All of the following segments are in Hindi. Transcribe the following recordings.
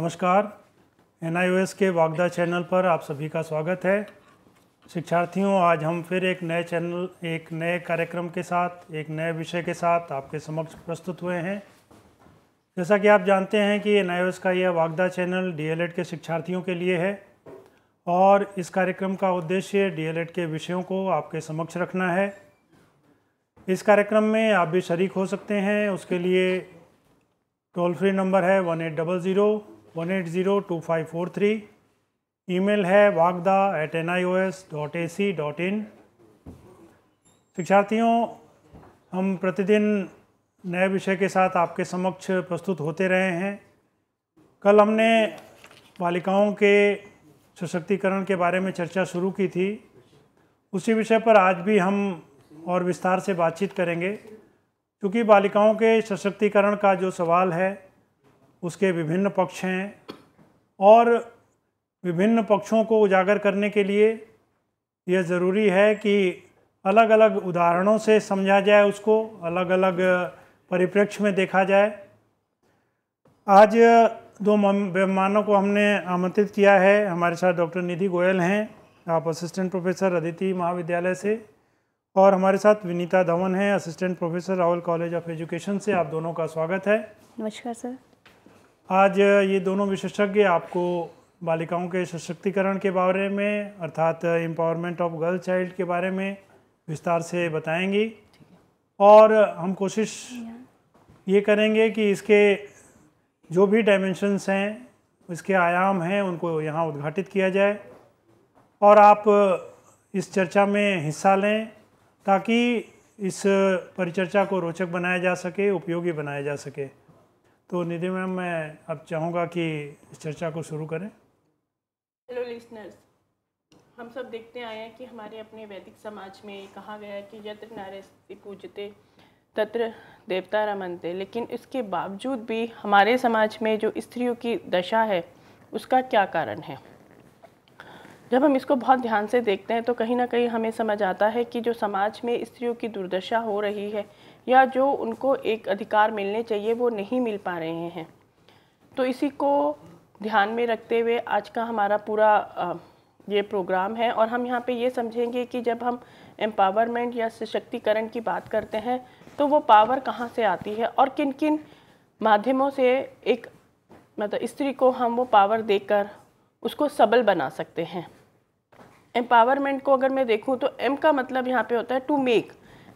नमस्कार एन के वागदा चैनल पर आप सभी का स्वागत है शिक्षार्थियों आज हम फिर एक नए चैनल एक नए कार्यक्रम के साथ एक नए विषय के साथ आपके समक्ष प्रस्तुत हुए हैं जैसा कि आप जानते हैं कि एन का यह वागदा चैनल डी के शिक्षार्थियों के लिए है और इस कार्यक्रम का उद्देश्य डी के विषयों को आपके समक्ष रखना है इस कार्यक्रम में आप भी शरीक हो सकते हैं उसके लिए टोल फ्री नंबर है one eight double zero one eight zero two five four three email है Vagda at N I O S dot A C dot in शिक्षार्थियों हम प्रतिदिन नए विषय के साथ आपके समक्ष प्रस्तुत होते रहे हैं कल हमने बालिकाओं के सशक्तिकरण के बारे में चर्चा शुरू की थी उसी विषय पर आज भी हम और विस्तार से बातचीत करेंगे क्योंकि बालिकाओं के सशक्तिकरण का जो सवाल है उसके विभिन्न पक्ष हैं और विभिन्न पक्षों को उजागर करने के लिए यह ज़रूरी है कि अलग अलग उदाहरणों से समझा जाए उसको अलग अलग परिप्रेक्ष्य में देखा जाए आज दो मेहमानों को हमने आमंत्रित किया है हमारे साथ डॉक्टर निधि गोयल हैं आप असिस्टेंट प्रोफेसर अदिति महाविद्यालय से और हमारे साथ विनीता धवन हैं assistant professor Rahul college of education से आप दोनों का स्वागत है नमस्कार सर आज ये दोनों विशेषज्ञ आपको बालिकाओं के सशक्तिकरण के बारे में अर्थात एम्पावरमेंट ऑफ गर्ल चाइल्ड के बारे में विस्तार से बताएंगी और हम कोशिश ये करेंगे कि इसके जो भी डायमेंशंस हैं इसके आयाम हैं उनको यहाँ उद्घाटित किया जाए और आप इस चर्चा में हिस्सा लें ताकि इस परिचर्चा को रोचक बनाया जा सके उपयोगी बनाया जा सके तो निधि मैम मैं अब चाहूँगा कि इस चर्चा को शुरू करें हेलो लिसनर्स हम सब देखते आए हैं कि हमारे अपने वैदिक समाज में कहा गया है कि यत्र नारस्ति पूजते तत्र देवता रमनते लेकिन इसके बावजूद भी हमारे समाज में जो स्त्रियों की दशा है उसका क्या कारण है जब हम इसको बहुत ध्यान से देखते हैं तो कहीं ना कहीं हमें समझ आता है कि जो समाज में स्त्रियों की दुर्दशा हो रही है या जो उनको एक अधिकार मिलने चाहिए वो नहीं मिल पा रहे हैं तो इसी को ध्यान में रखते हुए आज का हमारा पूरा ये प्रोग्राम है और हम यहाँ पे ये समझेंगे कि जब हम एम्पावरमेंट या सशक्तिकरण की बात करते हैं तो वो पावर कहाँ से आती है और किन किन माध्यमों से एक मतलब स्त्री को हम वो पावर देकर उसको सबल बना सकते हैं एम्पावरमेंट को अगर मैं देखूँ तो एम का मतलब यहाँ पे होता है टू मेक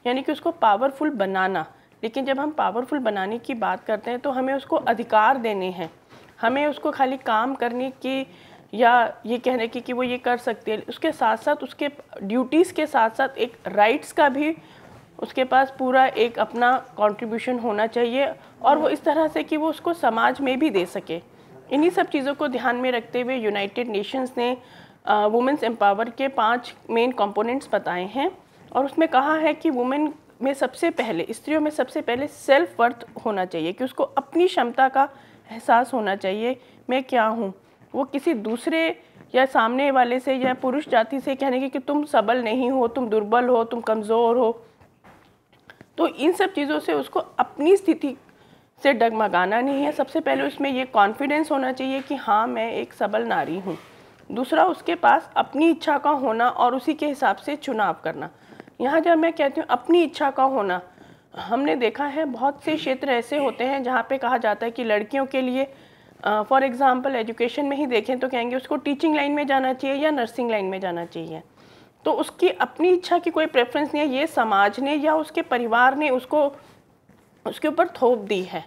यानी कि उसको पावरफुल बनाना लेकिन जब हम पावरफुल बनाने की बात करते हैं तो हमें उसको अधिकार देने हैं हमें उसको खाली काम करने की या ये कहने की कि वो ये कर सकते हैं उसके साथ साथ उसके ड्यूटीज़ के साथ साथ एक राइट्स का भी उसके पास पूरा एक अपना कंट्रीब्यूशन होना चाहिए और वो इस तरह से कि वो उसको समाज में भी दे सके इन्हीं सब चीज़ों को ध्यान में रखते हुए यूनाइटेड नेशंस ने वुमेंस एम्पावर के पांच मेन कंपोनेंट्स बताए हैं और उसमें कहा है कि वुमेन में सबसे पहले स्त्रियों में सबसे पहले सेल्फ वर्थ होना चाहिए कि उसको अपनी क्षमता का एहसास होना चाहिए मैं क्या हूँ वो किसी दूसरे या सामने वाले से या पुरुष जाति से कहने की कि तुम सबल नहीं हो तुम दुर्बल हो तुम कमज़ोर हो तो इन सब चीज़ों से उसको अपनी स्थिति से डगमगाना नहीं है सबसे पहले उसमें ये कॉन्फिडेंस होना चाहिए कि हाँ मैं एक सबल नारी हूँ दूसरा उसके पास अपनी इच्छा का होना और उसी के हिसाब से चुनाव करना यहाँ जब मैं कहती हूँ अपनी इच्छा का होना हमने देखा है बहुत से क्षेत्र ऐसे होते हैं जहाँ पे कहा जाता है कि लड़कियों के लिए फॉर एग्ज़ाम्पल एजुकेशन में ही देखें तो कहेंगे उसको टीचिंग लाइन में जाना चाहिए या नर्सिंग लाइन में जाना चाहिए तो उसकी अपनी इच्छा की कोई प्रेफरेंस नहीं है ये समाज ने या उसके परिवार ने उसको उसके ऊपर थोप दी है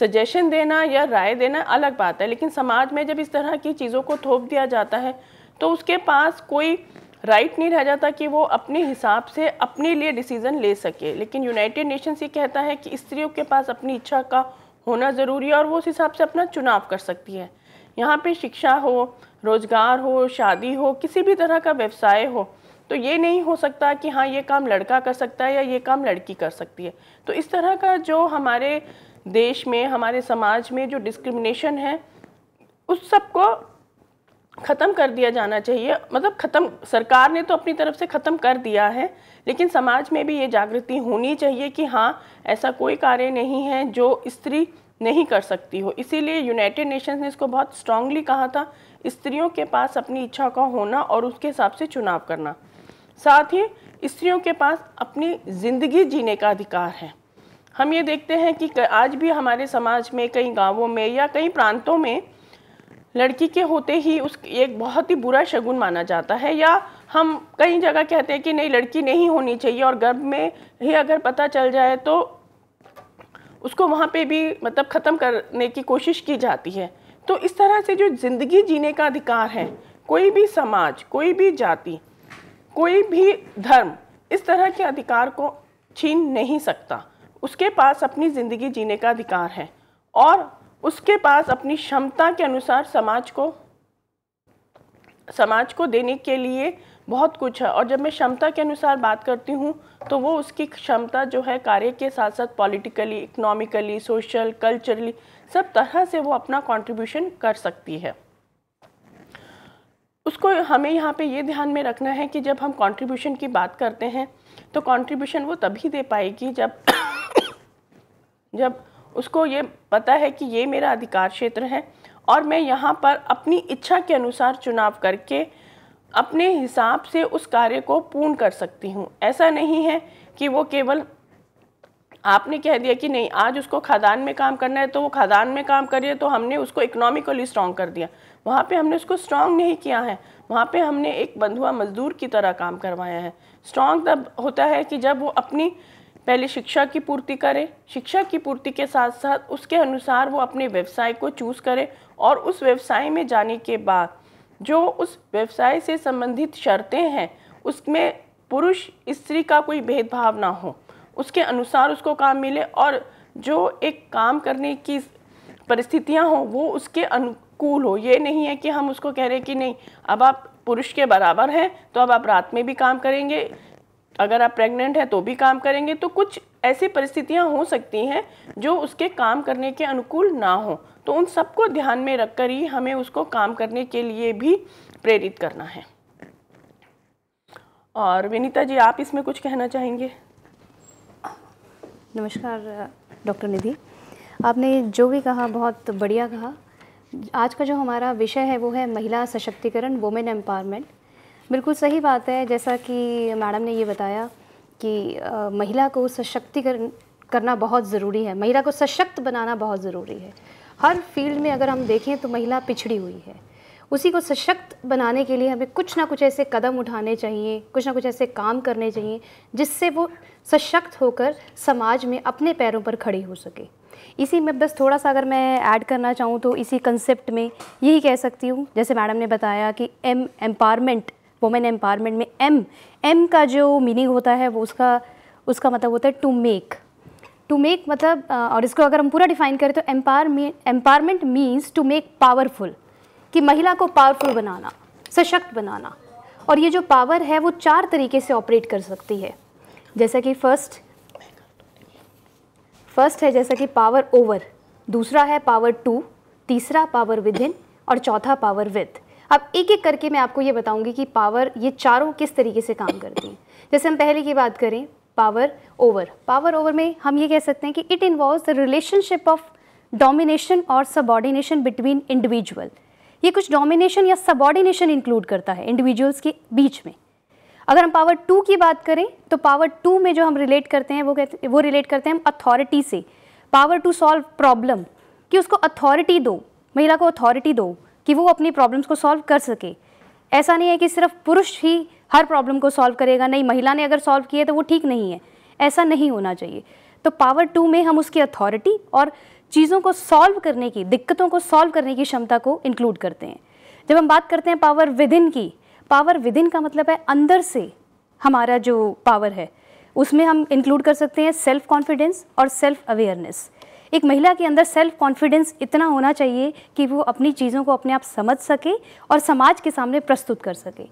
सजेशन देना या राय देना अलग बात है लेकिन समाज में जब इस तरह की चीज़ों को थोप दिया जाता है तो उसके पास कोई राइट नहीं रह जाता कि वो अपने हिसाब से अपने लिए डिसीज़न ले सके लेकिन यूनाइटेड नेशंस ये कहता है कि स्त्रियों के पास अपनी इच्छा का होना ज़रूरी है और वो उस हिसाब से अपना चुनाव कर सकती है यहाँ पे शिक्षा हो रोज़गार हो शादी हो किसी भी तरह का व्यवसाय हो तो ये नहीं हो सकता कि हाँ ये काम लड़का कर सकता है या ये काम लड़की कर सकती है तो इस तरह का जो हमारे देश में हमारे समाज में जो डिस्क्रिमिनेशन है उस सबको ख़त्म कर दिया जाना चाहिए मतलब ख़त्म सरकार ने तो अपनी तरफ से ख़त्म कर दिया है लेकिन समाज में भी ये जागृति होनी चाहिए कि हाँ ऐसा कोई कार्य नहीं है जो स्त्री नहीं कर सकती हो इसीलिए यूनाइटेड नेशंस ने इसको बहुत स्ट्रांगली कहा था स्त्रियों के पास अपनी इच्छा का होना और उसके हिसाब से चुनाव करना साथ ही स्त्रियों के पास अपनी ज़िंदगी जीने का अधिकार है हम ये देखते हैं कि आज भी हमारे समाज में कई गांवों में या कई प्रांतों में लड़की के होते ही उस एक बहुत ही बुरा शगुन माना जाता है या हम कई जगह कहते हैं कि नहीं लड़की नहीं होनी चाहिए और गर्भ में ही अगर पता चल जाए तो उसको वहाँ पे भी मतलब ख़त्म करने की कोशिश की जाती है तो इस तरह से जो ज़िंदगी जीने का अधिकार है कोई भी समाज कोई भी जाति कोई भी धर्म इस तरह के अधिकार को छीन नहीं सकता उसके पास अपनी ज़िंदगी जीने का अधिकार है और उसके पास अपनी क्षमता के अनुसार समाज को समाज को देने के लिए बहुत कुछ है और जब मैं क्षमता के अनुसार बात करती हूँ तो वो उसकी क्षमता जो है कार्य के साथ साथ पॉलिटिकली इकोनॉमिकली सोशल कल्चरली सब तरह से वो अपना कंट्रीब्यूशन कर सकती है उसको हमें यहाँ पे ये ध्यान में रखना है कि जब हम कंट्रीब्यूशन की बात करते हैं तो कंट्रीब्यूशन वो तभी दे पाएगी जब जब उसको ये पता है कि ये मेरा अधिकार क्षेत्र है और मैं यहाँ पर अपनी इच्छा के अनुसार चुनाव करके अपने हिसाब से उस कार्य को पूर्ण कर सकती हूँ ऐसा नहीं है कि वो केवल आपने कह दिया कि नहीं आज उसको खदान में काम करना है तो वो खदान में काम करिए तो हमने उसको इकोनॉमिकली स्ट्रॉन्ग कर दिया वहाँ पे हमने उसको स्ट्रॉन्ग नहीं किया है वहाँ पे हमने एक बंधुआ मजदूर की तरह काम करवाया है स्ट्रॉन्ग तब होता है कि जब वो अपनी पहले शिक्षा की पूर्ति करें शिक्षा की पूर्ति के साथ साथ उसके अनुसार वो अपने व्यवसाय को चूज़ करें और उस व्यवसाय में जाने के बाद जो उस व्यवसाय से संबंधित शर्तें हैं उसमें पुरुष स्त्री का कोई भेदभाव ना हो उसके अनुसार उसको काम मिले और जो एक काम करने की परिस्थितियाँ हों वो उसके अनुकूल हो ये नहीं है कि हम उसको कह रहे कि नहीं अब आप पुरुष के बराबर हैं तो अब आप रात में भी काम करेंगे अगर आप प्रेग्नेंट हैं तो भी काम करेंगे तो कुछ ऐसी परिस्थितियां हो सकती हैं जो उसके काम करने के अनुकूल ना हो तो उन सबको ध्यान में रखकर ही हमें उसको काम करने के लिए भी प्रेरित करना है और विनीता जी आप इसमें कुछ कहना चाहेंगे नमस्कार डॉक्टर निधि आपने जो भी कहा बहुत बढ़िया कहा आज का जो हमारा विषय है वो है महिला सशक्तिकरण वुमेन एम्पावरमेंट बिल्कुल सही बात है जैसा कि मैडम ने ये बताया कि आ, महिला को सशक्तिकरण करना बहुत ज़रूरी है महिला को सशक्त बनाना बहुत ज़रूरी है हर फील्ड में अगर हम देखें तो महिला पिछड़ी हुई है उसी को सशक्त बनाने के लिए हमें कुछ ना कुछ ऐसे कदम उठाने चाहिए कुछ ना कुछ ऐसे काम करने चाहिए जिससे वो सशक्त होकर समाज में अपने पैरों पर खड़ी हो सके इसी में बस थोड़ा सा अगर मैं ऐड करना चाहूँ तो इसी कंसेप्ट में यही कह सकती हूँ जैसे मैडम ने बताया कि एम एम्पावरमेंट वुमेन एम्पावरमेंट में एम एम का जो मीनिंग होता है वो उसका उसका मतलब होता है टू मेक टू मेक मतलब और इसको अगर हम पूरा डिफाइन करें तो empower empowerment means to make powerful कि महिला को पावरफुल बनाना सशक्त बनाना और ये जो पावर है वो चार तरीके से ऑपरेट कर सकती है जैसा कि फर्स्ट फर्स्ट है जैसा कि पावर ओवर दूसरा है पावर टू तीसरा पावर विद इन और चौथा पावर विद अब एक एक करके मैं आपको ये बताऊंगी कि पावर ये चारों किस तरीके से काम करती हैं जैसे हम पहले की बात करें पावर ओवर पावर ओवर में हम ये कह सकते हैं कि it involve the relationship of domination और सबॉर्डिनेशन बिटवीन इंडिविजुअल ये कुछ डोमिनेशन या सबॉर्डिनेशन इंक्लूड करता है इंडिविजुअल्स के बीच में अगर हम पावर टू की बात करें तो पावर टू में जो हम रिलेट करते हैं वो कहते वो रिलेट करते हैं हम अथॉरिटी से पावर टू सॉल्व प्रॉब्लम कि उसको अथॉरिटी दो महिला को अथॉरिटी दो कि वो अपनी प्रॉब्लम्स को सॉल्व कर सके ऐसा नहीं है कि सिर्फ पुरुष ही हर प्रॉब्लम को सॉल्व करेगा नहीं महिला ने अगर सॉल्व किया तो वो ठीक नहीं है ऐसा नहीं होना चाहिए तो पावर टू में हम उसकी अथॉरिटी और चीज़ों को सॉल्व करने की दिक्कतों को सॉल्व करने की क्षमता को इंक्लूड करते हैं जब हम बात करते हैं पावर विद इन की पावर विद इन का मतलब है अंदर से हमारा जो पावर है उसमें हम इंक्लूड कर सकते हैं सेल्फ कॉन्फिडेंस और सेल्फ अवेयरनेस एक महिला के अंदर सेल्फ कॉन्फिडेंस इतना होना चाहिए कि वो अपनी चीज़ों को अपने आप समझ सके और समाज के सामने प्रस्तुत कर सके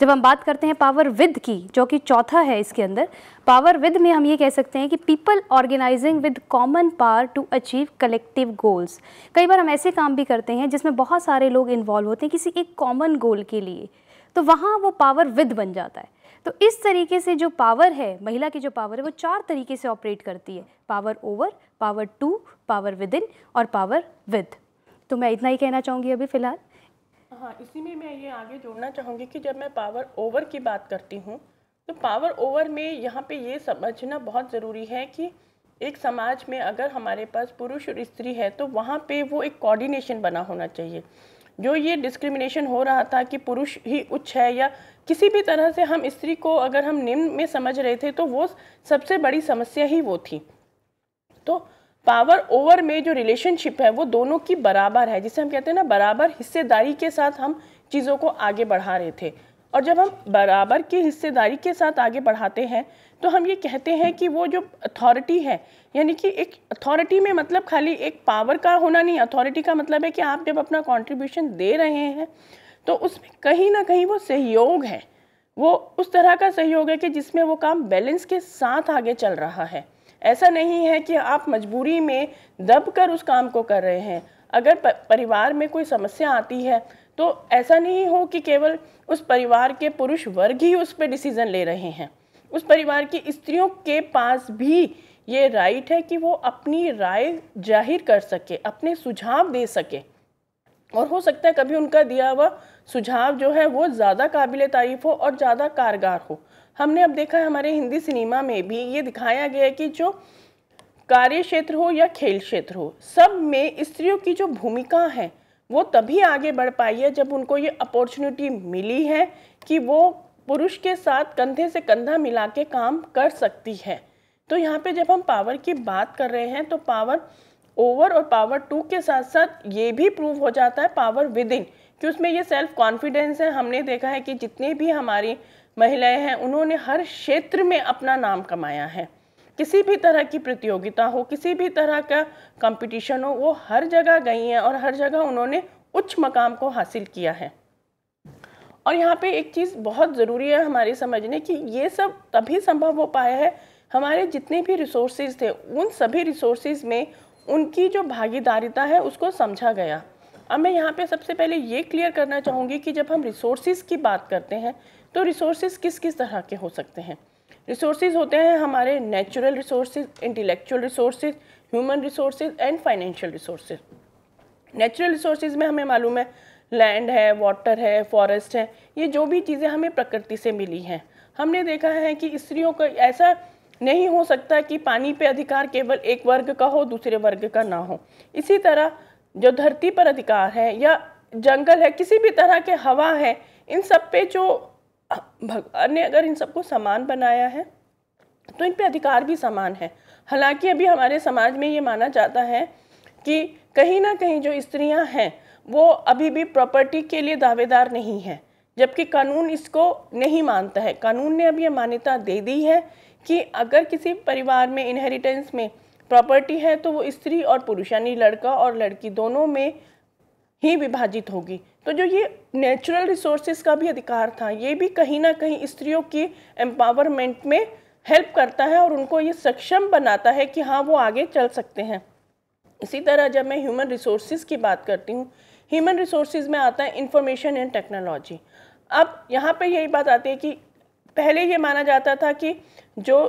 जब हम बात करते हैं पावर विद की जो कि चौथा है इसके अंदर पावर विद में हम ये कह सकते हैं कि people organising with common power to achieve collective goals कई बार हम ऐसे काम भी करते हैं जिसमें बहुत सारे लोग इन्वॉल्व होते हैं किसी एक कॉमन गोल के लिए तो वहाँ वो पावर विद बन जाता है तो इस तरीके से जो पावर है महिला की जो पावर है वो चार तरीके से ऑपरेट करती है power over power to power within और पावर विद तो मैं इतना ही कहना चाहूँगी अभी फ़िलहाल हाँ इसी में मैं ये आगे जोड़ना चाहूँगी कि जब मैं पावर ओवर की बात करती हूँ तो पावर ओवर में यहाँ पे ये समझना बहुत ज़रूरी है कि एक समाज में अगर हमारे पास पुरुष और स्त्री है तो वहाँ पे वो एक कोऑर्डिनेशन बना होना चाहिए जो ये डिस्क्रिमिनेशन हो रहा था कि पुरुष ही उच्च है या किसी भी तरह से हम स्त्री को अगर हम निम्न में समझ रहे थे तो वो सबसे बड़ी समस्या ही वो थी तो पावर ओवर में जो रिलेशनशिप है वो दोनों की बराबर है जिसे हम कहते हैं ना बराबर हिस्सेदारी के साथ हम चीज़ों को आगे बढ़ा रहे थे और जब हम बराबर की हिस्सेदारी के साथ आगे बढ़ाते हैं तो हम ये कहते हैं कि वो जो अथॉरिटी है यानी कि एक अथॉरिटी में मतलब खाली एक पावर का होना नहीं अथॉरिटी का मतलब है कि आप जब अपना कॉन्ट्रीब्यूशन दे रहे हैं तो उसमें कहीं ना कहीं वो सहयोग है वो उस तरह का सहयोग है कि जिसमें वो काम बैलेंस के साथ आगे चल रहा है ऐसा नहीं है कि आप मजबूरी में दब कर उस काम को कर रहे हैं अगर परिवार में कोई समस्या आती है तो ऐसा नहीं हो कि केवल उस परिवार के पुरुष वर्ग ही उस पर डिसीज़न ले रहे हैं उस परिवार की स्त्रियों के पास भी ये राइट है कि वो अपनी राय जाहिर कर सके अपने सुझाव दे सके और हो सकता है कभी उनका दिया हुआ सुझाव जो है वो ज़्यादा काबिल तारीफ़ हो और ज़्यादा कारगर हो हमने अब देखा है हमारे हिंदी सिनेमा में भी ये दिखाया गया है कि जो कार्य क्षेत्र हो या खेल क्षेत्र हो सब में स्त्रियों की जो भूमिका है वो तभी आगे बढ़ पाई है जब उनको ये अपॉर्चुनिटी मिली है कि वो पुरुष के साथ कंधे से कंधा मिला के काम कर सकती है तो यहाँ पे जब हम पावर की बात कर रहे हैं तो पावर ओवर और पावर टू के साथ साथ ये भी प्रूव हो जाता है पावर विद इन कि उसमें ये सेल्फ कॉन्फिडेंस है हमने देखा है कि जितनी भी हमारी महिलाएं हैं उन्होंने हर क्षेत्र में अपना नाम कमाया है किसी भी तरह की प्रतियोगिता हो किसी भी तरह का कंपटीशन हो वो हर जगह गई हैं और हर जगह उन्होंने उच्च मकाम को हासिल किया है और यहाँ पे एक चीज़ बहुत ज़रूरी है हमारी समझने की ये सब तभी संभव हो पाया है हमारे जितने भी रिसोर्सेज थे उन सभी रिसोर्सेज में उनकी जो भागीदारिता है उसको समझा गया अब मैं यहाँ पे सबसे पहले ये क्लियर करना चाहूँगी कि जब हम रिसोर्सेज की बात करते हैं तो रिसोर्सेज किस किस तरह के हो सकते हैं रिसोर्सेज होते हैं हमारे natural resources intellectual resources human resources and financial resources natural resources में हमें मालूम है लैंड है वाटर है फॉरेस्ट है ये जो भी चीज़ें हमें प्रकृति से मिली हैं हमने देखा है कि स्त्रियों का ऐसा नहीं हो सकता कि पानी पे अधिकार केवल एक वर्ग का हो दूसरे वर्ग का ना हो इसी तरह जो धरती पर अधिकार है या जंगल है किसी भी तरह के हवा है इन सब पे जो भगवान ने अगर इन सबको समान बनाया है तो इन पे अधिकार भी समान है हालांकि अभी हमारे समाज में ये माना जाता है कि कहीं ना कहीं जो स्त्रियां हैं वो अभी भी प्रॉपर्टी के लिए दावेदार नहीं हैं जबकि कानून इसको नहीं मानता है कानून ने अभी ये मान्यता दे दी है कि अगर किसी परिवार में इनहेरिटेंस में प्रॉपर्टी है तो वो स्त्री और पुरुष यानी लड़का और लड़की दोनों में ही विभाजित होगी तो जो ये नेचुरल रिसोर्सेज का भी अधिकार था ये भी कहीं ना कहीं स्त्रियों की एम्पावरमेंट में हेल्प करता है और उनको ये सक्षम बनाता है कि हाँ वो आगे चल सकते हैं इसी तरह जब मैं ह्यूमन रिसोर्सेज की बात करती हूँ ह्यूमन रिसोर्सेज में आता है इंफॉर्मेशन एंड टेक्नोलॉजी अब यहाँ पे यही बात आती है कि पहले ये माना जाता था कि जो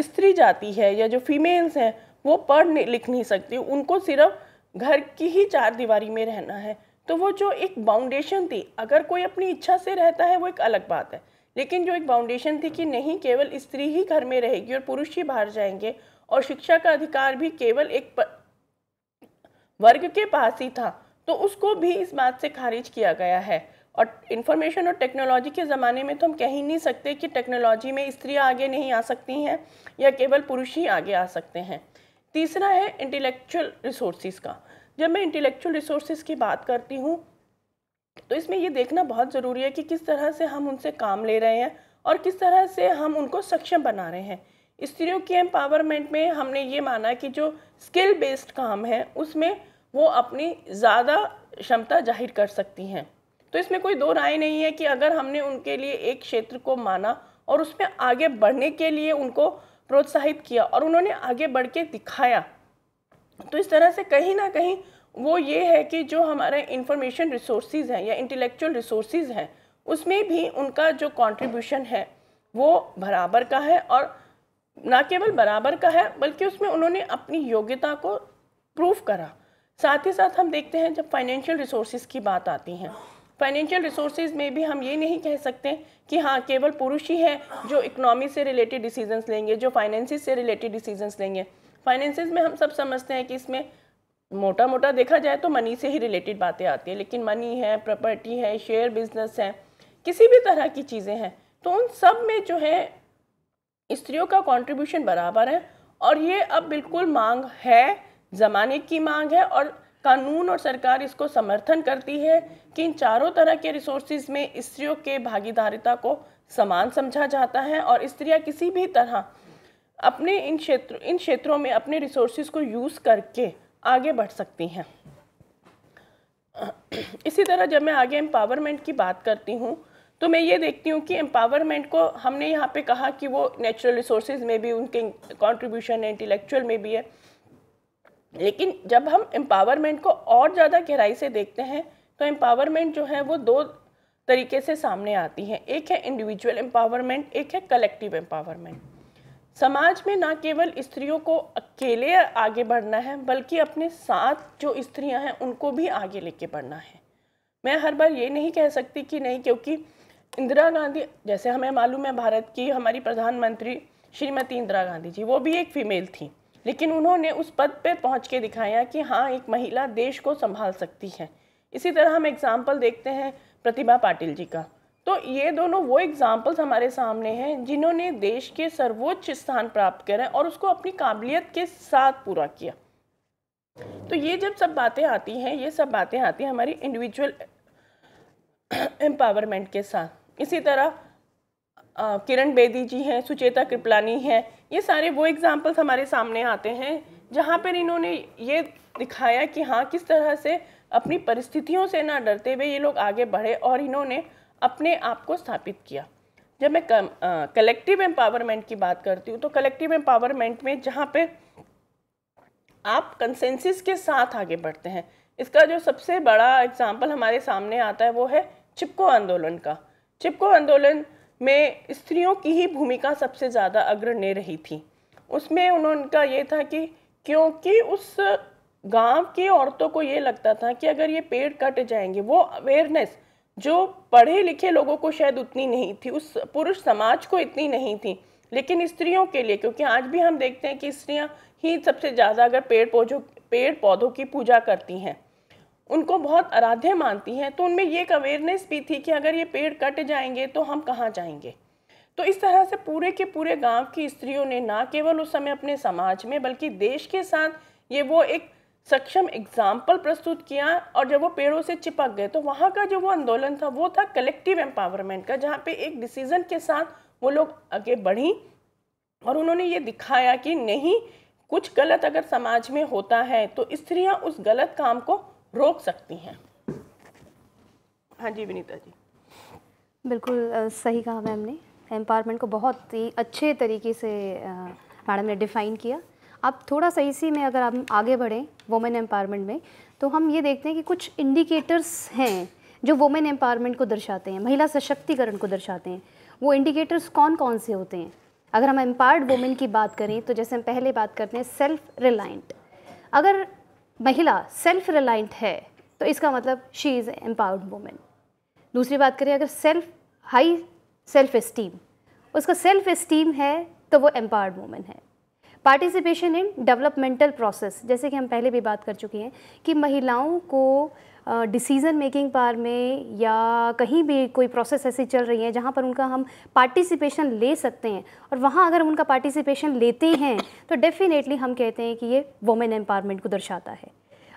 स्त्री जाति है या जो फीमेल्स हैं वो पढ़ नहीं लिख नहीं सकती उनको सिर्फ घर की ही चार दीवारी में रहना है तो वो जो एक बाउंडेशन थी अगर कोई अपनी इच्छा से रहता है वो एक अलग बात है लेकिन जो एक बाउंडेशन थी कि नहीं केवल स्त्री ही घर में रहेगी और पुरुष ही बाहर जाएंगे और शिक्षा का अधिकार भी केवल एक प... वर्ग के पास ही था तो उसको भी इस बात से खारिज किया गया है और इन्फॉर्मेशन और टेक्नोलॉजी के ज़माने में तो हम कह ही नहीं सकते कि टेक्नोलॉजी में स्त्री आगे नहीं आ सकती हैं या केवल पुरुष ही आगे आ सकते हैं तीसरा है इंटेलेक्चुअल रिसोर्स का जब मैं इंटेलेक्चुअल रिसोर्सिस की बात करती हूँ तो इसमें ये देखना बहुत ज़रूरी है कि किस तरह से हम उनसे काम ले रहे हैं और किस तरह से हम उनको सक्षम बना रहे हैं स्त्रियों की एम्पावरमेंट में हमने ये माना कि जो स्किल बेस्ड काम है उसमें वो अपनी ज़्यादा क्षमता जाहिर कर सकती हैं तो इसमें कोई दो राय नहीं है कि अगर हमने उनके लिए एक क्षेत्र को माना और उसमें आगे बढ़ने के लिए उनको प्रोत्साहित किया और उन्होंने आगे बढ़ के दिखाया तो इस तरह से कहीं ना कहीं वो ये है कि जो हमारे इंफॉर्मेशन रिसोर्सेज हैं या इंटेलेक्चुअल रिसोर्सेज हैं उसमें भी उनका जो कंट्रीब्यूशन है वो बराबर का है और ना केवल बराबर का है बल्कि उसमें उन्होंने अपनी योग्यता को प्रूव करा साथ ही साथ हम देखते हैं जब फाइनेंशियल रिसोर्सेज की बात आती है फाइनेंशियल रिसोर्सेज में भी हम ये नहीं कह सकते कि हाँ केवल पुरुष ही है जो इकनॉमी से रिलेटेड डिसीजंस लेंगे जो फाइनेंसिस से रिलेटेड डिसीजंस लेंगे फाइनेंसिस में हम सब समझते हैं कि इसमें मोटा मोटा देखा जाए तो मनी से ही रिलेटेड बातें आती है लेकिन मनी है प्रॉपर्टी है शेयर बिजनेस है किसी भी तरह की चीज़ें हैं तो उन सब में जो है स्त्रियों का कॉन्ट्रीब्यूशन बराबर है और ये अब बिल्कुल मांग है ज़माने की मांग है और कानून और सरकार इसको समर्थन करती है कि इन चारों तरह के रिसोर्सेज में स्त्रियों के भागीदारिता को समान समझा जाता है और स्त्रियाँ किसी भी तरह अपने इन क्षेत्र इन क्षेत्रों में अपने रिसोर्सेज को यूज़ करके आगे बढ़ सकती हैं इसी तरह जब मैं आगे एम्पावरमेंट की बात करती हूँ तो मैं ये देखती हूँ कि एम्पावरमेंट को हमने यहाँ पे कहा कि वो नेचुरल रिसोर्सेज में भी उनके कंट्रीब्यूशन है इंटेलेक्चुअल में भी है लेकिन जब हम एम्पावरमेंट को और ज़्यादा गहराई से देखते हैं तो एम्पावरमेंट जो है वो दो तरीके से सामने आती हैं एक है इंडिविजुअल एम्पावरमेंट एक है कलेक्टिव एम्पावरमेंट समाज में ना केवल स्त्रियों को अकेले आगे बढ़ना है बल्कि अपने साथ जो स्त्रियां हैं उनको भी आगे लेके बढ़ना है मैं हर बार ये नहीं कह सकती कि नहीं क्योंकि इंदिरा गांधी जैसे हमें मालूम है भारत की हमारी प्रधानमंत्री श्रीमती इंदिरा गांधी जी वो भी एक फ़ीमेल थी लेकिन उन्होंने उस पद पर पहुंच के दिखाया कि हाँ एक महिला देश को संभाल सकती है इसी तरह हम एग्ज़ाम्पल देखते हैं प्रतिभा पाटिल जी का तो ये दोनों वो एग्ज़ाम्पल्स हमारे सामने हैं जिन्होंने देश के सर्वोच्च स्थान प्राप्त करें और उसको अपनी काबिलियत के साथ पूरा किया तो ये जब सब बातें आती हैं ये सब बातें आती हैं हमारी इंडिविजुअल एम्पावरमेंट के साथ इसी तरह किरण बेदी जी हैं सुचेता कृपलानी हैं ये सारे वो एग्ज़ाम्पल्स हमारे सामने आते हैं जहाँ पर इन्होंने ये दिखाया कि हाँ किस तरह से अपनी परिस्थितियों से ना डरते हुए ये लोग आगे बढ़े और इन्होंने अपने आप को स्थापित किया जब मैं कलेक्टिव एम्पावरमेंट की बात करती हूँ तो कलेक्टिव एम्पावरमेंट में जहाँ पे आप कंसेंसिस के साथ आगे बढ़ते हैं इसका जो सबसे बड़ा एग्जाम्पल हमारे सामने आता है वो है चिपको आंदोलन का चिपको आंदोलन में स्त्रियों की ही भूमिका सबसे ज़्यादा अग्रण्य रही थी उसमें उन्होंने का ये था कि क्योंकि उस गांव की औरतों को ये लगता था कि अगर ये पेड़ कट जाएंगे वो अवेयरनेस जो पढ़े लिखे लोगों को शायद उतनी नहीं थी उस पुरुष समाज को इतनी नहीं थी लेकिन स्त्रियों के लिए क्योंकि आज भी हम देखते हैं कि स्त्रियां ही सबसे ज़्यादा अगर पेड़ पौधों पेड़ पौधों की पूजा करती हैं उनको बहुत आराध्य मानती हैं तो उनमें ये एक अवेयरनेस भी थी कि अगर ये पेड़ कट जाएंगे तो हम कहाँ जाएंगे तो इस तरह से पूरे के पूरे गांव की स्त्रियों ने ना केवल उस समय अपने समाज में बल्कि देश के साथ ये वो एक सक्षम एग्जाम्पल प्रस्तुत किया और जब वो पेड़ों से चिपक गए तो वहाँ का जो वो आंदोलन था वो था कलेक्टिव एम्पावरमेंट का जहाँ पे एक डिसीज़न के साथ वो लोग आगे बढ़ी और उन्होंने ये दिखाया कि नहीं कुछ गलत अगर समाज में होता है तो स्त्रियाँ उस गलत काम को रोक सकती हैं हाँ जी विनीता जी बिल्कुल सही कहा मैम ने एम्पावरमेंट को बहुत ही अच्छे तरीके से मैडम ने डिफ़ाइन किया अब थोड़ा सा इसी में अगर हम आगे बढ़ें वुमेन एम्पावरमेंट में तो हम ये देखते हैं कि कुछ इंडिकेटर्स हैं जो वुमेन एम्पावरमेंट को दर्शाते हैं महिला सशक्तिकरण को दर्शाते हैं वो इंडिकेटर्स कौन कौन से होते हैं अगर हम एम्पावर्ड वुमेन की बात करें तो जैसे हम पहले बात करते हैं सेल्फ रिलायंट अगर महिला सेल्फ रिलायंट है तो इसका मतलब शी इज़ एम्पावर्ड वूमेन दूसरी बात करें अगर सेल्फ हाई सेल्फ इस्टीम उसका सेल्फ इस्टीम है तो वो एम्पावर्ड वूमेन है पार्टिसिपेशन इन डेवलपमेंटल प्रोसेस जैसे कि हम पहले भी बात कर चुके हैं कि महिलाओं को डिसीज़न मेकिंग पार में या कहीं भी कोई प्रोसेस ऐसी चल रही है जहाँ पर उनका हम पार्टिसिपेशन ले सकते हैं और वहाँ अगर उनका पार्टिसिपेशन लेते हैं तो डेफ़िनेटली हम कहते हैं कि ये वुमेन एम्पावरमेंट को दर्शाता है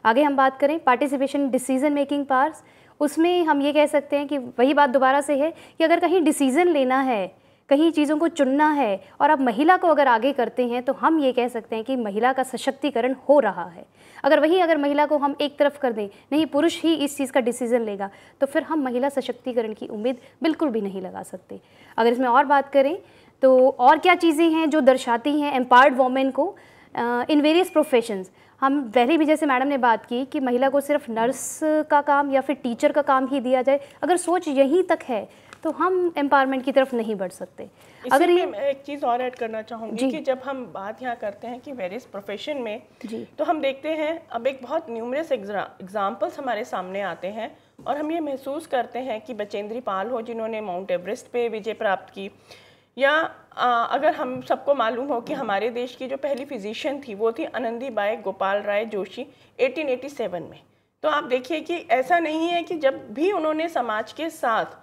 आगे हम बात करें पार्टिसिपेशन डिसीज़न मेकिंग पार्स उसमें हम ये कह सकते हैं कि वही बात दोबारा से है कि अगर कहीं डिसीज़न लेना है कहीं चीज़ों को चुनना है और अब महिला को अगर आगे करते हैं तो हम ये कह सकते हैं कि महिला का सशक्तिकरण हो रहा है अगर वही अगर महिला को हम एक तरफ कर दें नहीं पुरुष ही इस चीज़ का डिसीज़न लेगा तो फिर हम महिला सशक्तिकरण की उम्मीद बिल्कुल भी नहीं लगा सकते अगर इसमें और बात करें तो और क्या चीज़ें हैं जो दर्शाती हैं एम्पावर्ड वोमेन को इन वेरियस प्रोफेशंस हम पहले भी जैसे मैडम ने बात की कि महिला को सिर्फ नर्स का काम या फिर टीचर का काम ही दिया जाए अगर सोच यहीं तक है तो हम एम्पावरमेंट की तरफ नहीं बढ़ सकते अगर ये मैं एक चीज़ और ऐड करना चाहूँगी कि जब हम बात यहाँ करते हैं कि वेरियस प्रोफेशन में जी तो हम देखते हैं अब एक बहुत न्यूमरस एग्जाम्पल्स हमारे सामने आते हैं और हम ये महसूस करते हैं कि बचेंद्री पाल हो जिन्होंने माउंट एवरेस्ट पे विजय प्राप्त की या आ, अगर हम सबको मालूम हो कि हमारे देश की जो पहली फिजिशियन थी वो थी आनंदी बाई गोपाल राय जोशी 1887 में तो आप देखिए कि ऐसा नहीं है कि जब भी उन्होंने समाज के साथ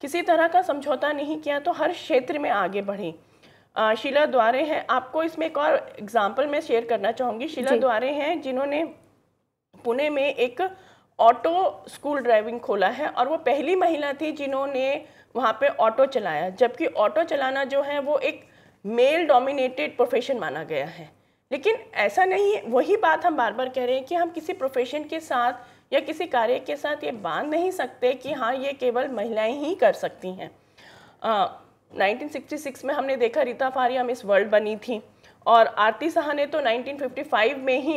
किसी तरह का समझौता नहीं किया तो हर क्षेत्र में आगे बढ़ें शीला द्वारे हैं आपको इसमें एक और एग्जाम्पल मैं शेयर करना चाहूँगी शीला द्वारे हैं जिन्होंने पुणे में एक ऑटो स्कूल ड्राइविंग खोला है और वो पहली महिला थी जिन्होंने वहाँ पे ऑटो चलाया जबकि ऑटो चलाना जो है वो एक मेल डोमिनेटेड प्रोफेशन माना गया है लेकिन ऐसा नहीं है वही बात हम बार बार कह रहे हैं कि हम किसी प्रोफेशन के साथ या किसी कार्य के साथ ये बांध नहीं सकते कि हाँ ये केवल महिलाएं ही कर सकती हैं आ, 1966 में हमने देखा रीता फारिया मिस वर्ल्ड बनी थी और आरती साह ने तो 1955 में ही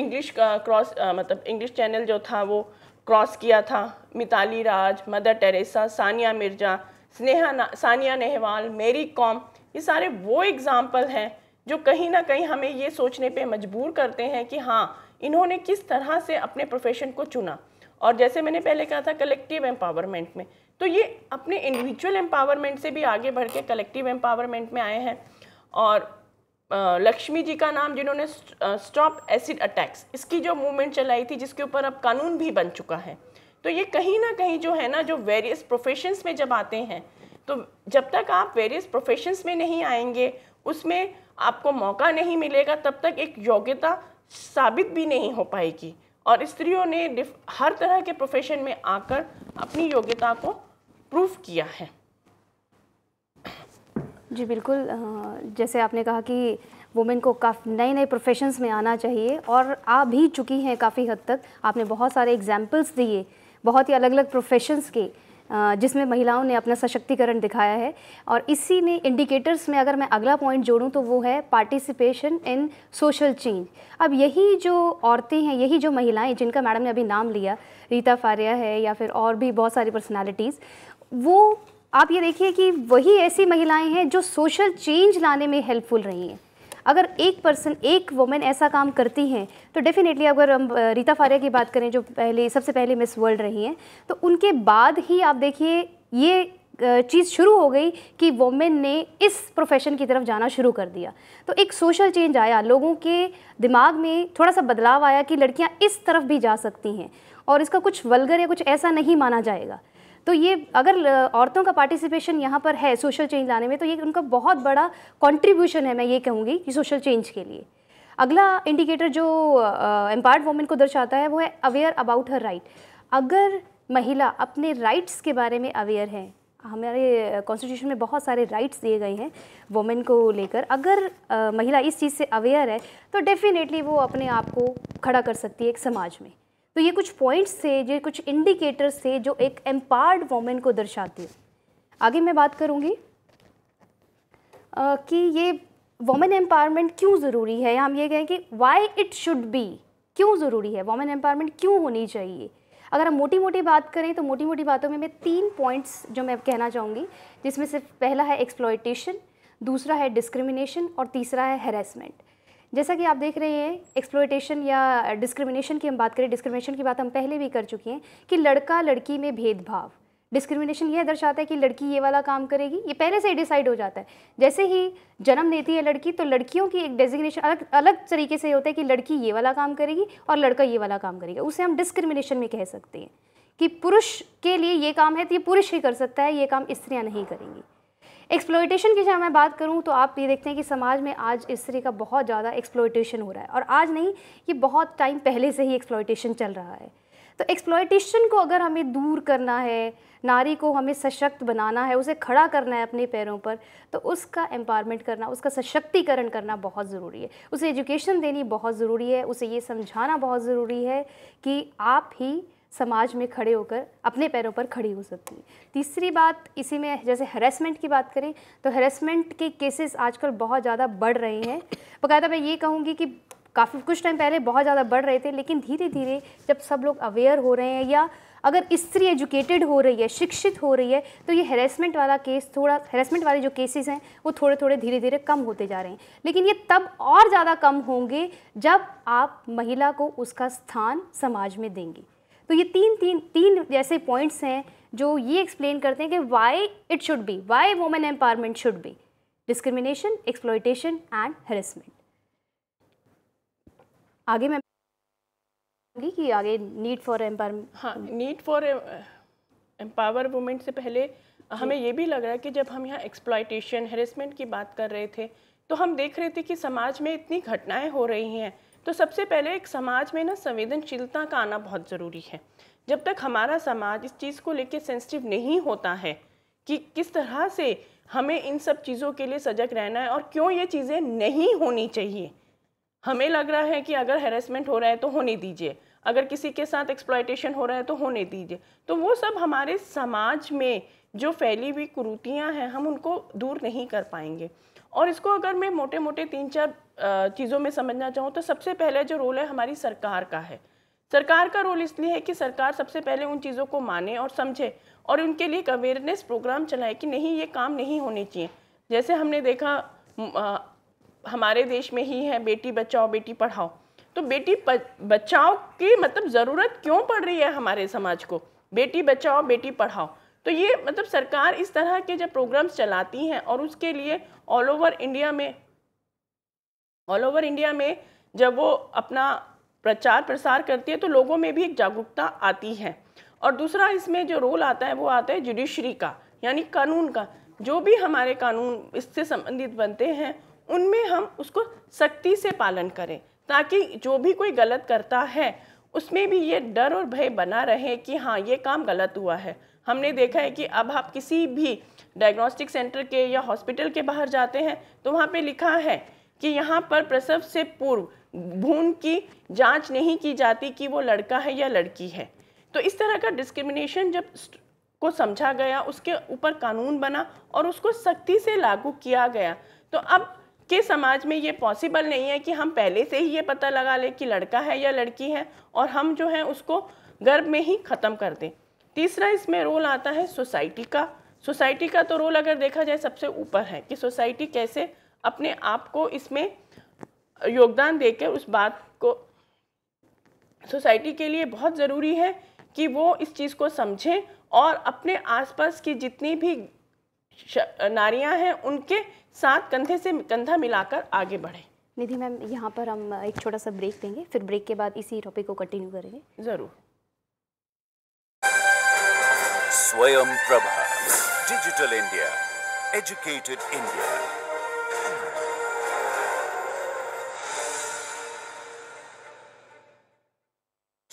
इंग्लिश का क्रॉस मतलब इंग्लिश चैनल जो था वो क्रॉस किया था Mithali Raj Mother Teresa Sania Mirza Sneha Sania Nehwal Mary Kom ये सारे वो एग्ज़ाम्पल हैं जो कहीं ना कहीं हमें ये सोचने पे मजबूर करते हैं कि हाँ इन्होंने किस तरह से अपने प्रोफेशन को चुना और जैसे मैंने पहले कहा था कलेक्टिव एम्पावरमेंट में तो ये अपने इंडिविजुअल एम्पावरमेंट से भी आगे बढ़ के कलेक्टिव एम्पावरमेंट में आए हैं और लक्ष्मी जी का नाम जिन्होंने स्टॉप एसिड अटैक्स इसकी जो मूवमेंट चलाई थी जिसके ऊपर अब कानून भी बन चुका है तो ये कहीं ना कहीं जो है ना जो वेरियस प्रोफेशंस में जब आते हैं तो जब तक आप वेरियस प्रोफेशंस में नहीं आएंगे उसमें आपको मौका नहीं मिलेगा तब तक एक योग्यता साबित भी नहीं हो पाएगी और स्त्रियों ने हर तरह के प्रोफेशन में आकर अपनी योग्यता को प्रूव किया है जी बिल्कुल जैसे आपने कहा कि वुमेन को काफ़ी नए नए प्रोफेशंस में आना चाहिए और आ भी चुकी हैं काफ़ी हद तक आपने बहुत सारे एग्जाम्पल्स दिए बहुत ही अलग अलग प्रोफेशंस के जिसमें महिलाओं ने अपना सशक्तिकरण दिखाया है और इसी में इंडिकेटर्स में अगर मैं अगला पॉइंट जोड़ूँ तो वो है पार्टिसिपेशन इन सोशल चेंज अब यही जो औरतें हैं यही जो महिलाएं जिनका मैडम ने अभी नाम लिया रीता फारिया है या फिर और भी बहुत सारी पर्सनालिटीज़ वो आप ये देखिए कि वही ऐसी महिलाएं हैं जो सोशल चेंज लाने में हेल्पफुल रही हैं अगर एक पर्सन एक वुमेन ऐसा काम करती हैं तो डेफ़िनेटली अगर हम रीता फारिया की बात करें जो पहले सबसे पहले मिस वर्ल्ड रही हैं तो उनके बाद ही आप देखिए ये चीज़ शुरू हो गई कि वोमेन ने इस प्रोफेशन की तरफ जाना शुरू कर दिया तो एक सोशल चेंज आया लोगों के दिमाग में थोड़ा सा बदलाव आया कि लड़कियां इस तरफ भी जा सकती हैं और इसका कुछ वलगर या कुछ ऐसा नहीं माना जाएगा तो ये अगर औरतों का पार्टिसिपेशन यहाँ पर है सोशल चेंज लाने में तो ये उनका बहुत बड़ा कॉन्ट्रीब्यूशन है मैं ये कहूँगी कि सोशल चेंज के लिए अगला इंडिकेटर जो एम्पावर्ड वोमेन को दर्शाता है वो है अवेयर अबाउट हर राइट अगर महिला अपने राइट्स के बारे में अवेयर हैं हमारे कॉन्स्टिट्यूशन में बहुत सारे राइट्स दिए गए हैं वोमेन को लेकर अगर आ, महिला इस चीज़ से अवेयर है तो डेफ़िनेटली वो अपने आप को खड़ा कर सकती है एक समाज में तो ये कुछ पॉइंट्स थे ये कुछ इंडिकेटर्स थे जो एक एम्पावर्ड वोमेन को दर्शाती है आगे मैं बात करूँगी कि ये वोमेन एम्पावरमेंट क्यों ज़रूरी है हम ये कहें कि वाई इट शुड बी क्यों ज़रूरी है वोमेन एम्पावरमेंट क्यों होनी चाहिए अगर हम मोटी मोटी बात करें तो मोटी मोटी बातों में मैं तीन पॉइंट्स जो मैं कहना चाहूँगी जिसमें से पहला है एक्सप्लॉयटेशन दूसरा है डिस्क्रिमिनेशन और तीसरा है हेरेसमेंट जैसा कि आप देख रहे हैं एक्सप्लोइटेशन या डिस्क्रिमिनेशन की हम बात करें डिस्क्रिमिनेशन की बात हम पहले भी कर चुके हैं कि लड़का लड़की में भेदभाव डिस्क्रिमिनेशन यह दर्शाता है कि लड़की ये वाला काम करेगी ये पहले से ही डिसाइड हो जाता है जैसे ही जन्म लेती है लड़की तो लड़कियों की एक डेजिग्नेशन अलग अलग तरीके से होता है कि लड़की ये वाला काम करेगी और लड़का ये वाला काम करेगा उसे हम डिस्क्रिमिनेशन में कह सकते हैं कि पुरुष के लिए ये काम है तो ये पुरुष ही कर सकता है ये काम स्त्रियाँ नहीं करेंगी एक्सप्लोइटेशन की जब मैं बात करूँ तो आप ये देखते हैं कि समाज में आज इस तरह का बहुत ज़्यादा एक्सप्लोइटेशन हो रहा है और आज नहीं ये बहुत टाइम पहले से ही एक्सप्लोइटेशन चल रहा है तो एक्सप्लोइटेशन को अगर हमें दूर करना है नारी को हमें सशक्त बनाना है उसे खड़ा करना है अपने पैरों पर तो उसका एम्पावरमेंट करना उसका सशक्तिकरण करना बहुत ज़रूरी है उसे एजुकेशन देनी बहुत ज़रूरी है उसे ये समझाना बहुत ज़रूरी है कि आप ही समाज में खड़े होकर अपने पैरों पर खड़ी हो सकती है तीसरी बात इसी में जैसे हरेसमेंट की बात करें तो हरेसमेंट के केसेस आजकल बहुत ज़्यादा बढ़ रहे हैं बकायदा मैं ये कहूँगी कि काफ़ी कुछ टाइम पहले बहुत ज़्यादा बढ़ रहे थे लेकिन धीरे धीरे जब सब लोग अवेयर हो रहे हैं या अगर स्त्री एजुकेटेड हो रही है शिक्षित हो रही है तो ये हेरेसमेंट वाला केस थोड़ा हेरेसमेंट वाले जो केसेस हैं वो थोड़े थोड़े धीरे धीरे कम होते जा रहे हैं लेकिन ये तब और ज़्यादा कम होंगे जब आप महिला को उसका स्थान समाज में देंगी तो ये तीन तीन तीन जैसे पॉइंट्स हैं जो ये एक्सप्लेन करते हैं कि why it should be why women empowerment should be discrimination exploitation and harassment आगे मैं कि आगे नीड फॉर एम्पावर हाँ नीड फॉर एम्पावर वूमेंट से पहले हमें ये भी लग रहा है कि जब हम यहाँ एक्सप्लाइटेशन हेरसमेंट की बात कर रहे थे तो हम देख रहे थे कि समाज में इतनी घटनाएं हो रही हैं तो सबसे पहले एक समाज में ना संवेदनशीलता का आना बहुत ज़रूरी है जब तक हमारा समाज इस चीज़ को लेकर सेंसिटिव नहीं होता है कि किस तरह से हमें इन सब चीज़ों के लिए सजग रहना है और क्यों ये चीज़ें नहीं होनी चाहिए हमें लग रहा है कि अगर हेरेसमेंट हो रहा है तो होने दीजिए अगर किसी के साथ एक्सप्लाइटेशन हो रहा है तो होने दीजिए तो वो सब हमारे समाज में जो फैली हुई कुरूतियाँ हैं हम उनको दूर नहीं कर पाएंगे और इसको अगर मैं मोटे मोटे तीन चार चीज़ों में समझना चाहूँ तो सबसे पहले जो रोल है हमारी सरकार का है सरकार का रोल इसलिए है कि सरकार सबसे पहले उन चीज़ों को माने और समझे और उनके लिए एक अवेयरनेस प्रोग्राम चलाए कि नहीं ये काम नहीं होने चाहिए जैसे हमने देखा आ, हमारे देश में ही है बेटी बचाओ बेटी पढ़ाओ तो बेटी बचाओ की मतलब ज़रूरत क्यों पड़ रही है हमारे समाज को बेटी बचाओ बेटी पढ़ाओ तो ये मतलब सरकार इस तरह के जब प्रोग्राम्स चलाती हैं और उसके लिए ऑल ओवर इंडिया में ऑल ओवर इंडिया में जब वो अपना प्रचार प्रसार करती है तो लोगों में भी एक जागरूकता आती है और दूसरा इसमें जो रोल आता है वो आता है जुडिशरी का यानी कानून का जो भी हमारे कानून इससे संबंधित बनते हैं उनमें हम उसको सख्ती से पालन करें ताकि जो भी कोई गलत करता है उसमें भी ये डर और भय बना रहे कि हाँ ये काम गलत हुआ है हमने देखा है कि अब आप किसी भी डायग्नोस्टिक सेंटर के या हॉस्पिटल के बाहर जाते हैं तो वहाँ पे लिखा है कि यहाँ पर प्रसव से पूर्व भ्रूण की जांच नहीं की जाती कि वो लड़का है या लड़की है तो इस तरह का डिस्क्रिमिनेशन जब को समझा गया उसके ऊपर कानून बना और उसको सख्ती से लागू किया गया तो अब के समाज में ये पॉसिबल नहीं है कि हम पहले से ही ये पता लगा लें कि लड़का है या लड़की है और हम जो है उसको गर्भ में ही ख़त्म कर दें तीसरा इसमें रोल आता है सोसाइटी का सोसाइटी का तो रोल अगर देखा जाए सबसे ऊपर है कि सोसाइटी कैसे अपने आप को इसमें योगदान देकर उस बात को सोसाइटी के लिए बहुत ज़रूरी है कि वो इस चीज़ को समझें और अपने आसपास की जितनी भी नारियां हैं उनके साथ कंधे से कंधा मिलाकर आगे बढ़ें निधि मैम यहाँ पर हम एक छोटा सा ब्रेक देंगे फिर ब्रेक के बाद इसी टॉपिक को कंटिन्यू करेंगे ज़रूर Swayam Prabha digital India educated India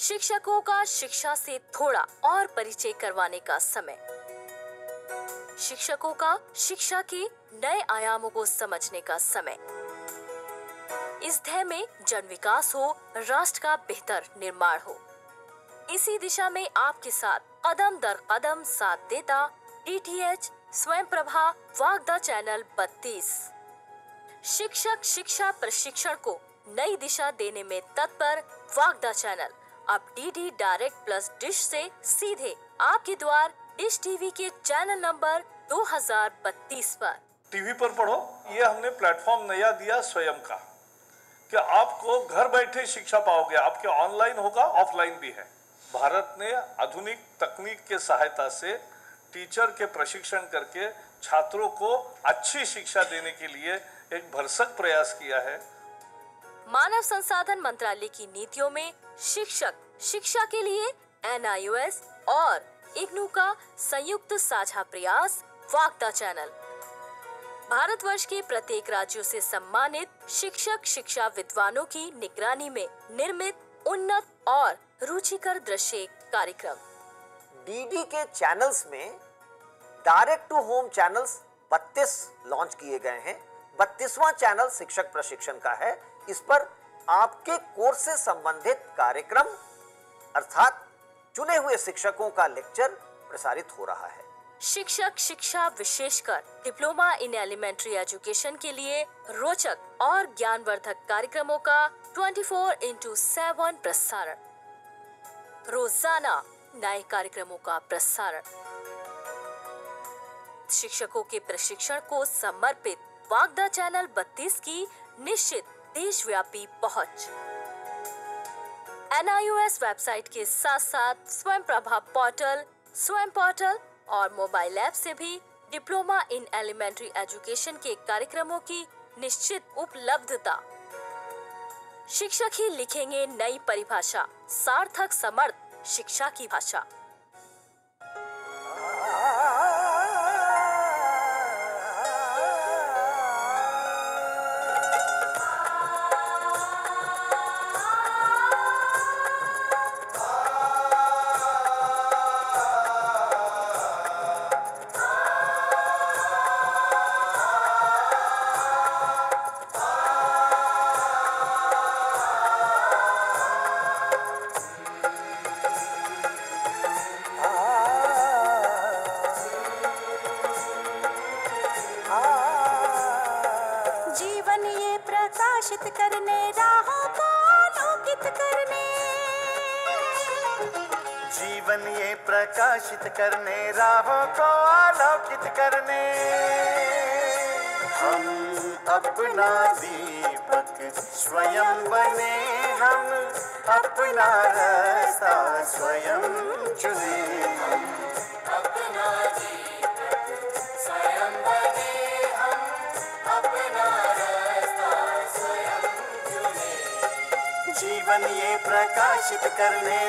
शिक्षकों का शिक्षा से थोड़ा और परिचय करवाने का समय शिक्षकों का शिक्षा के नए आयामों को समझने का समय इस ध्यय में जन विकास हो राष्ट्र का बेहतर निर्माण हो इसी दिशा में आपके साथ कदम दर कदम साथ देता डी टी एच स्वयं प्रभा वागदा चैनल बत्तीस शिक्षक शिक्षा प्रशिक्षण को नई दिशा देने में तत्पर वागदा चैनल अब डी डायरेक्ट प्लस डिश से सीधे आपके द्वार डिश टीवी के चैनल नंबर 2032 पर टीवी पर पढ़ो ये हमने प्लेटफॉर्म नया दिया स्वयं का कि आपको घर बैठे शिक्षा पाओगे आपके ऑनलाइन होगा ऑफलाइन भी है भारत ने आधुनिक तकनीक के सहायता से टीचर के प्रशिक्षण करके छात्रों को अच्छी शिक्षा देने के लिए एक भरसक प्रयास किया है मानव संसाधन मंत्रालय की नीतियों में शिक्षक शिक्षा के लिए एन और इग्नू का संयुक्त साझा प्रयास वाक्ता चैनल भारतवर्ष के प्रत्येक राज्यों से सम्मानित शिक्षक शिक्षा विद्वानों की निगरानी में निर्मित उन्नत और रुचिकर दृश्य कार्यक्रम डीडी के चैनल्स में direct to home channels 32 launch किए गए हैं 32वां चैनल शिक्षक प्रशिक्षण का है इस पर आपके कोर्स से संबंधित कार्यक्रम अर्थात चुने हुए शिक्षकों का लेक्चर प्रसारित हो रहा है शिक्षक शिक्षा विशेषकर डिप्लोमा इन एलिमेंट्री एजुकेशन के लिए रोचक और ज्ञानवर्धक कार्यक्रमों का 24 फोर इंटू सेवन प्रसारण रोजाना नए कार्यक्रमों का प्रसारण शिक्षकों के प्रशिक्षण को समर्पित वागदा चैनल 32 की निश्चित देशव्यापी पहुंच एनआईओएस वेबसाइट के साथ साथ स्वयं प्रभा पोर्टल स्वयं पोर्टल और मोबाइल ऐप से भी डिप्लोमा इन एलिमेंट्री एजुकेशन के कार्यक्रमों की निश्चित उपलब्धता शिक्षक ही लिखेंगे नई परिभाषा सार्थक समर्थ शिक्षा की भाषा करने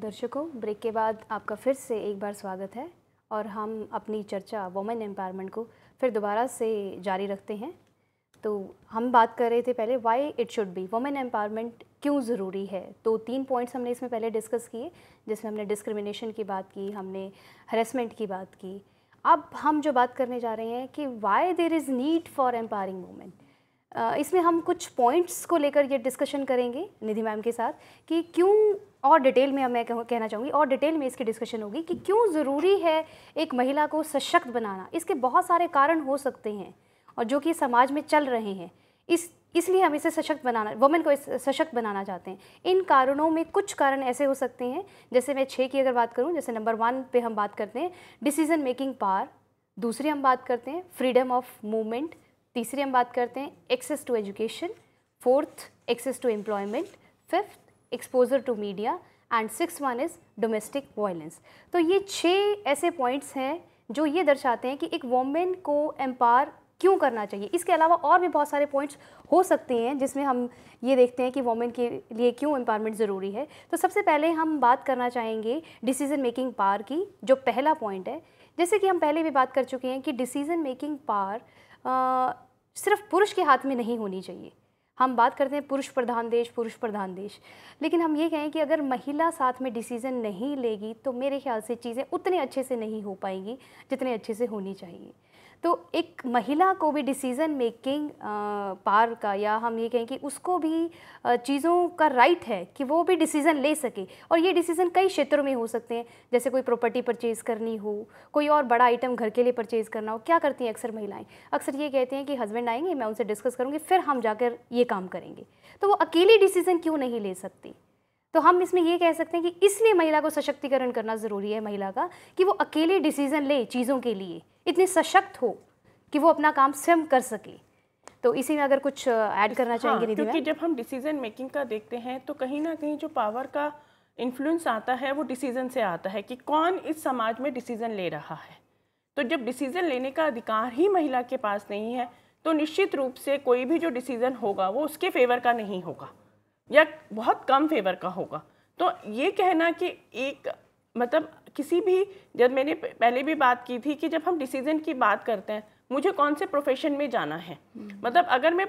दर्शकों ब्रेक के बाद आपका फिर से एक बार स्वागत है और हम अपनी चर्चा वुमेन एम्पावरमेंट को फिर दोबारा से जारी रखते हैं तो हम बात कर रहे थे पहले why it should be women empowerment क्यों ज़रूरी है तो तीन पॉइंट्स हमने इसमें पहले डिस्कस किए जिसमें हमने डिस्क्रिमिनेशन की बात की हमने हरेसमेंट की बात की अब हम जो बात करने जा रहे हैं कि why there is need for empowering women इसमें हम कुछ पॉइंट्स को लेकर ये डिस्कशन करेंगे निधि मैम के साथ कि क्यों और डिटेल में मैं कहना चाहूँगी और डिटेल में इसकी डिस्कशन होगी कि क्यों ज़रूरी है एक महिला को सशक्त बनाना इसके बहुत सारे कारण हो सकते हैं और जो कि समाज में चल रहे हैं इस इसलिए हम इसे सशक्त बनाना वुमेन को सशक्त बनाना चाहते हैं इन कारणों में कुछ कारण ऐसे हो सकते हैं जैसे मैं छः की अगर बात करूँ जैसे नंबर वन पे हम बात करते हैं डिसीजन मेकिंग पावर दूसरी हम बात करते हैं फ्रीडम ऑफ मूवमेंट तीसरी हम बात करते हैं access to education fourth access to employment fifth exposure to media and six one is domestic violence तो ये छः ऐसे पॉइंट्स हैं जो ये दर्शाते हैं कि एक वोमेन को एम्पावर क्यों करना चाहिए इसके अलावा और भी बहुत सारे पॉइंट्स हो सकते हैं जिसमें हम ये देखते हैं कि वोमेन के लिए क्यों एम्पावरमेंट ज़रूरी है तो सबसे पहले हम बात करना चाहेंगे डिसीज़न मेकिंग पावर की जो पहला पॉइंट है जैसे कि हम पहले भी बात कर चुके हैं कि डिसीज़न मेकिंग पावर सिर्फ पुरुष के हाथ में नहीं होनी चाहिए हम बात करते हैं पुरुष प्रधान देश पुरुष प्रधान देश लेकिन हम ये कहें कि अगर महिला साथ में डिसीज़न नहीं लेगी तो मेरे ख्याल से चीज़ें उतने अच्छे से नहीं हो पाएंगी जितने अच्छे से होनी चाहिए तो एक महिला को भी डिसीज़न मेकिंग पार का या हम ये कहें कि उसको भी चीज़ों का राइट है कि वो भी डिसीज़न ले सके और ये डिसीज़न कई क्षेत्रों में हो सकते हैं जैसे कोई प्रॉपर्टी परचेज़ करनी हो कोई और बड़ा आइटम घर के लिए परचेज़ करना हो क्या करती हैं अक्सर महिलाएं अक्सर ये कहते हैं कि हस्बैंड आएंगे मैं उनसे डिस्कस करूँगी फिर हम जाकर ये काम करेंगे तो वो अकेली डिसीज़न क्यों नहीं ले सकती तो हम इसमें ये कह सकते हैं कि इसलिए महिला को सशक्तिकरण करना ज़रूरी है महिला का कि वो अकेले डिसीज़न ले चीज़ों के लिए इतनी सशक्त हो कि वो अपना काम स्वयं कर सके तो इसी में अगर कुछ ऐड करना हाँ, चाहेंगे हाँ, क्योंकि जब हम डिसीजन मेकिंग का देखते हैं तो कहीं ना कहीं जो पावर का इन्फ्लुएंस आता है वो डिसीजन से आता है कि कौन इस समाज में डिसीजन ले रहा है तो जब डिसीजन लेने का अधिकार ही महिला के पास नहीं है तो निश्चित रूप से कोई भी जो डिसीजन होगा वो उसके फेवर का नहीं होगा या बहुत कम फेवर का होगा तो ये कहना कि एक मतलब किसी भी जब मैंने पहले भी बात की थी कि जब हम डिसीजन की बात करते हैं मुझे कौन से प्रोफेशन में जाना है हम्म। मतलब अगर मैं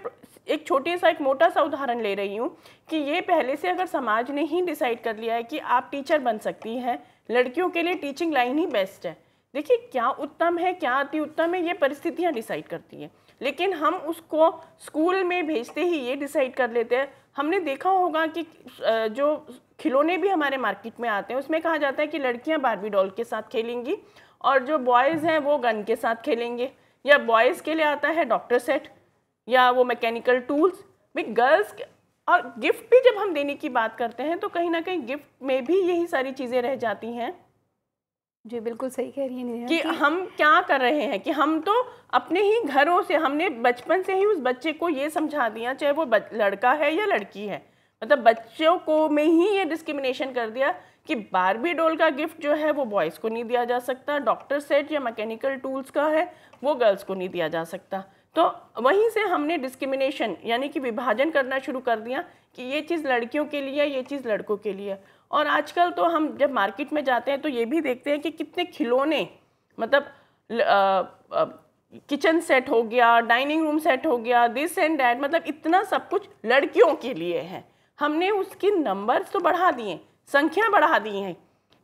एक छोटी सा एक मोटा सा उदाहरण ले रही हूँ कि ये पहले से अगर समाज ने ही डिसाइड कर लिया है कि आप टीचर बन सकती हैं लड़कियों के लिए टीचिंग लाइन ही बेस्ट है देखिए क्या उत्तम है क्या अति उत्तम है ये परिस्थितियाँ डिसाइड करती हैं लेकिन हम उसको स्कूल में भेजते ही ये डिसाइड कर लेते हैं हमने देखा होगा कि जो खिलौने भी हमारे मार्केट में आते हैं उसमें कहा जाता है कि लड़कियां बारबी डॉल के साथ खेलेंगी और जो बॉयज़ हैं वो गन के साथ खेलेंगे या बॉयज़ के लिए आता है डॉक्टर सेट या वो मैकेनिकल टूल्स भी गर्ल्स और गिफ्ट भी जब हम देने की बात करते हैं तो कहीं ना कहीं गिफ्ट में भी यही सारी चीज़ें रह जाती हैं जी बिल्कुल सही कह रही है कि, कि हम क्या कर रहे हैं कि हम तो अपने ही घरों से हमने बचपन से ही उस बच्चे को ये समझा दिया चाहे वो लड़का है या लड़की है मतलब बच्चों को में ही ये डिस्क्रिमिनेशन कर दिया कि बारबी डोल का गिफ्ट जो है वो बॉयज़ को नहीं दिया जा सकता डॉक्टर सेट या मैकेनिकल टूल्स का है वो गर्ल्स को नहीं दिया जा सकता तो वहीं से हमने डिस्क्रिमिनेशन यानी कि विभाजन करना शुरू कर दिया कि ये चीज़ लड़कियों के लिए ये चीज़ लड़कों के लिए और आजकल तो हम जब मार्केट में जाते हैं तो ये भी देखते हैं कि कितने खिलौने मतलब किचन सेट हो गया डाइनिंग रूम सेट हो गया दिस एंड डैट मतलब इतना सब कुछ लड़कियों के लिए है हमने उसकी नंबर्स तो बढ़ा दिए संख्या बढ़ा दी हैं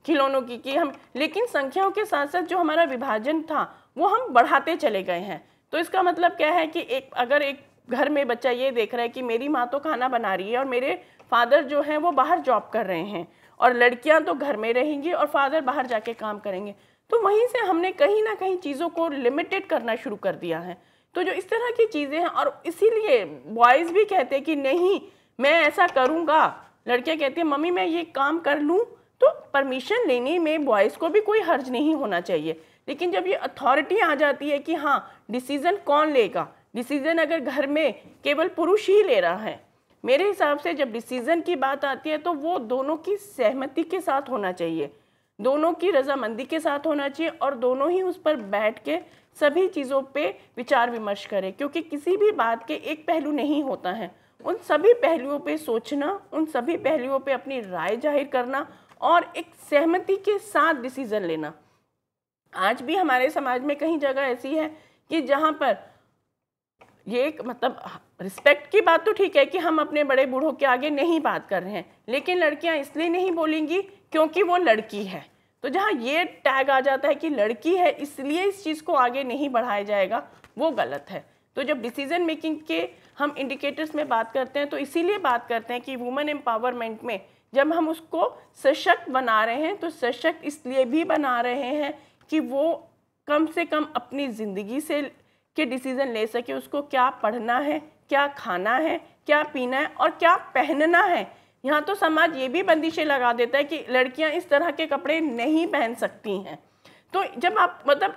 खिलौनों की कि हम लेकिन संख्याओं के साथ साथ जो हमारा विभाजन था वो हम बढ़ाते चले गए हैं तो इसका मतलब क्या है कि एक अगर एक घर में बच्चा ये देख रहा है कि मेरी माँ तो खाना बना रही है और मेरे फादर जो हैं वो बाहर जॉब कर रहे हैं और लड़कियां तो घर में रहेंगी और फादर बाहर जाके काम करेंगे तो वहीं से हमने कहीं ना कहीं चीज़ों को लिमिटेड करना शुरू कर दिया है तो जो इस तरह की चीज़ें हैं और इसीलिए बॉयज़ भी कहते हैं कि नहीं मैं ऐसा करूँगा लड़कियाँ कहती हैं मम्मी मैं ये काम कर लूँ तो परमिशन लेने में बॉयज़ को भी कोई हर्ज नहीं होना चाहिए लेकिन जब ये अथॉरिटी आ जाती है कि हाँ डिसीज़न कौन लेगा डिसीज़न अगर घर में केवल पुरुष ही ले रहा है मेरे हिसाब से जब डिसीज़न की बात आती है तो वो दोनों की सहमति के साथ होना चाहिए दोनों की रजामंदी के साथ होना चाहिए और दोनों ही उस पर बैठ के सभी चीज़ों पे विचार विमर्श करें क्योंकि किसी भी बात के एक पहलू नहीं होता है उन सभी पहलुओं पे सोचना उन सभी पहलुओं पे अपनी राय जाहिर करना और एक सहमति के साथ डिसीज़न लेना आज भी हमारे समाज में कहीं जगह ऐसी है कि जहाँ पर ये एक मतलब रिस्पेक्ट की बात तो ठीक है कि हम अपने बड़े बूढ़ों के आगे नहीं बात कर रहे हैं लेकिन लड़कियां इसलिए नहीं बोलेंगी क्योंकि वो लड़की है तो जहाँ ये टैग आ जाता है कि लड़की है इसलिए इस चीज़ को आगे नहीं बढ़ाया जाएगा वो गलत है तो जब डिसीजन मेकिंग के हम इंडिकेटर्स में बात करते हैं तो इसीलिए बात करते हैं कि वुमेन एम्पावरमेंट में जब हम उसको सशक्त बना रहे हैं तो सशक्त इसलिए भी बना रहे हैं कि वो कम से कम अपनी ज़िंदगी से के डिसीज़न ले सके उसको क्या पढ़ना है क्या खाना है क्या पीना है और क्या पहनना है यहाँ तो समाज ये भी बंदिशें लगा देता है कि लड़कियाँ इस तरह के कपड़े नहीं पहन सकती हैं तो जब आप मतलब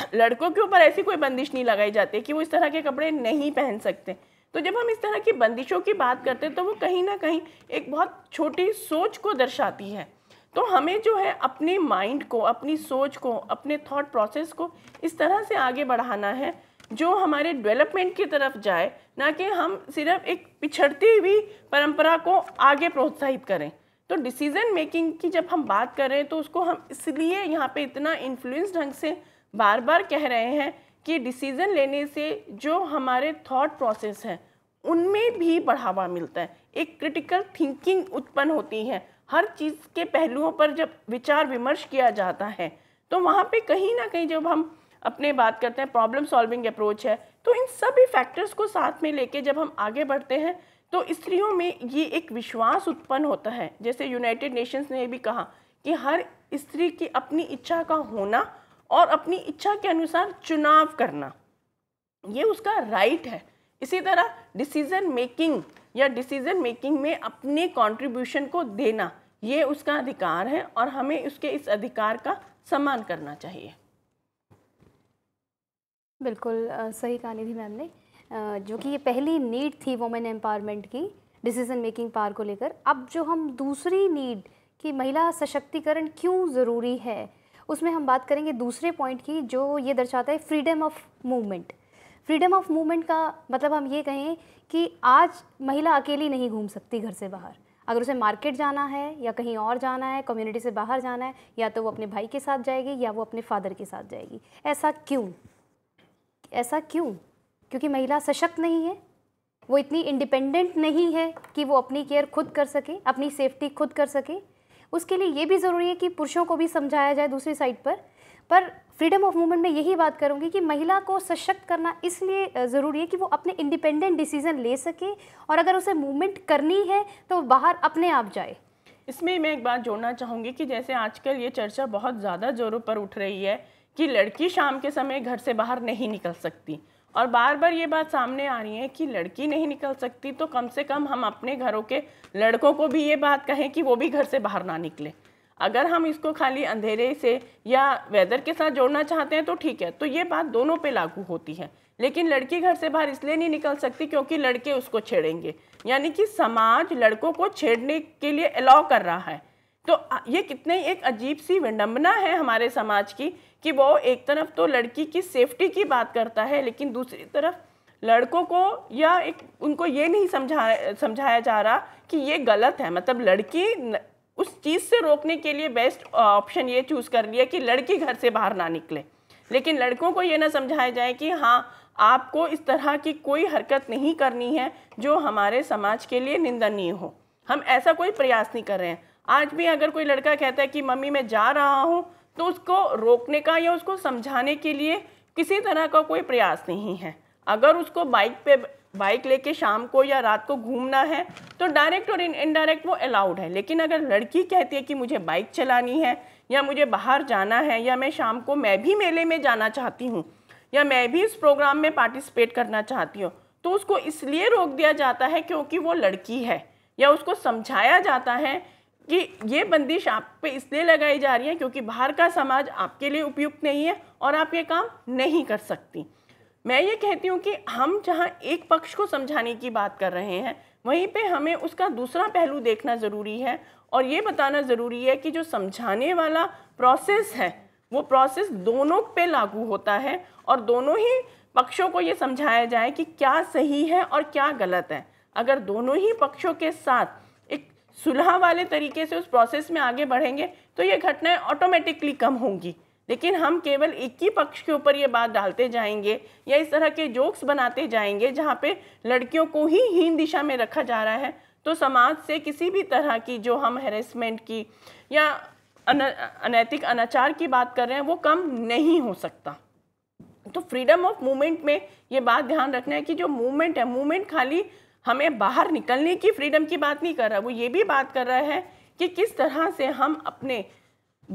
लड़कों के ऊपर ऐसी कोई बंदिश नहीं लगाई जाती कि वो इस तरह के कपड़े नहीं पहन सकते तो जब हम इस तरह की बंदिशों की बात करते हैं तो वो कहीं ना कहीं एक बहुत छोटी सोच को दर्शाती है तो हमें जो है अपने माइंड को अपनी सोच को अपने थॉट प्रोसेस को इस तरह से आगे बढ़ाना है जो हमारे डेवलपमेंट की तरफ जाए ना कि हम सिर्फ एक पिछड़ती हुई परंपरा को आगे प्रोत्साहित करें तो डिसीज़न मेकिंग की जब हम बात कर रहे हैं तो उसको हम इसलिए यहाँ पे इतना इन्फ्लुएंस ढंग से बार बार कह रहे हैं कि डिसीज़न लेने से जो हमारे थॉट प्रोसेस हैं उनमें भी बढ़ावा मिलता है एक क्रिटिकल थिंकिंग उत्पन्न होती है हर चीज़ के पहलुओं पर जब विचार विमर्श किया जाता है तो वहाँ पे कहीं ना कहीं जब हम अपने बात करते हैं प्रॉब्लम सॉल्विंग अप्रोच है तो इन सभी फैक्टर्स को साथ में लेके जब हम आगे बढ़ते हैं तो स्त्रियों में ये एक विश्वास उत्पन्न होता है जैसे यूनाइटेड नेशंस ने भी कहा कि हर स्त्री की अपनी इच्छा का होना और अपनी इच्छा के अनुसार चुनाव करना ये उसका राइट है इसी तरह डिसीज़न मेकिंग या डिसीज़न मेकिंग में अपने कंट्रीब्यूशन को देना ये उसका अधिकार है और हमें उसके इस अधिकार का सम्मान करना चाहिए बिल्कुल सही कहा निधि मैम ने जो कि ये पहली नीड थी वुमेन एम्पावरमेंट की डिसीजन मेकिंग पावर को लेकर अब जो हम दूसरी नीड कि महिला सशक्तिकरण क्यों ज़रूरी है उसमें हम बात करेंगे दूसरे पॉइंट की जो ये दर्शाता है freedom of movement freedom of movement का मतलब हम ये कहें कि आज महिला अकेली नहीं घूम सकती घर से बाहर अगर उसे मार्केट जाना है या कहीं और जाना है कम्युनिटी से बाहर जाना है या तो वो अपने भाई के साथ जाएगी या वो अपने फादर के साथ जाएगी ऐसा क्यों ऐसा क्यों क्योंकि महिला सशक्त नहीं है वो इतनी इंडिपेंडेंट नहीं है कि वो अपनी केयर खुद कर सके अपनी सेफ्टी खुद कर सके उसके लिए ये भी ज़रूरी है कि पुरुषों को भी समझाया जाए दूसरी साइड पर पर फ्रीडम ऑफ मूवमेंट में यही बात करूँगी कि महिला को सशक्त करना इसलिए ज़रूरी है कि वो अपने इंडिपेंडेंट डिसीज़न ले सके और अगर उसे मूवमेंट करनी है तो बाहर अपने आप जाए इसमें मैं एक बात जोड़ना चाहूँगी कि जैसे आजकल ये चर्चा बहुत ज़्यादा ज़ोरों पर उठ रही है कि लड़की शाम के समय घर से बाहर नहीं निकल सकती और बार बार ये बात सामने आ रही है कि लड़की नहीं निकल सकती तो कम से कम हम अपने घरों के लड़कों को भी ये बात कहें कि वो भी घर से बाहर ना निकले अगर हम इसको खाली अंधेरे से या वेदर के साथ जोड़ना चाहते हैं तो ठीक है तो ये बात दोनों पे लागू होती है लेकिन लड़की घर से बाहर इसलिए नहीं निकल सकती क्योंकि लड़के उसको छेड़ेंगे यानी कि समाज लड़कों को छेड़ने के लिए अलाउ कर रहा है तो ये कितने एक अजीब सी विडम्बना है हमारे समाज की कि वो एक तरफ तो लड़की की सेफ्टी की बात करता है लेकिन दूसरी तरफ लड़कों को या एक उनको ये नहीं समझा समझाया जा रहा कि ये गलत है मतलब लड़की उस चीज़ से रोकने के लिए बेस्ट ऑप्शन ये चूज़ कर लिया कि लड़की घर से बाहर ना निकले लेकिन लड़कों को ये ना समझाया जाए कि हाँ आपको इस तरह की कोई हरकत नहीं करनी है जो हमारे समाज के लिए निंदनीय हो हम ऐसा कोई प्रयास नहीं कर रहे हैं आज भी अगर कोई लड़का कहता है कि मम्मी मैं जा रहा हूँ तो उसको रोकने का या उसको समझाने के लिए किसी तरह का कोई प्रयास नहीं है अगर उसको बाइक पे बाइक लेके शाम को या रात को घूमना है तो डायरेक्ट और इनडायरेक्ट वो अलाउड है लेकिन अगर लड़की कहती है कि मुझे बाइक चलानी है या मुझे बाहर जाना है या मैं शाम को मैं भी मेले में जाना चाहती हूँ या मैं भी इस प्रोग्राम में पार्टिसिपेट करना चाहती हूँ तो उसको इसलिए रोक दिया जाता है क्योंकि वो लड़की है या उसको समझाया जाता है कि ये बंदिश आप पे इसलिए लगाई जा रही है क्योंकि बाहर का समाज आपके लिए उपयुक्त नहीं है और आप ये काम नहीं कर सकती मैं ये कहती हूँ कि हम जहाँ एक पक्ष को समझाने की बात कर रहे हैं वहीं पे हमें उसका दूसरा पहलू देखना ज़रूरी है और ये बताना ज़रूरी है कि जो समझाने वाला प्रोसेस है वो प्रोसेस दोनों पे लागू होता है और दोनों ही पक्षों को ये समझाया जाए कि क्या सही है और क्या गलत है अगर दोनों ही पक्षों के साथ सुलह वाले तरीके से उस प्रोसेस में आगे बढ़ेंगे तो ये घटनाएं ऑटोमेटिकली कम होंगी लेकिन हम केवल एक ही पक्ष के ऊपर ये बात डालते जाएंगे या इस तरह के जोक्स बनाते जाएंगे जहाँ पे लड़कियों को ही हीन दिशा में रखा जा रहा है तो समाज से किसी भी तरह की जो हम हेरेसमेंट की या अनैतिक अनाचार की बात कर रहे हैं वो कम नहीं हो सकता तो फ्रीडम ऑफ मूवमेंट में ये बात ध्यान रखना है कि जो मूवमेंट है मूवमेंट खाली हमें बाहर निकलने की फ्रीडम की बात नहीं कर रहा वो ये भी बात कर रहा है कि किस तरह से हम अपने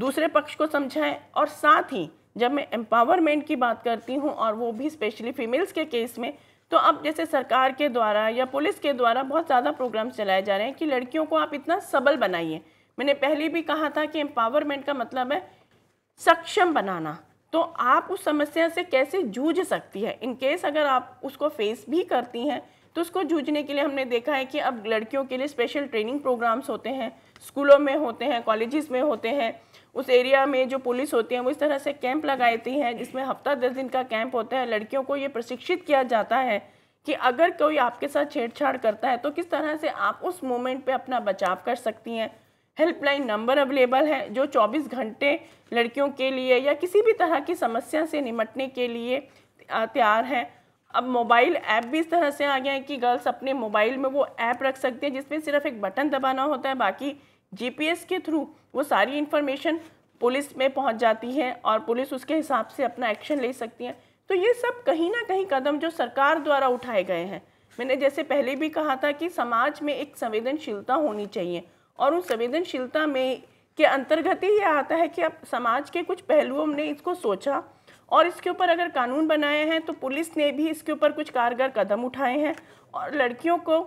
दूसरे पक्ष को समझाएं और साथ ही जब मैं एम्पावरमेंट की बात करती हूँ और वो भी स्पेशली फीमेल्स के केस में तो अब जैसे सरकार के द्वारा या पुलिस के द्वारा बहुत ज़्यादा प्रोग्राम्स चलाए जा रहे हैं कि लड़कियों को आप इतना सबल बनाइए मैंने पहले भी कहा था कि एम्पावरमेंट का मतलब है सक्षम बनाना तो आप उस समस्या से कैसे जूझ सकती है इनकेस अगर आप उसको फेस भी करती हैं तो उसको जूझने के लिए हमने देखा है कि अब लड़कियों के लिए स्पेशल ट्रेनिंग प्रोग्राम्स होते हैं स्कूलों में होते हैं कॉलेजेस में होते हैं उस एरिया में जो पुलिस होती है वो इस तरह से कैंप लगाती हैं जिसमें हफ्ता दस दिन का कैंप होता है लड़कियों को ये प्रशिक्षित किया जाता है कि अगर कोई आपके साथ छेड़छाड़ करता है तो किस तरह से आप उस मोमेंट पे अपना बचाव कर सकती हैं हेल्पलाइन नंबर अवेलेबल है जो 24 घंटे लड़कियों के लिए या किसी भी तरह की समस्या से निपटने के लिए तैयार हैं अब मोबाइल ऐप भी इस तरह से आ गया है कि गर्ल्स अपने मोबाइल में वो ऐप रख सकते हैं जिसमें सिर्फ एक बटन दबाना होता है बाकी जीपीएस के थ्रू वो सारी इन्फॉर्मेशन पुलिस में पहुंच जाती है और पुलिस उसके हिसाब से अपना एक्शन ले सकती है तो ये सब कहीं ना कहीं कदम जो सरकार द्वारा उठाए गए हैं मैंने जैसे पहले भी कहा था कि समाज में एक संवेदनशीलता होनी चाहिए और उस संवेदनशीलता में के अंतर्गत ही ये आता है कि अब समाज के कुछ पहलुओं ने इसको सोचा और इसके ऊपर अगर कानून बनाए हैं तो पुलिस ने भी इसके ऊपर कुछ कारगर कदम उठाए हैं और लड़कियों को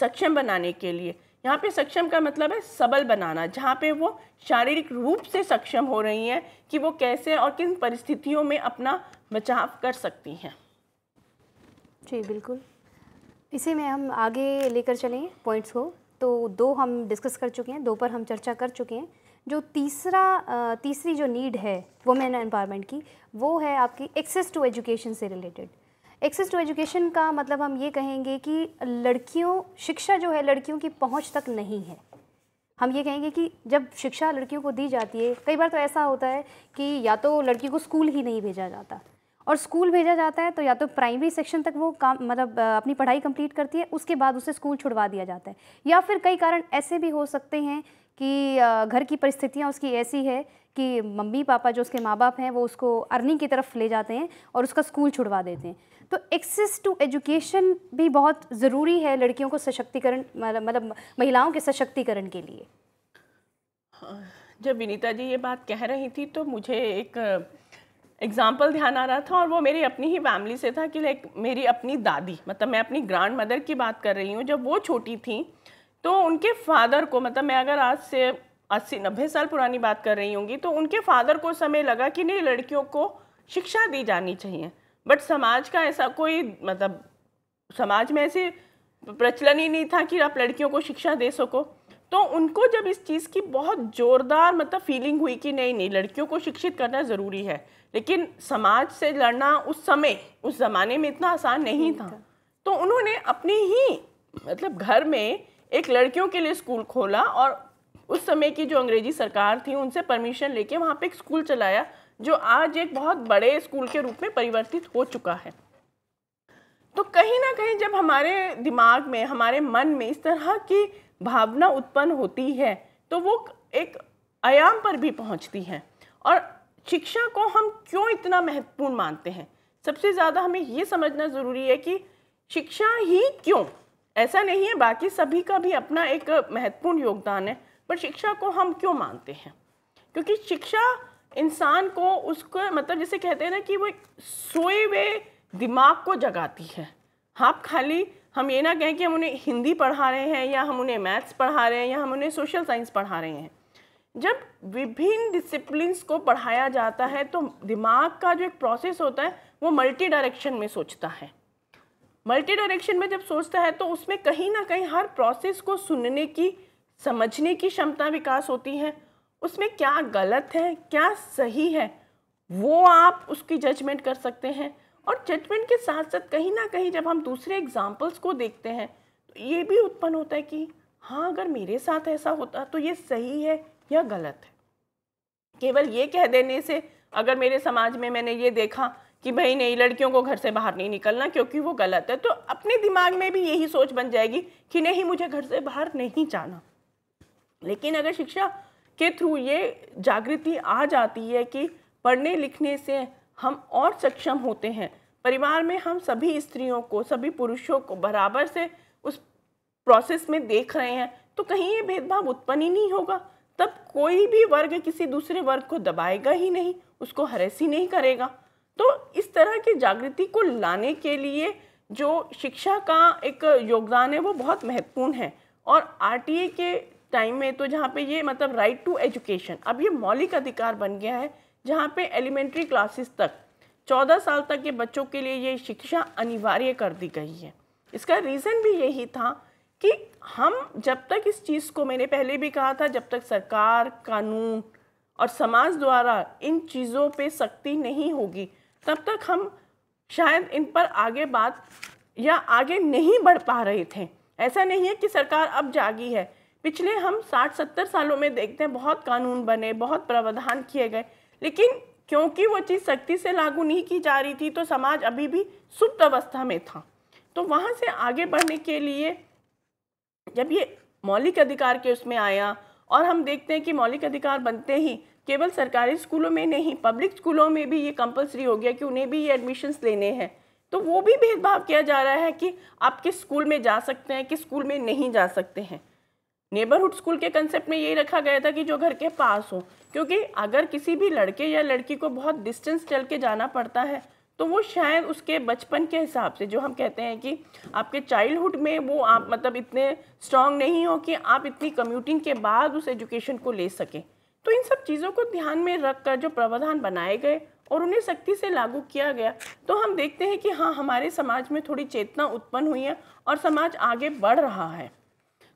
सक्षम बनाने के लिए यहाँ पे सक्षम का मतलब है सबल बनाना जहाँ पे वो शारीरिक रूप से सक्षम हो रही हैं कि वो कैसे और किन परिस्थितियों में अपना बचाव कर सकती हैं जी बिल्कुल इसी में हम आगे लेकर चलें पॉइंट्स को तो दो हम डिस्कस कर चुके हैं दो पर हम चर्चा कर चुके हैं जो तीसरा तीसरी जो नीड है वुमेन एम्पावरमेंट की वो है आपकी एक्सेस टू एजुकेशन से रिलेटेड एक्सेस टू एजुकेशन का मतलब हम ये कहेंगे कि लड़कियों शिक्षा जो है लड़कियों की पहुंच तक नहीं है हम ये कहेंगे कि जब शिक्षा लड़कियों को दी जाती है कई बार तो ऐसा होता है कि या तो लड़की को स्कूल ही नहीं भेजा जाता और स्कूल भेजा जाता है तो या तो प्राइमरी सेक्शन तक वो काम मतलब अपनी पढ़ाई कंप्लीट करती है उसके बाद उसे स्कूल छुड़वा दिया जाता है या फिर कई कारण ऐसे भी हो सकते हैं कि घर की परिस्थितियाँ उसकी ऐसी है कि मम्मी पापा जो उसके माँ बाप हैं वो उसको अर्निंग की तरफ ले जाते हैं और उसका स्कूल छुड़वा देते हैं तो एक्सेस टू एजुकेशन भी बहुत ज़रूरी है लड़कियों को सशक्तिकरण मतलब महिलाओं के सशक्तिकरण के लिए हाँ, जब विनीता जी ये बात कह रही थी तो मुझे एक एग्ज़ाम्पल ध्यान आ रहा था और वो मेरी अपनी ही फैमिली से था कि लाइक मेरी अपनी दादी मतलब मैं अपनी ग्रांड मदर की बात कर रही हूँ जब वो छोटी थी तो उनके फादर को मतलब मैं अगर आज से अस्सी नब्बे साल पुरानी बात कर रही होंगी तो उनके फादर को समय लगा कि नहीं लड़कियों को शिक्षा दी जानी चाहिए बट समाज का ऐसा कोई मतलब समाज में ऐसे प्रचलन ही नहीं था कि आप लड़कियों को शिक्षा दे सको तो उनको जब इस चीज़ की बहुत ज़ोरदार मतलब फीलिंग हुई कि नहीं नहीं लड़कियों को शिक्षित करना ज़रूरी है लेकिन समाज से लड़ना उस समय उस ज़माने में इतना आसान नहीं था तो उन्होंने अपने ही मतलब घर में एक लड़कियों के लिए स्कूल खोला और उस समय की जो अंग्रेजी सरकार थी उनसे परमिशन लेके वहाँ पे एक स्कूल चलाया जो आज एक बहुत बड़े स्कूल के रूप में परिवर्तित हो चुका है तो कहीं ना कहीं जब हमारे दिमाग में हमारे मन में इस तरह की भावना उत्पन्न होती है तो वो एक आयाम पर भी पहुँचती है और शिक्षा को हम क्यों इतना महत्वपूर्ण मानते हैं सबसे ज़्यादा हमें ये समझना ज़रूरी है कि शिक्षा ही क्यों ऐसा नहीं है बाकी सभी का भी अपना एक महत्वपूर्ण योगदान है पर शिक्षा को हम क्यों मानते हैं क्योंकि शिक्षा इंसान को उसको मतलब जैसे कहते हैं ना कि वो सोए हुए दिमाग को जगाती है आप खाली हम ये ना कहें कि हम उन्हें हिंदी पढ़ा रहे हैं या हम उन्हें मैथ्स पढ़ा रहे हैं या हम उन्हें सोशल साइंस पढ़ा रहे हैं जब विभिन्न डिसिप्लिनस को पढ़ाया जाता है तो दिमाग का जो एक प्रोसेस होता है वो मल्टी डायरेक्शन में सोचता है मल्टी डायरेक्शन में जब सोचता है तो उसमें कहीं ना कहीं हर प्रोसेस को सुनने की समझने की क्षमता विकास होती है उसमें क्या गलत है क्या सही है वो आप उसकी जजमेंट कर सकते हैं और जजमेंट के साथ साथ कहीं ना कहीं जब हम दूसरे एग्जाम्पल्स को देखते हैं तो ये भी उत्पन्न होता है कि हाँ अगर मेरे साथ ऐसा होता तो ये सही है या गलत है केवल ये कह देने से अगर मेरे समाज में मैंने ये देखा कि भाई नहीं लड़कियों को घर से बाहर नहीं निकलना क्योंकि वो गलत है तो अपने दिमाग में भी यही सोच बन जाएगी कि नहीं मुझे घर से बाहर नहीं जाना लेकिन अगर शिक्षा के थ्रू ये जागृति आ जाती है कि पढ़ने लिखने से हम और सक्षम होते हैं परिवार में हम सभी स्त्रियों को सभी पुरुषों को बराबर से उस प्रोसेस में देख रहे हैं तो कहीं ये भेदभाव उत्पन्न ही नहीं होगा तब कोई भी वर्ग किसी दूसरे वर्ग को दबाएगा ही नहीं उसको हरेस ही नहीं करेगा तो इस तरह की जागृति को लाने के लिए जो शिक्षा का एक योगदान है वो बहुत महत्वपूर्ण है और आर के टाइम में तो जहाँ पे ये मतलब राइट टू एजुकेशन अब ये मौलिक अधिकार बन गया है जहाँ पे एलिमेंट्री क्लासेस तक चौदह साल तक के बच्चों के लिए ये शिक्षा अनिवार्य कर दी गई है इसका रीज़न भी यही था कि हम जब तक इस चीज़ को मैंने पहले भी कहा था जब तक सरकार कानून और समाज द्वारा इन चीज़ों पे सख्ती नहीं होगी तब तक हम शायद इन पर आगे बात या आगे नहीं बढ़ पा रहे थे ऐसा नहीं है कि सरकार अब जागी है पिछले हम 60-70 सालों में देखते हैं बहुत कानून बने बहुत प्रावधान किए गए लेकिन क्योंकि वो चीज़ सख्ती से लागू नहीं की जा रही थी तो समाज अभी भी सुप्त अवस्था में था तो वहाँ से आगे बढ़ने के लिए जब ये मौलिक अधिकार के उसमें आया और हम देखते हैं कि मौलिक अधिकार बनते ही केवल सरकारी स्कूलों में नहीं पब्लिक स्कूलों में भी ये कंपलसरी हो गया कि उन्हें भी ये एडमिशन्स लेने हैं तो वो भी भेदभाव किया जा रहा है कि आप किस स्कूल में जा सकते हैं किस स्कूल में नहीं जा सकते हैं नेबरहुड स्कूल के कंसेप्ट में यही रखा गया था कि जो घर के पास हो क्योंकि अगर किसी भी लड़के या लड़की को बहुत डिस्टेंस चल के जाना पड़ता है तो वो शायद उसके बचपन के हिसाब से जो हम कहते हैं कि आपके चाइल्डहुड में वो आप मतलब इतने स्ट्रांग नहीं हो कि आप इतनी कम्यूटिंग के बाद उस एजुकेशन को ले सकें तो इन सब चीज़ों को ध्यान में रख कर जो प्रावधान बनाए गए और उन्हें सख्ती से लागू किया गया तो हम देखते हैं कि हाँ हमारे समाज में थोड़ी चेतना उत्पन्न हुई है और समाज आगे बढ़ रहा है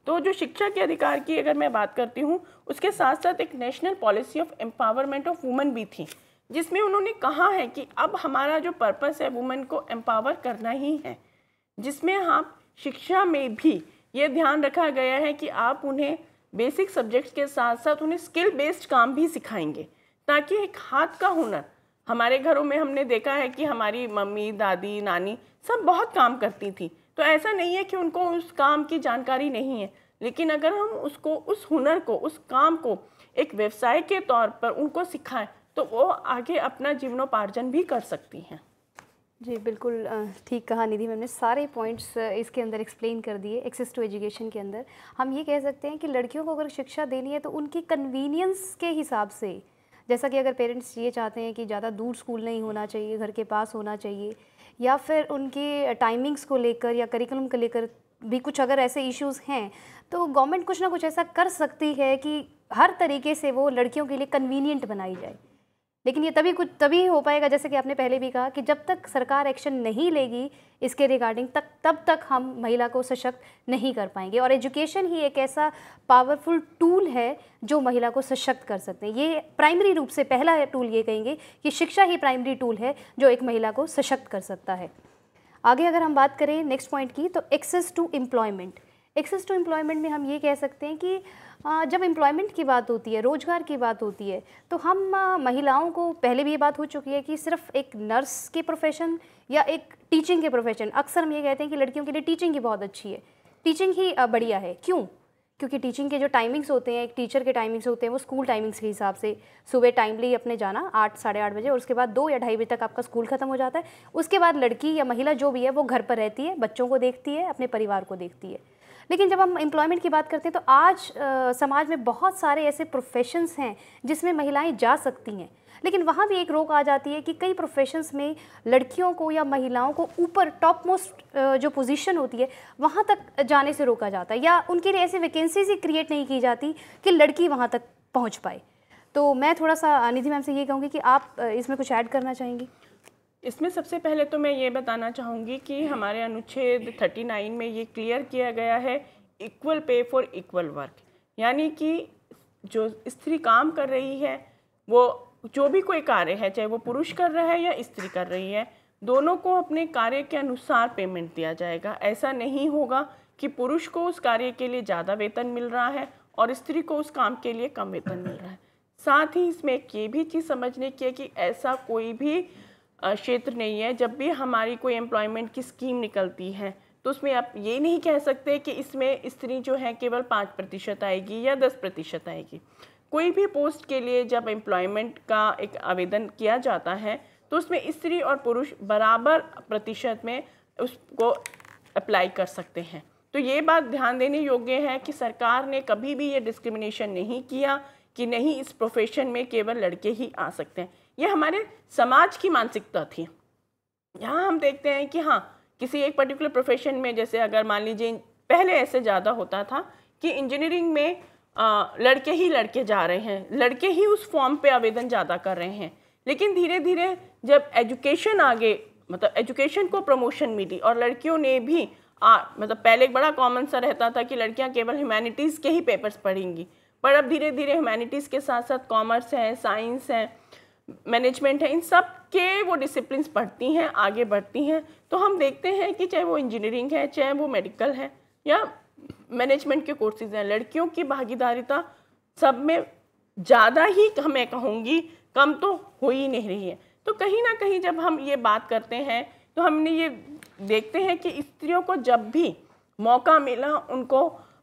तो जो शिक्षा के अधिकार की अगर मैं बात करती हूँ उसके साथ साथ एक national policy of empowerment of women भी थी जिसमें उन्होंने कहा है कि अब हमारा जो पर्पस है वुमेन को एम्पावर करना ही है जिसमें आप हाँ शिक्षा में भी ये ध्यान रखा गया है कि आप उन्हें बेसिक सब्जेक्ट्स के साथ साथ उन्हें स्किल बेस्ड काम भी सिखाएंगे ताकि एक हाथ का हुनर हमारे घरों में हमने देखा है कि हमारी मम्मी दादी नानी सब बहुत काम करती थी तो ऐसा नहीं है कि उनको उस काम की जानकारी नहीं है लेकिन अगर हम उसको उस हुनर को उस काम को एक व्यवसाय के तौर पर उनको सिखाएं तो वो आगे अपना जीवनोपार्जन भी कर सकती हैं जी बिल्कुल ठीक कहा निधि मैम ने सारे पॉइंट्स इसके अंदर एक्सप्लेन कर दिए एक्सेस टू एजुकेशन के अंदर हम ये कह सकते हैं कि लड़कियों को अगर शिक्षा देनी है तो उनकी कन्वीनियंस के हिसाब से जैसा कि अगर पेरेंट्स ये चाहते हैं कि ज़्यादा दूर स्कूल नहीं होना चाहिए घर के पास होना चाहिए या फिर उनके टाइमिंग्स को लेकर या करिकुलम को लेकर भी कुछ अगर ऐसे इश्यूज़ हैं तो गवर्नमेंट कुछ ना कुछ ऐसा कर सकती है कि हर तरीके से वो लड़कियों के लिए कन्वीनियंट बनाई जाए लेकिन ये तभी कुछ तभी हो पाएगा जैसे कि आपने पहले भी कहा कि जब तक सरकार एक्शन नहीं लेगी इसके रिगार्डिंग तक तब तक हम महिला को सशक्त नहीं कर पाएंगे और एजुकेशन ही एक ऐसा पावरफुल टूल है जो महिला को सशक्त कर सकते हैं ये प्राइमरी रूप से पहला टूल ये कहेंगे कि शिक्षा ही प्राइमरी टूल है जो एक महिला को सशक्त कर सकता है आगे अगर हम बात करें नेक्स्ट पॉइंट की तो access to employment access to employment में हम ये कह सकते हैं कि जब एम्प्लॉयमेंट की बात होती है रोज़गार की बात होती है तो हम महिलाओं को पहले भी ये बात हो चुकी है कि सिर्फ एक नर्स के प्रोफेशन या एक टीचिंग के प्रोफेशन अक्सर हम ये कहते हैं कि लड़कियों के लिए टीचिंग ही बहुत अच्छी है टीचिंग ही बढ़िया है क्यों क्योंकि टीचिंग के जो टाइमिंग्स होते हैं एक टीचर के टाइमिंग्स होते हैं वो स्कूल टाइमिंग्स के हिसाब से सुबह टाइमली अपने जाना आठ साढ़े आठ बजे और उसके बाद दो या ढाई बजे तक आपका स्कूल ख़त्म हो जाता है उसके बाद लड़की या महिला जो भी है वो घर पर रहती है बच्चों को देखती है अपने परिवार को देखती है लेकिन जब हम एम्प्लॉयमेंट की बात करते हैं तो आज आ, समाज में बहुत सारे ऐसे प्रोफेशंस हैं जिसमें महिलाएं जा सकती हैं लेकिन वहाँ भी एक रोक आ जाती है कि कई प्रोफेशंस में लड़कियों को या महिलाओं को ऊपर टॉप मोस्ट जो पोजीशन होती है वहाँ तक जाने से रोका जाता है या उनके लिए ऐसी वैकेंसीज ही क्रिएट नहीं की जाती कि लड़की वहाँ तक पहुँच पाए तो मैं थोड़ा सा निधि मैम से ये कहूँगी कि आप इसमें कुछ ऐड करना चाहेंगी इसमें सबसे पहले तो मैं ये बताना चाहूँगी कि हमारे अनुच्छेद 39 में ये क्लियर किया गया है equal pay for equal work यानी कि जो स्त्री काम कर रही है वो जो भी कोई कार्य है चाहे वो पुरुष कर रहा है या स्त्री कर रही है दोनों को अपने कार्य के अनुसार पेमेंट दिया जाएगा ऐसा नहीं होगा कि पुरुष को उस कार्य के लिए ज़्यादा वेतन मिल रहा है और स्त्री को उस काम के लिए कम वेतन मिल रहा है साथ ही इसमें एक ये भी चीज़ समझने की है कि ऐसा कोई भी क्षेत्र नहीं है जब भी हमारी कोई एम्प्लॉयमेंट की स्कीम निकलती है तो उसमें आप ये नहीं कह सकते कि इसमें स्त्री जो है केवल पाँच प्रतिशत आएगी या दस प्रतिशत आएगी कोई भी पोस्ट के लिए जब एम्प्लॉयमेंट का एक आवेदन किया जाता है तो उसमें स्त्री और पुरुष बराबर प्रतिशत में उसको अप्लाई कर सकते हैं तो ये बात ध्यान देने योग्य है कि सरकार ने कभी भी ये डिस्क्रिमिनेशन नहीं किया कि नहीं इस प्रोफेशन में केवल लड़के ही आ सकते हैं ये हमारे समाज की मानसिकता थी यहाँ हम देखते हैं कि हाँ किसी एक पर्टिकुलर प्रोफेशन में जैसे अगर मान लीजिए पहले ऐसे ज़्यादा होता था कि इंजीनियरिंग में आ, लड़के ही लड़के जा रहे हैं लड़के ही उस फॉर्म पे आवेदन ज़्यादा कर रहे हैं लेकिन धीरे धीरे जब एजुकेशन आगे मतलब एजुकेशन को प्रमोशन मिली और लड़कियों ने भी आ, मतलब पहले एक बड़ा कॉमन सा रहता था कि लड़कियां केवल ह्यूमैनिटीज़ के ही पेपर्स पढ़ेंगी पर अब धीरे धीरे ह्यूमैनिटीज़ के साथ साथ कॉमर्स है साइंस है मैनेजमेंट है इन सब के वो डिसिप्लिन पढ़ती हैं आगे बढ़ती हैं तो हम देखते हैं कि चाहे वो इंजीनियरिंग है चाहे वो मेडिकल है या मैनेजमेंट के कोर्सेज हैं लड़कियों की भागीदारिता सब में ज़्यादा ही मैं कहूँगी कम तो हो ही नहीं रही है तो कहीं ना कहीं जब हम ये बात करते हैं तो हमने ये देखते हैं कि स्त्रियों को जब भी मौका मिला उनको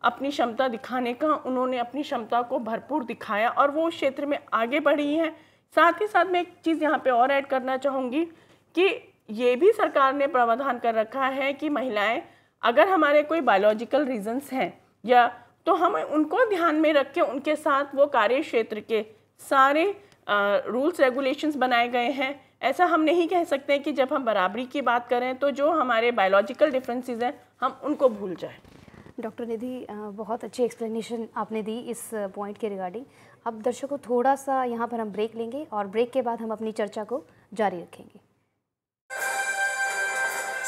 अपनी क्षमता दिखाने का उन्होंने अपनी क्षमता को भरपूर दिखाया और वो क्षेत्र में आगे बढ़ी हैं साथ ही साथ मैं एक चीज़ यहाँ पे और ऐड करना चाहूँगी कि ये भी सरकार ने प्रावधान कर रखा है कि महिलाएं अगर हमारे कोई बायोलॉजिकल रीजंस हैं या तो हम उनको ध्यान में रख के उनके साथ वो कार्य क्षेत्र के सारे रूल्स रेगुलेशंस बनाए गए हैं ऐसा हम नहीं कह सकते कि जब हम बराबरी की बात करें तो जो हमारे बायोलॉजिकल डिफ्रेंसेज हैं हम उनको भूल जाएँ डॉक्टर निधि बहुत अच्छी एक्सप्लेनेशन आपने दी इस पॉइंट के रिगार्डिंग अब दर्शकों थोड़ा सा यहाँ पर हम ब्रेक लेंगे और ब्रेक के बाद हम अपनी चर्चा को जारी रखेंगे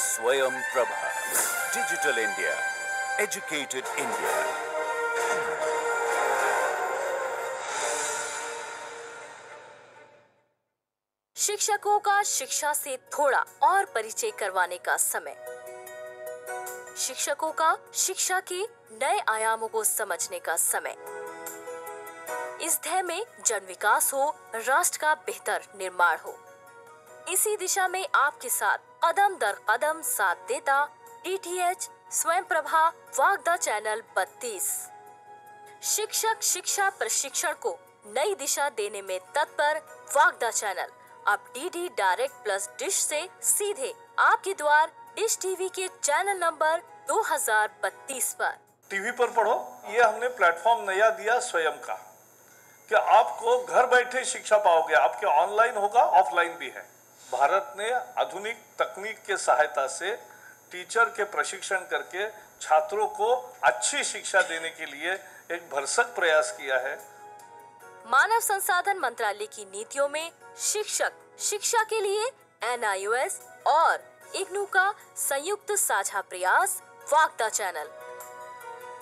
Swayam Prabha digital India educated India शिक्षकों का शिक्षा से थोड़ा और परिचय करवाने का समय शिक्षकों का शिक्षा के नए आयामों को समझने का समय इस ध्येय में जन विकास हो राष्ट्र का बेहतर निर्माण हो इसी दिशा में आपके साथ कदम दर कदम साथ देता डी टी एच स्वयं प्रभा वागदा चैनल बत्तीस शिक्षक शिक्षा प्रशिक्षण को नई दिशा देने में तत्पर वागदा चैनल अब D D direct plus dish से सीधे आपके द्वार डिश टीवी के चैनल नंबर 2032 पर टीवी पर पढ़ो ये हमने प्लेटफॉर्म नया दिया स्वयं का कि आपको घर बैठे शिक्षा पाओगे आपके ऑनलाइन होगा ऑफलाइन भी है भारत ने आधुनिक तकनीक के सहायता से टीचर के प्रशिक्षण करके छात्रों को अच्छी शिक्षा देने के लिए एक भरसक प्रयास किया है मानव संसाधन मंत्रालय की नीतियों में शिक्षक शिक्षा के लिए एन और इग्नू का संयुक्त साझा प्रयास वागता चैनल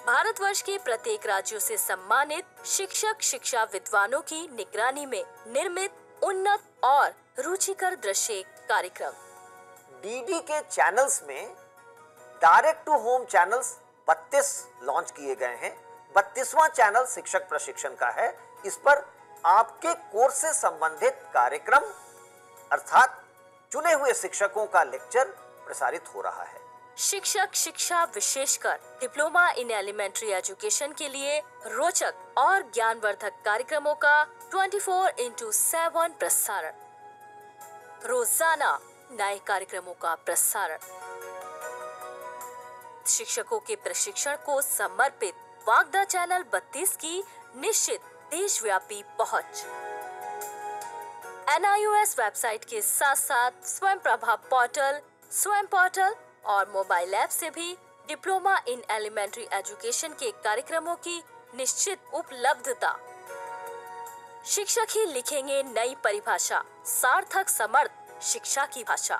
भारतवर्ष के प्रत्येक राज्यों से सम्मानित शिक्षक शिक्षा विद्वानों की निगरानी में निर्मित उन्नत और रुचिकर दृश्य कार्यक्रम डीडी के चैनल्स में direct to home channels 32 launch किए गए हैं बत्तीसवा चैनल शिक्षक प्रशिक्षण का है इस पर आपके कोर्स से संबंधित कार्यक्रम अर्थात चुने हुए शिक्षकों का लेक्चर प्रसारित हो रहा है शिक्षक शिक्षा विशेषकर डिप्लोमा इन एलिमेंट्री एजुकेशन के लिए रोचक और ज्ञानवर्धक कार्यक्रमों का 24 फोर इंटू सेवन प्रसारण रोजाना नए कार्यक्रमों का प्रसारण शिक्षकों के प्रशिक्षण को समर्पित वागदा चैनल 32 की निश्चित देशव्यापी पहुंच एनआईओएस वेबसाइट के साथ साथ स्वयं प्रभा पोर्टल स्वयं पोर्टल और मोबाइल ऐप से भी डिप्लोमा इन एलिमेंट्री एजुकेशन के कार्यक्रमों की निश्चित उपलब्धता शिक्षक ही लिखेंगे नई परिभाषा सार्थक समर्थ शिक्षा की भाषा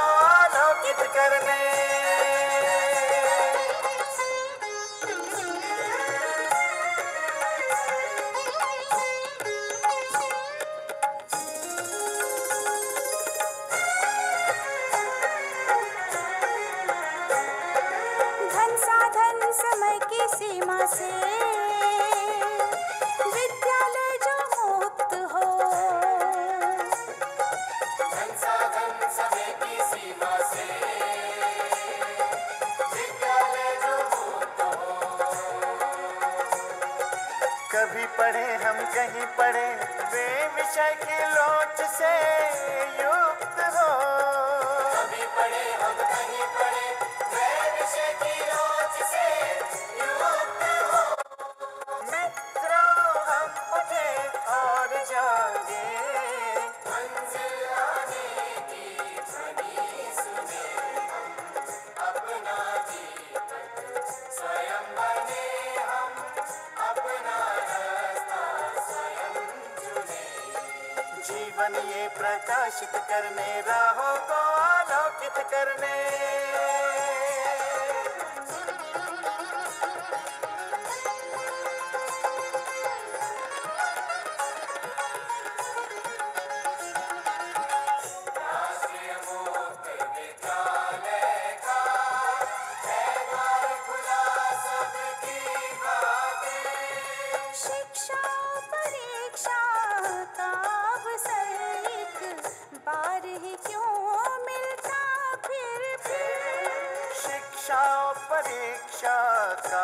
परीक्षा का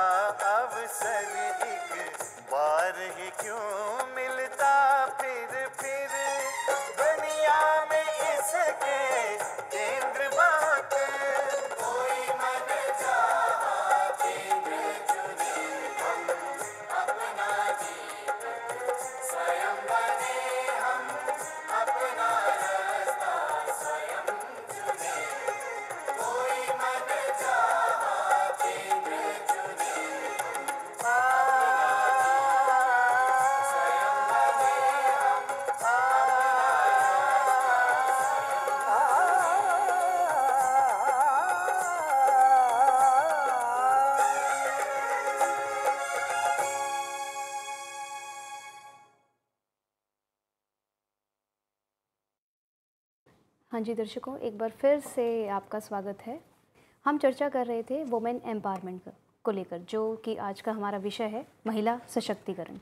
अवसर एक बार ही जी दर्शकों एक बार फिर से आपका स्वागत है हम चर्चा कर रहे थे वुमेन एम्पावरमेंट को लेकर जो कि आज का हमारा विषय है महिला सशक्तिकरण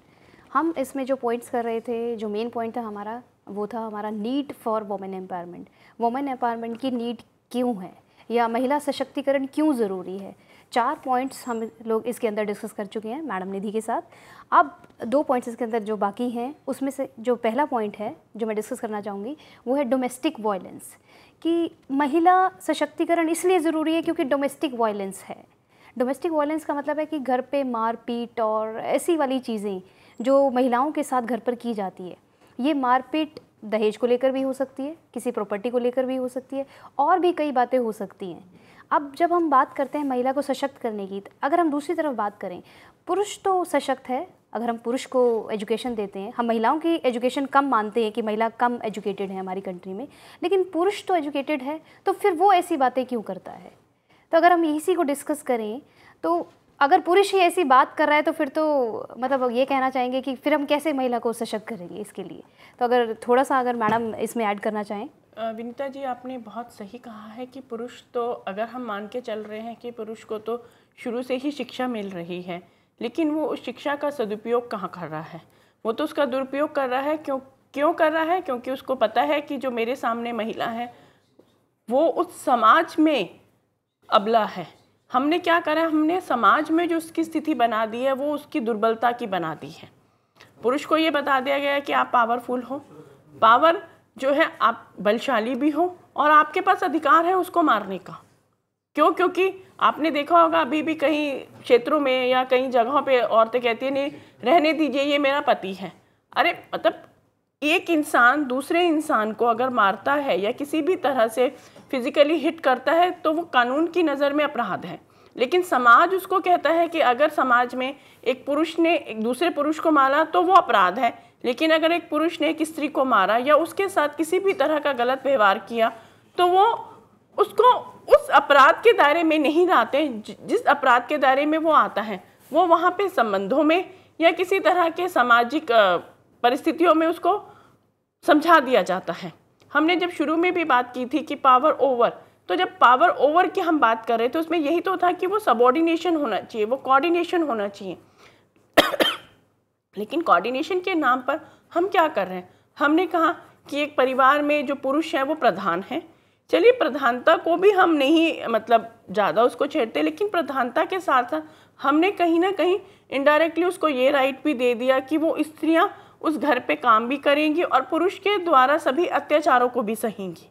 हम इसमें जो पॉइंट्स कर रहे थे जो मेन पॉइंट था हमारा वो था हमारा need for women empowerment women empowerment की नीड क्यों है या महिला सशक्तिकरण क्यों ज़रूरी है चार पॉइंट्स हम लोग इसके अंदर डिस्कस कर चुके हैं मैडम निधि के साथ अब दो पॉइंट्स इसके अंदर जो बाकी हैं उसमें से जो पहला पॉइंट है जो मैं डिस्कस करना चाहूँगी वो है डोमेस्टिक वायलेंस कि महिला सशक्तिकरण इसलिए ज़रूरी है क्योंकि डोमेस्टिक वायलेंस है डोमेस्टिक वायलेंस का मतलब है कि घर पर मारपीट और ऐसी वाली चीज़ें जो महिलाओं के साथ घर पर की जाती है ये मारपीट दहेज को लेकर भी हो सकती है किसी प्रॉपर्टी को लेकर भी हो सकती है और भी कई बातें हो सकती हैं अब जब हम बात करते हैं महिला को सशक्त करने की तो अगर हम दूसरी तरफ बात करें पुरुष तो सशक्त है अगर हम पुरुष को एजुकेशन देते हैं हम महिलाओं की एजुकेशन कम मानते हैं कि महिला कम एजुकेटेड है हमारी कंट्री में लेकिन पुरुष तो एजुकेटेड है तो फिर वो ऐसी बातें क्यों करता है तो अगर हम इसी को डिस्कस करें तो अगर पुरुष ही ऐसी बात कर रहा है तो फिर तो मतलब ये कहना चाहेंगे कि फिर हम कैसे महिला को सशक्त करेंगे इसके लिए तो अगर थोड़ा सा अगर मैडम इसमें ऐड करना चाहें विनीता जी आपने बहुत सही कहा है कि पुरुष तो अगर हम मान के चल रहे हैं कि पुरुष को तो शुरू से ही शिक्षा मिल रही है लेकिन वो उस शिक्षा का सदुपयोग कहाँ कर रहा है वो तो उसका दुरुपयोग कर रहा है क्यों क्यों कर रहा है क्योंकि उसको पता है कि जो मेरे सामने महिला है वो उस समाज में अबला है हमने क्या करा हमने समाज में जो उसकी स्थिति बना दी है वो उसकी दुर्बलता की बना दी है पुरुष को ये बता दिया गया कि आप पावरफुल हो पावर जो है आप बलशाली भी हो और आपके पास अधिकार है उसको मारने का क्यों क्योंकि आपने देखा होगा अभी भी कहीं क्षेत्रों में या कई जगहों पे औरतें कहती हैं नहीं रहने दीजिए ये मेरा पति है अरे मतलब एक इंसान दूसरे इंसान को अगर मारता है या किसी भी तरह से फिज़िकली हिट करता है तो वो कानून की नज़र में अपराध है लेकिन समाज उसको कहता है कि अगर समाज में एक पुरुष ने एक दूसरे पुरुष को मारा तो वो अपराध है लेकिन अगर एक पुरुष ने एक स्त्री को मारा या उसके साथ किसी भी तरह का गलत व्यवहार किया तो वो उसको उस अपराध के दायरे में नहीं आते जिस अपराध के दायरे में वो आता है वो वहाँ पे संबंधों में या किसी तरह के सामाजिक परिस्थितियों में उसको समझा दिया जाता है हमने जब शुरू में भी बात की थी कि पावर ओवर तो जब पावर ओवर की हम बात कर रहे थे उसमें यही तो था कि वो सबॉर्डिनेशन होना चाहिए वो कोऑर्डिनेशन होना चाहिए लेकिन कोऑर्डिनेशन के नाम पर हम क्या कर रहे हैं हमने कहा कि एक परिवार में जो पुरुष हैं वो प्रधान हैं चलिए प्रधानता को भी हम नहीं मतलब ज़्यादा उसको छेड़ते लेकिन प्रधानता के साथ साथ हमने कहीं ना कहीं इनडायरेक्टली उसको ये राइट भी दे दिया कि वो स्त्रियाँ उस घर पे काम भी करेंगी और पुरुष के द्वारा सभी अत्याचारों को भी सहेंगी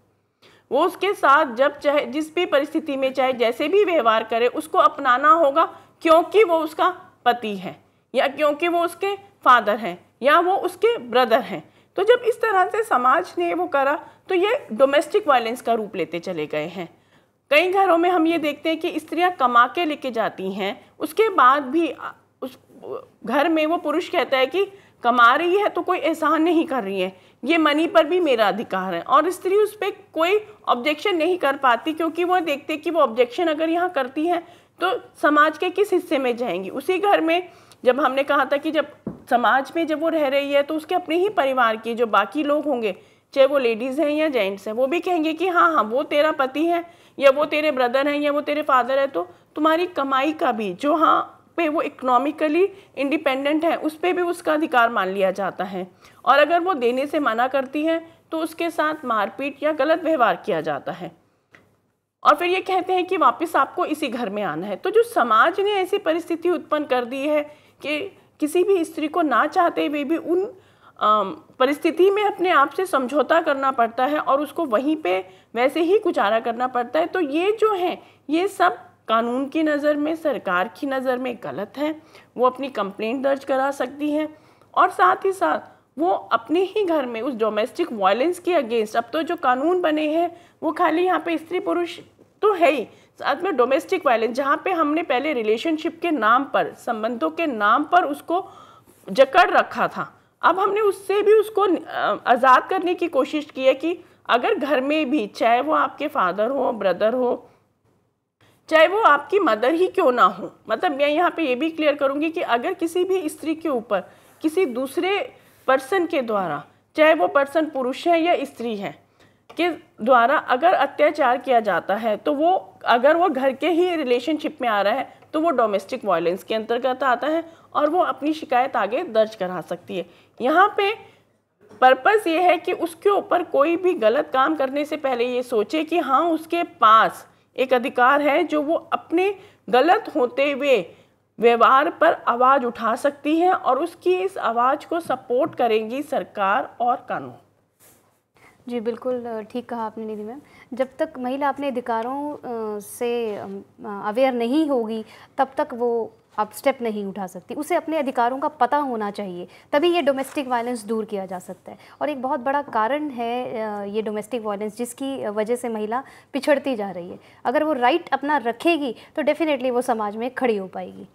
वो उसके साथ जब चाहे जिस भी परिस्थिति में चाहे जैसे भी व्यवहार करे उसको अपनाना होगा क्योंकि वो उसका पति है या क्योंकि वो उसके फादर हैं या वो उसके ब्रदर हैं तो जब इस तरह से समाज ने वो करा तो ये डोमेस्टिक वायलेंस का रूप लेते चले गए हैं कई घरों में हम ये देखते हैं कि स्त्रियां कमा के लेके जाती हैं उसके बाद भी उस घर में वो पुरुष कहता है कि कमा रही है तो कोई एहसान नहीं कर रही है ये मनी पर भी मेरा अधिकार है और स्त्री उस पर कोई ऑब्जेक्शन नहीं कर पाती क्योंकि वो देखते कि वो ऑब्जेक्शन अगर यहाँ करती है तो समाज के किस हिस्से में जाएंगी उसी घर में जब हमने कहा था कि जब समाज में जब वो रह रही है तो उसके अपने ही परिवार के जो बाकी लोग होंगे चाहे वो लेडीज़ हैं या जेंट्स हैं वो भी कहेंगे कि हाँ हाँ वो तेरा पति है या वो तेरे ब्रदर हैं या वो तेरे फादर है तो तुम्हारी कमाई का भी जो हाँ पे वो इकोनॉमिकली इंडिपेंडेंट है उस पर भी उसका अधिकार मान लिया जाता है और अगर वो देने से मना करती है तो उसके साथ मारपीट या गलत व्यवहार किया जाता है और फिर ये कहते हैं कि वापस आपको इसी घर में आना है तो जो समाज ने ऐसी परिस्थिति उत्पन्न कर दी है कि किसी भी स्त्री को ना चाहते हुए भी उन परिस्थिति में अपने आप से समझौता करना पड़ता है और उसको वहीं पे वैसे ही गुजारा करना पड़ता है तो ये जो है ये सब कानून की नज़र में सरकार की नज़र में गलत है वो अपनी कंप्लेंट दर्ज करा सकती है और साथ ही साथ वो अपने ही घर में उस डोमेस्टिक वायलेंस के अगेंस्ट अब तो जो कानून बने हैं वो खाली यहाँ पे स्त्री पुरुष तो है ही साथ में डोमेस्टिक वायलेंस जहाँ पे हमने पहले रिलेशनशिप के नाम पर संबंधों के नाम पर उसको जकड़ रखा था अब हमने उससे भी उसको आज़ाद करने की कोशिश की है कि अगर घर में भी चाहे वो आपके फादर हो ब्रदर हो चाहे वो आपकी मदर ही क्यों ना हो मतलब मैं यहाँ पे ये भी क्लियर करूँगी कि अगर किसी भी स्त्री के ऊपर किसी दूसरे पर्सन के द्वारा चाहे वो पर्सन पुरुष है या स्त्री है के द्वारा अगर अत्याचार किया जाता है तो वो अगर वो घर के ही रिलेशनशिप में आ रहा है तो वो डोमेस्टिक वायलेंस के अंतर्गत आता है और वो अपनी शिकायत आगे दर्ज करा सकती है यहाँ पे पर्पस ये है कि उसके ऊपर कोई भी गलत काम करने से पहले ये सोचे कि हाँ उसके पास एक अधिकार है जो वो अपने गलत होते हुए व्यवहार पर आवाज़ उठा सकती है और उसकी इस आवाज़ को सपोर्ट करेंगी सरकार और कानून जी बिल्कुल ठीक कहा आपने निधि मैम जब तक महिला अपने अधिकारों से अवेयर नहीं होगी तब तक वो आप स्टेप नहीं उठा सकती उसे अपने अधिकारों का पता होना चाहिए तभी ये डोमेस्टिक वायलेंस दूर किया जा सकता है और एक बहुत बड़ा कारण है ये डोमेस्टिक वायलेंस जिसकी वजह से महिला पिछड़ती जा रही है अगर वो राइट अपना रखेगी तो डेफ़िनेटली वो समाज में खड़ी हो पाएगी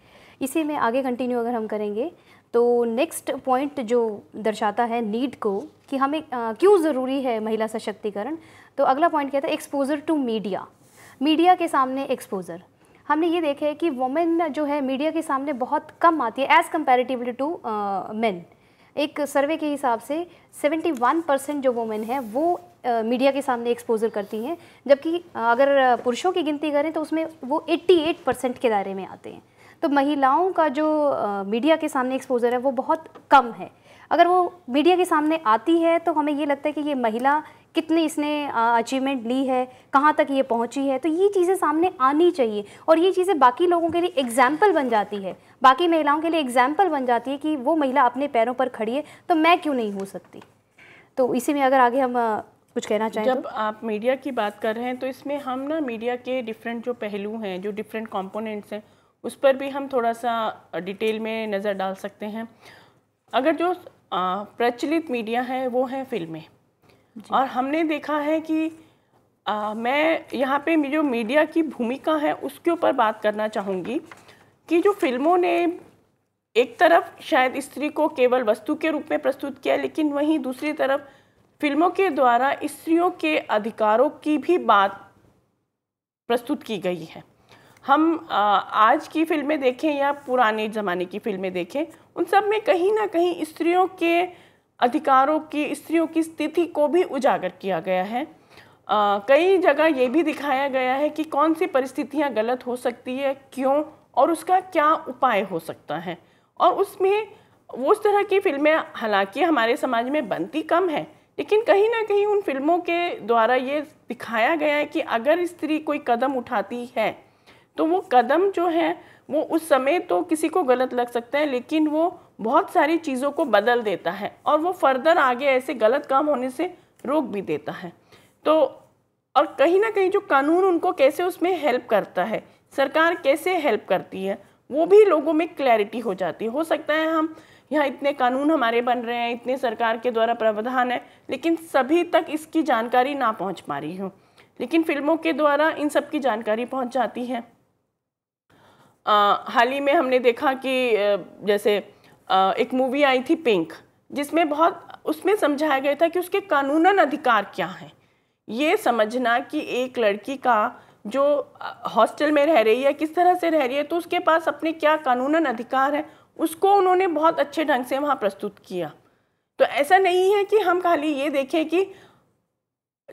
इसी में आगे कंटिन्यू अगर हम करेंगे तो नेक्स्ट पॉइंट जो दर्शाता है नीड को कि हमें क्यों ज़रूरी है महिला सशक्तिकरण तो अगला पॉइंट कहता है एक्सपोज़र टू मीडिया मीडिया के सामने एक्सपोज़र हमने ये देखा है कि वुमेन जो है मीडिया के सामने बहुत कम आती है एज़ कम्पेरेटिवली टू मेन एक सर्वे के हिसाब से 71 परसेंट जो वुमेन है वो मीडिया के सामने एक्सपोज़र करती हैं जबकि अगर पुरुषों की गिनती करें तो उसमें वो 88 परसेंट के दायरे में आते हैं तो महिलाओं का जो मीडिया के सामने एक्सपोजर है वो बहुत कम है अगर वो मीडिया के सामने आती है तो हमें ये लगता है कि ये महिला कितनी इसने अचीवमेंट ली है कहाँ तक ये पहुँची है तो ये चीज़ें सामने आनी चाहिए और ये चीज़ें बाकी लोगों के लिए एग्जाम्पल बन जाती है बाकी महिलाओं के लिए एग्जाम्पल बन जाती है कि वो महिला अपने पैरों पर खड़ी है तो मैं क्यों नहीं हो सकती तो इसी में अगर आगे हम कुछ कहना चाहें तो। जब तो? आप मीडिया की बात कर रहे हैं तो इसमें हम ना मीडिया के डिफरेंट जो पहलू हैं जो डिफरेंट कॉम्पोनेंट्स हैं उस पर भी हम थोड़ा सा डिटेल में नज़र डाल सकते हैं अगर जो प्रचलित मीडिया है वो है फिल्में और हमने देखा है कि आ, मैं यहाँ पे जो मीडिया की भूमिका है उसके ऊपर बात करना चाहूँगी कि जो फिल्मों ने एक तरफ शायद स्त्री को केवल वस्तु के रूप में प्रस्तुत किया लेकिन वहीं दूसरी तरफ फिल्मों के द्वारा स्त्रियों के अधिकारों की भी बात प्रस्तुत की गई है हम आज की फिल्में देखें या पुराने ज़माने की फिल्में देखें उन सब में कहीं ना कहीं स्त्रियों के अधिकारों की स्त्रियों की स्थिति को भी उजागर किया गया है आ, कई जगह ये भी दिखाया गया है कि कौन सी परिस्थितियाँ गलत हो सकती है क्यों और उसका क्या उपाय हो सकता है और उसमें वो उस तरह की फिल्में हालांकि हमारे समाज में बनती कम है लेकिन कहीं ना कहीं उन फिल्मों के द्वारा ये दिखाया गया है कि अगर स्त्री कोई कदम उठाती है तो वो कदम जो है वो उस समय तो किसी को गलत लग सकता है लेकिन वो बहुत सारी चीज़ों को बदल देता है और वो फर्दर आगे ऐसे गलत काम होने से रोक भी देता है तो और कहीं ना कहीं जो कानून उनको कैसे उसमें हेल्प करता है सरकार कैसे हेल्प करती है वो भी लोगों में क्लैरिटी हो जाती है हो सकता है हम यहाँ इतने कानून हमारे बन रहे हैं इतने सरकार के द्वारा प्रावधान है लेकिन सभी तक इसकी जानकारी ना पहुँच पा रही हो लेकिन फिल्मों के द्वारा इन सब की जानकारी पहुँच जाती है हाल ही में हमने देखा कि जैसे एक मूवी आई थी पिंक जिसमें बहुत उसमें समझाया गया था कि उसके कानूनन अधिकार क्या हैं ये समझना कि एक लड़की का जो हॉस्टल में रह रही है किस तरह से रह रही है तो उसके पास अपने क्या कानूनन अधिकार है उसको उन्होंने बहुत अच्छे ढंग से वहाँ प्रस्तुत किया तो ऐसा नहीं है कि हम खाली ये देखें कि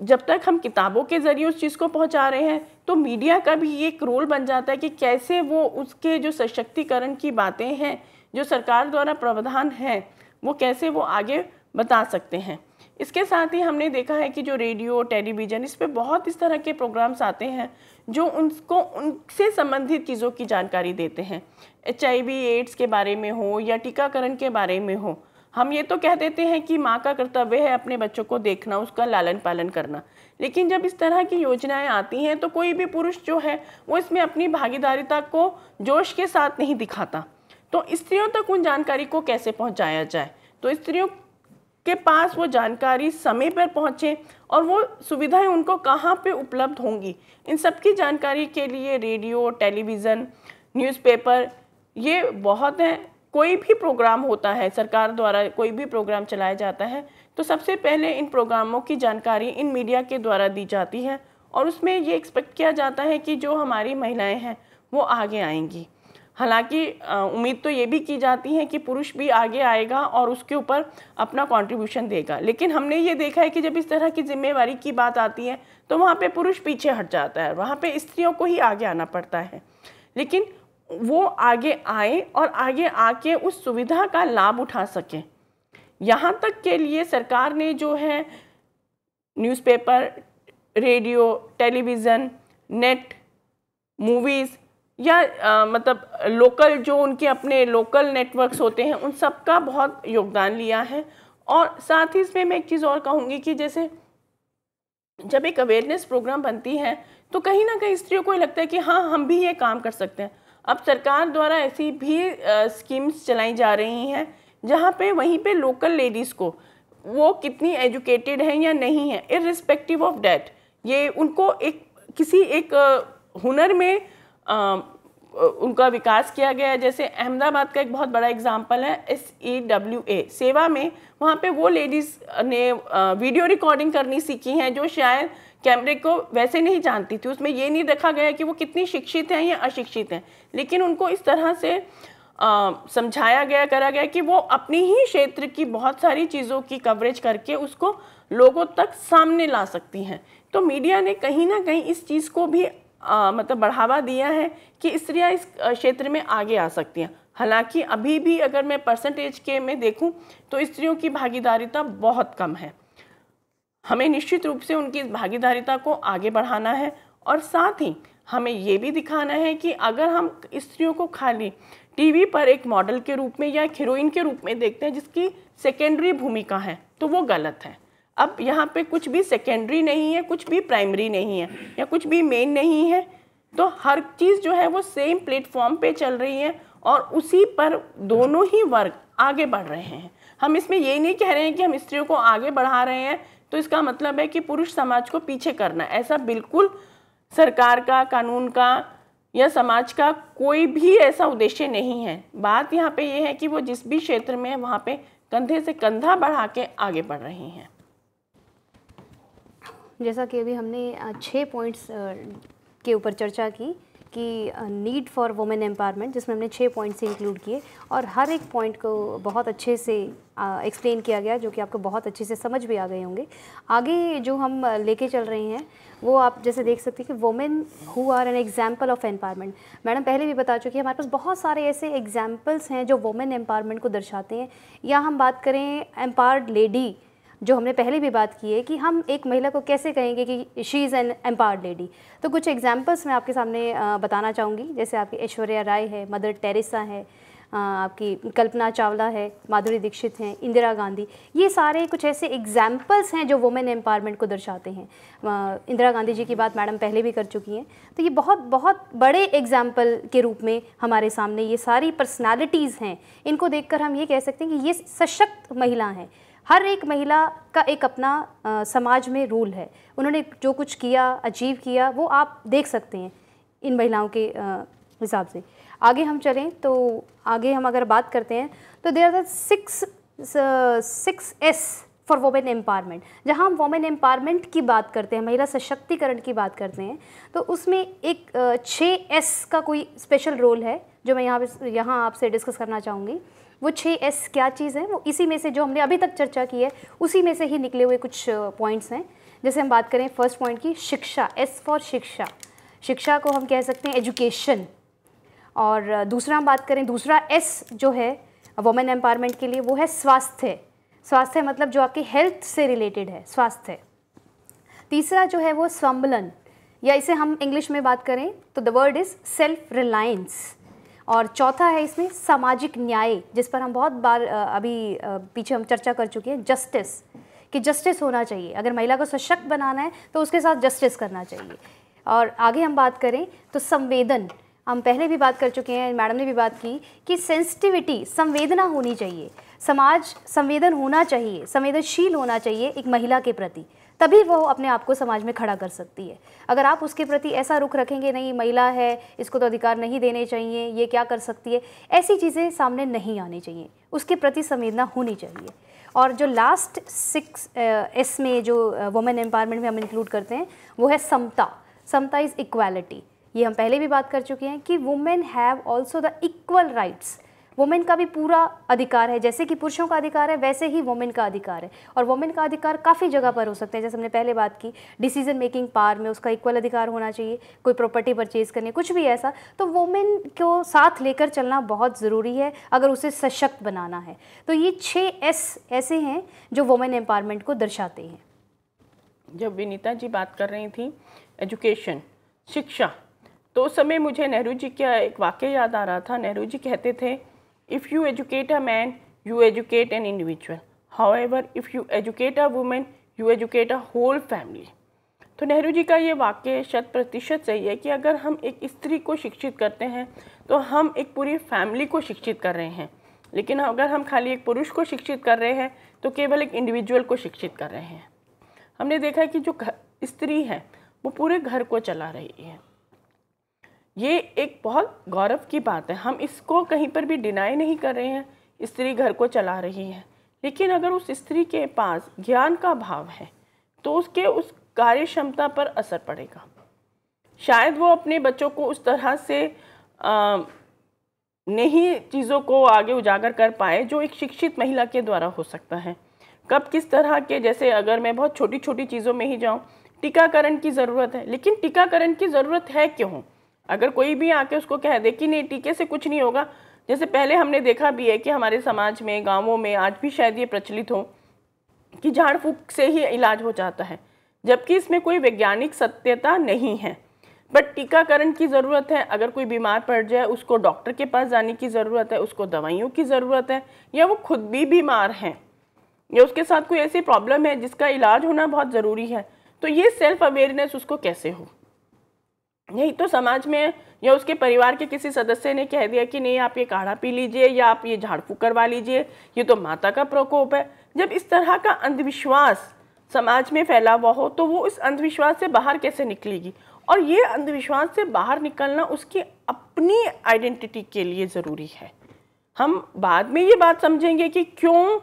जब तक हम किताबों के ज़रिए उस चीज़ को पहुंचा रहे हैं तो मीडिया का भी ये एक रोल बन जाता है कि कैसे वो उसके जो सशक्तिकरण की बातें हैं जो सरकार द्वारा प्रावधान हैं वो कैसे वो आगे बता सकते हैं इसके साथ ही हमने देखा है कि जो रेडियो टेलीविज़न इस पर बहुत इस तरह के प्रोग्राम्स आते हैं जो उनको उनसे संबंधित चीज़ों की जानकारी देते हैं एच एड्स के बारे में हो या टीकाकरण के बारे में हो हम ये तो कह देते हैं कि माँ का कर्तव्य है अपने बच्चों को देखना उसका लालन पालन करना लेकिन जब इस तरह की योजनाएं आती हैं तो कोई भी पुरुष जो है वो इसमें अपनी भागीदारिता को जोश के साथ नहीं दिखाता तो स्त्रियों तक उन जानकारी को कैसे पहुँचाया जाए तो स्त्रियों के पास वो जानकारी समय पर पहुँचे और वो सुविधाएं उनको कहाँ पे उपलब्ध होंगी इन सब की जानकारी के लिए रेडियो टेलीविज़न न्यूज़पेपर ये बहुत हैं कोई भी प्रोग्राम होता है सरकार द्वारा कोई भी प्रोग्राम चलाया जाता है तो सबसे पहले इन प्रोग्रामों की जानकारी इन मीडिया के द्वारा दी जाती है और उसमें ये एक्सपेक्ट किया जाता है कि जो हमारी महिलाएं हैं वो आगे आएंगी हालांकि उम्मीद तो ये भी की जाती है कि पुरुष भी आगे आएगा और उसके ऊपर अपना कंट्रीब्यूशन देगा लेकिन हमने ये देखा है कि जब इस तरह की जिम्मेवारी की बात आती है तो वहाँ पे पुरुष पीछे हट जाता है वहाँ पे स्त्रियों को ही आगे आना पड़ता है लेकिन वो आगे आए और आगे आके उस सुविधा का लाभ उठा सकें यहाँ तक के लिए सरकार ने जो है newspaper radio television net movies या आ, मतलब लोकल जो उनके अपने लोकल नेटवर्क्स होते हैं उन सब का बहुत योगदान लिया है और साथ ही इसमें मैं एक चीज़ और कहूँगी कि जैसे जब एक अवेयरनेस प्रोग्राम बनती है तो कहीं ना कहीं स्त्रियों को ये लगता है कि हाँ हम भी ये काम कर सकते हैं अब सरकार द्वारा ऐसी भी स्कीम्स चलाई जा रही हैं जहाँ पे वहीं पे लोकल लेडीज़ को वो कितनी एजुकेटेड हैं या नहीं है इरिस्पेक्टिव ऑफ डैट ये उनको एक किसी एक हुनर में आ, उनका विकास किया गया है जैसे अहमदाबाद का एक बहुत बड़ा एग्जाम्पल है एस ई डब्ल्यू ए सेवा में वहाँ पे वो लेडीज़ ने वीडियो रिकॉर्डिंग करनी सीखी हैं जो शायद कैमरे को वैसे नहीं जानती थी उसमें ये नहीं देखा गया कि वो कितनी शिक्षित हैं या अशिक्षित हैं लेकिन उनको इस तरह से समझाया गया करा गया कि वो अपनी ही क्षेत्र की बहुत सारी चीज़ों की कवरेज करके उसको लोगों तक सामने ला सकती हैं तो मीडिया ने कहीं ना कहीं इस चीज़ को भी आ, मतलब बढ़ावा दिया है कि स्त्रियाँ इस क्षेत्र में आगे आ सकती हैं हालांकि अभी भी अगर मैं परसेंटेज के में देखूं तो स्त्रियों की भागीदारीता बहुत कम है हमें निश्चित रूप से उनकी इस भागीदारिता को आगे बढ़ाना है और साथ ही हमें ये भी दिखाना है कि अगर हम स्त्रियों को खाली टीवी पर एक मॉडल के रूप में या एक हीरोइन के रूप में देखते हैं जिसकी सेकेंडरी भूमिका है तो वो गलत है अब यहाँ पे कुछ भी सेकेंडरी नहीं है कुछ भी प्राइमरी नहीं है या कुछ भी मेन नहीं है तो हर चीज़ जो है वो सेम प्लेटफॉर्म पे चल रही है और उसी पर दोनों ही वर्ग आगे बढ़ रहे हैं हम इसमें ये नहीं कह रहे हैं कि हम स्त्रियों को आगे बढ़ा रहे हैं तो इसका मतलब है कि पुरुष समाज को पीछे करना ऐसा बिल्कुल सरकार का कानून का या समाज का कोई भी ऐसा उद्देश्य नहीं है बात यहाँ पे ये यह है कि वो जिस भी क्षेत्र में है वहाँ पे कंधे से कंधा बढ़ा के आगे बढ़ रहे हैं जैसा कि अभी हमने छः पॉइंट्स के ऊपर चर्चा की कि नीड फॉर वुमेन एम्पावरमेंट जिसमें हमने छः पॉइंट्स इंक्लूड किए और हर एक पॉइंट को बहुत अच्छे से एक्सप्लेन किया गया जो कि आपको बहुत अच्छे से समझ भी आ गए होंगे आगे जो हम लेके चल रहे हैं वो आप जैसे देख सकते हैं कि women who are an example of empowerment madam पहले भी बता चुकी है हमारे पास बहुत सारे ऐसे एग्जाम्पल्स हैं जो वुमेन एम्पावरमेंट को दर्शाते हैं या हम बात करें एम्पावर्ड लेडी जो हमने पहले भी बात की है कि हम एक महिला को कैसे कहेंगे कि she is an empowered lady तो कुछ एग्जाम्पल्स मैं आपके सामने बताना चाहूँगी जैसे आपकी ऐश्वर्या राय है मदर टेरेसा है आपकी कल्पना चावला है माधुरी दीक्षित हैं इंदिरा गांधी ये सारे कुछ ऐसे एग्जाम्पल्स हैं जो वुमेन एम्पावरमेंट को दर्शाते हैं इंदिरा गांधी जी की बात मैडम पहले भी कर चुकी हैं तो ये बहुत बहुत बड़े एग्जाम्पल के रूप में हमारे सामने ये सारी पर्सनालिटीज़ हैं इनको देखकर हम ये कह सकते हैं कि ये सशक्त महिला हैं हर एक महिला का एक अपना आ, समाज में रोल है उन्होंने जो कुछ किया अचीव किया वो आप देख सकते हैं इन महिलाओं के हिसाब से आगे हम चलें तो आगे हम अगर बात करते हैं तो there are six six S for women empowerment जहाँ हम वोमेन एम्पावरमेंट की बात करते हैं महिला सशक्तिकरण की बात करते हैं तो उसमें एक छः एस का कोई स्पेशल रोल है जो मैं यहाँ पर यहाँ आपसे डिस्कस करना चाहूँगी वो छः एस क्या चीज़ है वो इसी में से जो हमने अभी तक चर्चा की है उसी में से ही निकले हुए कुछ पॉइंट्स हैं जैसे हम बात करें फर्स्ट पॉइंट की शिक्षा एस फॉर शिक्षा शिक्षा को हम कह सकते हैं एजुकेशन और दूसरा हम बात करें दूसरा एस जो है वुमेन एम्पावरमेंट के लिए वो है स्वास्थ्य स्वास्थ्य मतलब जो आपकी हेल्थ से रिलेटेड है स्वास्थ्य तीसरा जो है वो स्वम्बलन या इसे हम इंग्लिश में बात करें तो the word is self reliance और चौथा है इसमें सामाजिक न्याय जिस पर हम बहुत बार अभी पीछे हम चर्चा कर चुके हैं जस्टिस कि जस्टिस होना चाहिए अगर महिला को सशक्त बनाना है तो उसके साथ जस्टिस करना चाहिए और आगे हम बात करें तो संवेदन हम पहले भी बात कर चुके हैं मैडम ने भी बात की कि सेंसिटिविटी संवेदना होनी चाहिए समाज संवेदन होना चाहिए संवेदनशील होना चाहिए एक महिला के प्रति तभी वो अपने आप को समाज में खड़ा कर सकती है अगर आप उसके प्रति ऐसा रुख रखेंगे नहीं महिला है इसको तो अधिकार नहीं देने चाहिए ये क्या कर सकती है ऐसी चीज़ें सामने नहीं आनी चाहिए उसके प्रति संवेदना होनी चाहिए और जो लास्ट सिक्स एस में जो वुमेन एम्पावरमेंट में हम इंक्लूड करते हैं वो है समता समता इज़ इक्वालिटी ये हम पहले भी बात कर चुके हैं कि women have also the equal rights women का भी पूरा अधिकार है जैसे कि पुरुषों का अधिकार है वैसे ही वुमेन का अधिकार है और वुमेन का अधिकार काफ़ी जगह पर हो सकता है जैसे हमने पहले बात की डिसीजन मेकिंग पावर में उसका इक्वल अधिकार होना चाहिए कोई प्रॉपर्टी परचेज करने कुछ भी ऐसा तो वुमेन को साथ लेकर चलना बहुत ज़रूरी है अगर उसे सशक्त बनाना है तो ये छः एस ऐसे हैं जो वुमेन एम्पावरमेंट को दर्शाते हैं जब विनीता जी बात कर रही थी एजुकेशन शिक्षा तो उस समय मुझे नेहरू जी का एक वाक्य याद आ रहा था नेहरू जी कहते थे If you educate a man, you educate an individual. However, if you educate a woman, you educate a whole family. तो नेहरू जी का ये वाक्य शत प्रतिशत सही है कि अगर हम एक स्त्री को शिक्षित करते हैं तो हम एक पूरी फैमिली को शिक्षित कर रहे हैं लेकिन अगर हम खाली एक पुरुष को शिक्षित कर रहे हैं तो केवल एक इंडिविजुअल को शिक्षित कर रहे हैं हमने देखा है कि जो स्त्री है वो पूरे घर को चला रही है ये एक बहुत गौरव की बात है हम इसको कहीं पर भी डिनाई नहीं कर रहे हैं स्त्री घर को चला रही है लेकिन अगर उस स्त्री के पास ज्ञान का भाव है तो उसके उस कार्य क्षमता पर असर पड़ेगा शायद वो अपने बच्चों को उस तरह से आ, नहीं चीज़ों को आगे उजागर कर पाए जो एक शिक्षित महिला के द्वारा हो सकता है कब किस तरह के जैसे अगर मैं बहुत छोटी छोटी चीज़ों में ही जाऊँ टीकाकरण की ज़रूरत है लेकिन टीकाकरण की ज़रूरत है क्यों अगर कोई भी आके उसको कह दे कि नहीं टीके से कुछ नहीं होगा जैसे पहले हमने देखा भी है कि हमारे समाज में गांवों में आज भी शायद ये प्रचलित हो कि झाड़ फूक से ही इलाज हो जाता है जबकि इसमें कोई वैज्ञानिक सत्यता नहीं है बट टीकाकरण की ज़रूरत है अगर कोई बीमार पड़ जाए उसको डॉक्टर के पास जाने की ज़रूरत है उसको दवाइयों की ज़रूरत है या वो खुद भी बीमार हैं या उसके साथ कोई ऐसी प्रॉब्लम है जिसका इलाज होना बहुत ज़रूरी है तो ये सेल्फ अवेयरनेस उसको कैसे हो नहीं तो समाज में या उसके परिवार के किसी सदस्य ने कह दिया कि नहीं आप ये काढ़ा पी लीजिए या आप ये झाड़ फूक करवा लीजिए ये तो माता का प्रकोप है जब इस तरह का अंधविश्वास समाज में फैला हुआ हो तो वो इस अंधविश्वास से बाहर कैसे निकलेगी और ये अंधविश्वास से बाहर निकलना उसकी अपनी आइडेंटिटी के लिए ज़रूरी है हम बाद में ये बात समझेंगे कि क्यों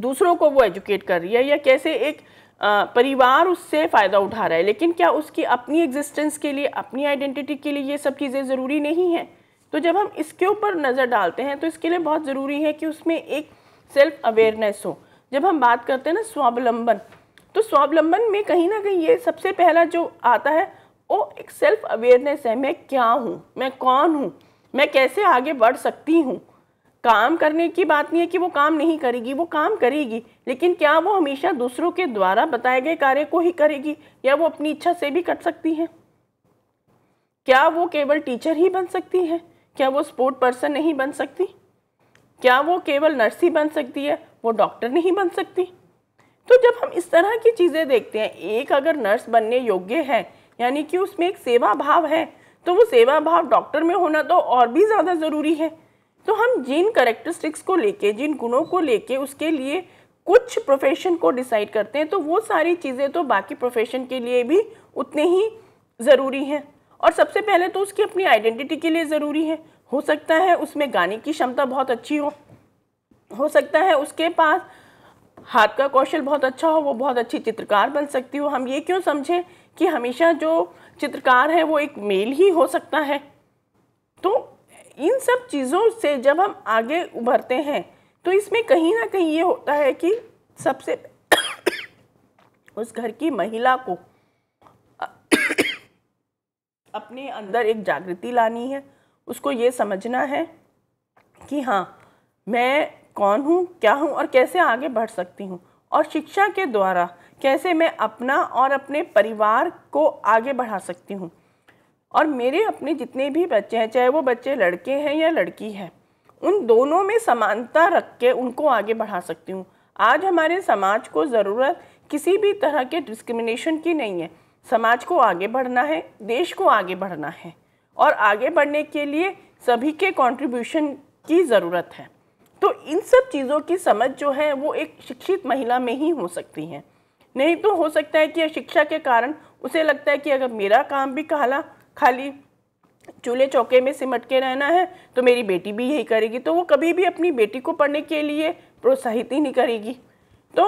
दूसरों को वो एजुकेट कर रही है या कैसे एक परिवार उससे फ़ायदा उठा रहा है लेकिन क्या उसकी अपनी एग्जिस्टेंस के लिए अपनी आइडेंटिटी के लिए ये सब चीज़ें ज़रूरी नहीं हैं तो जब हम इसके ऊपर नज़र डालते हैं तो इसके लिए बहुत ज़रूरी है कि उसमें एक सेल्फ अवेयरनेस हो जब हम बात करते हैं ना स्वावलंबन तो स्वावलंबन में कहीं ना कहीं ये सबसे पहला जो आता है वो एक सेल्फ अवेयरनेस है मैं क्या हूँ मैं कौन हूँ मैं कैसे आगे बढ़ सकती हूँ काम करने की बात नहीं है कि वो काम नहीं करेगी वो काम करेगी लेकिन क्या वो हमेशा दूसरों के द्वारा बताए गए कार्य को ही करेगी या वो अपनी इच्छा से भी कर सकती है क्या वो केवल टीचर ही बन सकती है क्या वो स्पोर्ट पर्सन नहीं बन सकती क्या वो केवल नर्स ही बन सकती है वो डॉक्टर नहीं बन सकती तो जब हम इस तरह की चीज़ें देखते हैं एक अगर नर्स बनने योग्य है यानी कि उसमें एक सेवा भाव है तो वो सेवा भाव डॉक्टर में होना तो और भी ज़्यादा ज़रूरी है तो हम जिन करेक्टरिस्टिक्स को लेके जिन गुणों को लेके उसके लिए कुछ प्रोफेशन को डिसाइड करते हैं तो वो सारी चीज़ें तो बाकी प्रोफेशन के लिए भी उतने ही ज़रूरी हैं और सबसे पहले तो उसकी अपनी आइडेंटिटी के लिए ज़रूरी है हो सकता है उसमें गाने की क्षमता बहुत अच्छी हो हो सकता है उसके पास हाथ का कौशल बहुत अच्छा हो वो बहुत अच्छी चित्रकार बन सकती हो हम ये क्यों समझें कि हमेशा जो चित्रकार है वो एक मेल ही हो सकता है तो इन सब चीज़ों से जब हम आगे उभरते हैं तो इसमें कहीं ना कहीं ये होता है कि सबसे उस घर की महिला को अपने अंदर एक जागृति लानी है उसको ये समझना है कि हाँ मैं कौन हूँ क्या हूँ और कैसे आगे बढ़ सकती हूँ और शिक्षा के द्वारा कैसे मैं अपना और अपने परिवार को आगे बढ़ा सकती हूँ और मेरे अपने जितने भी बच्चे हैं चाहे वो बच्चे लड़के हैं या लड़की हैं उन दोनों में समानता रख के उनको आगे बढ़ा सकती हूँ आज हमारे समाज को ज़रूरत किसी भी तरह के डिस्क्रिमिनेशन की नहीं है समाज को आगे बढ़ना है देश को आगे बढ़ना है और आगे बढ़ने के लिए सभी के कंट्रीब्यूशन की ज़रूरत है तो इन सब चीज़ों की समझ जो है वो एक शिक्षित महिला में ही हो सकती है नहीं तो हो सकता है कि शिक्षा के कारण उसे लगता है कि अगर मेरा काम भी काला खाली चूल्हे चौके में सिमट के रहना है तो मेरी बेटी भी यही करेगी तो वो कभी भी अपनी बेटी को पढ़ने के लिए प्रोत्साहित ही नहीं करेगी तो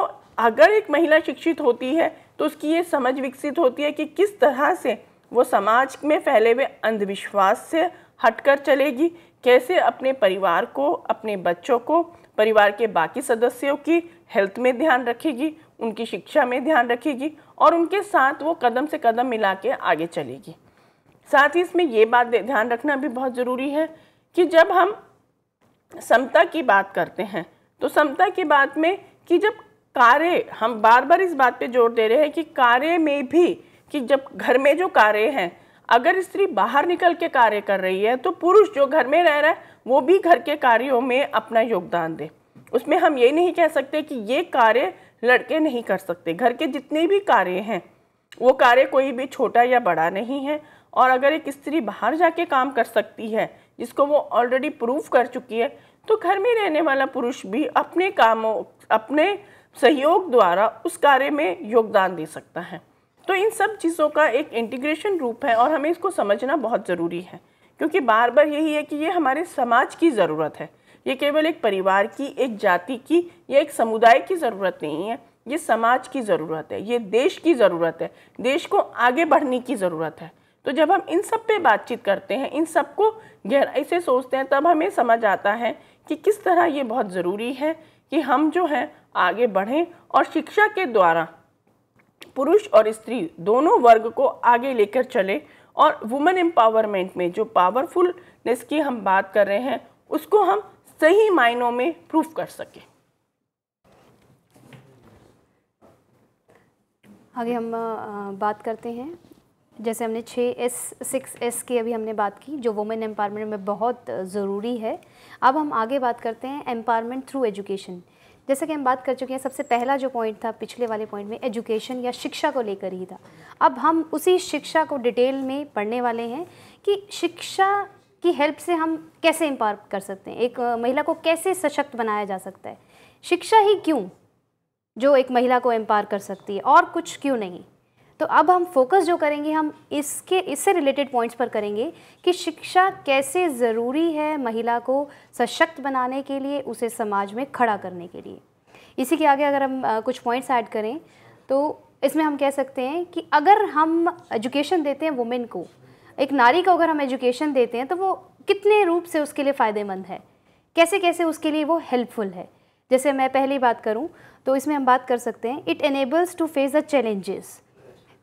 अगर एक महिला शिक्षित होती है तो उसकी ये समझ विकसित होती है कि किस तरह से वो समाज में फैले हुए अंधविश्वास से हटकर चलेगी कैसे अपने परिवार को अपने बच्चों को परिवार के बाकी सदस्यों की हेल्थ में ध्यान रखेगी उनकी शिक्षा में ध्यान रखेगी और उनके साथ वो कदम से कदम मिला के आगे चलेगी साथ ही इसमें ये बात ध्यान रखना भी बहुत ज़रूरी है कि जब हम समता की बात करते हैं तो समता की बात में कि जब कार्य हम बार बार इस बात पे जोर दे रहे हैं कि कार्य में भी कि जब घर में जो कार्य हैं अगर स्त्री बाहर निकल के कार्य कर रही है तो पुरुष जो घर में रह रहा है वो भी घर के कार्यों में अपना योगदान दे उसमें हम ये नहीं कह सकते कि ये कार्य लड़के नहीं कर सकते घर के जितने भी कार्य हैं वो कार्य कोई भी छोटा या बड़ा नहीं है और अगर एक स्त्री बाहर जाके काम कर सकती है जिसको वो ऑलरेडी प्रूव कर चुकी है तो घर में रहने वाला पुरुष भी अपने कामों अपने सहयोग द्वारा उस कार्य में योगदान दे सकता है तो इन सब चीज़ों का एक इंटीग्रेशन रूप है और हमें इसको समझना बहुत ज़रूरी है क्योंकि बार बार यही है कि ये हमारे समाज की ज़रूरत है ये केवल एक परिवार की एक जाति की या एक समुदाय की ज़रूरत नहीं है ये समाज की ज़रूरत है ये देश की ज़रूरत है देश को आगे बढ़ने की ज़रूरत है तो जब हम इन सब पे बातचीत करते हैं इन सब को गहराई से सोचते हैं तब हमें समझ आता है कि किस तरह ये बहुत ज़रूरी है कि हम जो है आगे बढ़ें और शिक्षा के द्वारा पुरुष और स्त्री दोनों वर्ग को आगे लेकर चले और वुमेन एम्पावरमेंट में जो पावरफुलनेस की हम बात कर रहे हैं उसको हम सही मायनों में प्रूफ कर सकें आगे हम बात करते हैं जैसे हमने छः एस सिक्स एस की अभी हमने बात की जो वुमेन एम्पावरमेंट में बहुत ज़रूरी है अब हम आगे बात करते हैं एम्पावरमेंट थ्रू एजुकेशन जैसे कि हम बात कर चुके हैं सबसे पहला जो पॉइंट था पिछले वाले पॉइंट में एजुकेशन या शिक्षा को लेकर ही था अब हम उसी शिक्षा को डिटेल में पढ़ने वाले हैं कि शिक्षा की हेल्प से हम कैसे एम्पावर कर सकते हैं एक महिला को कैसे सशक्त बनाया जा सकता है शिक्षा ही क्यों जो एक महिला को एम्पावर कर सकती है और कुछ क्यों नहीं तो अब हम फोकस जो करेंगे हम इसके इससे रिलेटेड पॉइंट्स पर करेंगे कि शिक्षा कैसे ज़रूरी है महिला को सशक्त बनाने के लिए उसे समाज में खड़ा करने के लिए इसी के आगे अगर हम कुछ पॉइंट्स ऐड करें तो इसमें हम कह सकते हैं कि अगर हम एजुकेशन देते हैं वुमेन को एक नारी को अगर हम एजुकेशन देते हैं तो वो कितने रूप से उसके लिए फ़ायदेमंद है कैसे कैसे उसके लिए वो हेल्पफुल है जैसे मैं पहली बात करूं तो इसमें हम बात कर सकते हैं it enables to face the challenges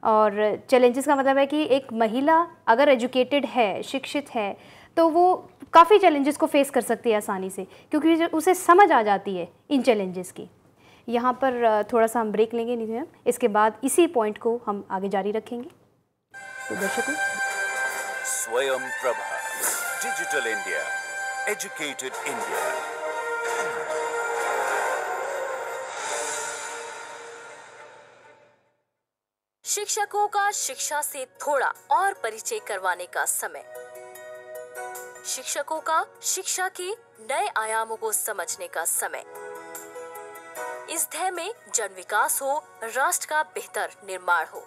और चैलेंजेस का मतलब है कि एक महिला अगर एजुकेटेड है शिक्षित है तो वो काफ़ी चैलेंजेस को फेस कर सकती है आसानी से क्योंकि उसे समझ आ जाती है इन चैलेंजेस की यहाँ पर थोड़ा सा हम ब्रेक लेंगे निधि मैम इसके बाद इसी पॉइंट को हम आगे जारी रखेंगे तो दर्शकों Swayam Prabha digital India educated India शिक्षकों का शिक्षा से थोड़ा और परिचय करवाने का समय शिक्षकों का शिक्षा के नए आयामों को समझने का समय इस ध्यय में जन विकास हो राष्ट्र का बेहतर निर्माण हो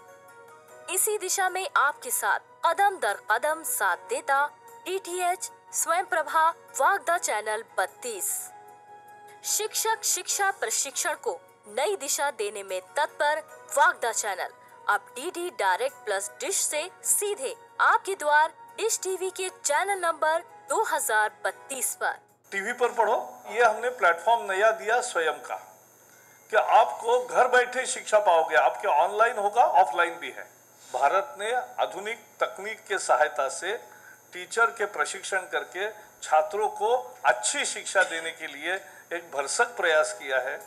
इसी दिशा में आपके साथ कदम दर कदम साथ देता डी टी एच स्वयं प्रभा वागदा चैनल बत्तीस शिक्षक शिक्षा प्रशिक्षण को नई दिशा देने में तत्पर वागदा चैनल अब डीडी डायरेक्ट प्लस डिश से सीधे आपके द्वार डिश टीवी के चैनल नंबर 2032 पर टीवी पर पढ़ो ये हमने प्लेटफॉर्म नया दिया स्वयं का कि आपको घर बैठे शिक्षा पाओगे आपके ऑनलाइन होगा ऑफलाइन भी है भारत ने आधुनिक तकनीक के सहायता से टीचर के प्रशिक्षण करके छात्रों को अच्छी शिक्षा देने के लिए एक भरसक प्रयास किया है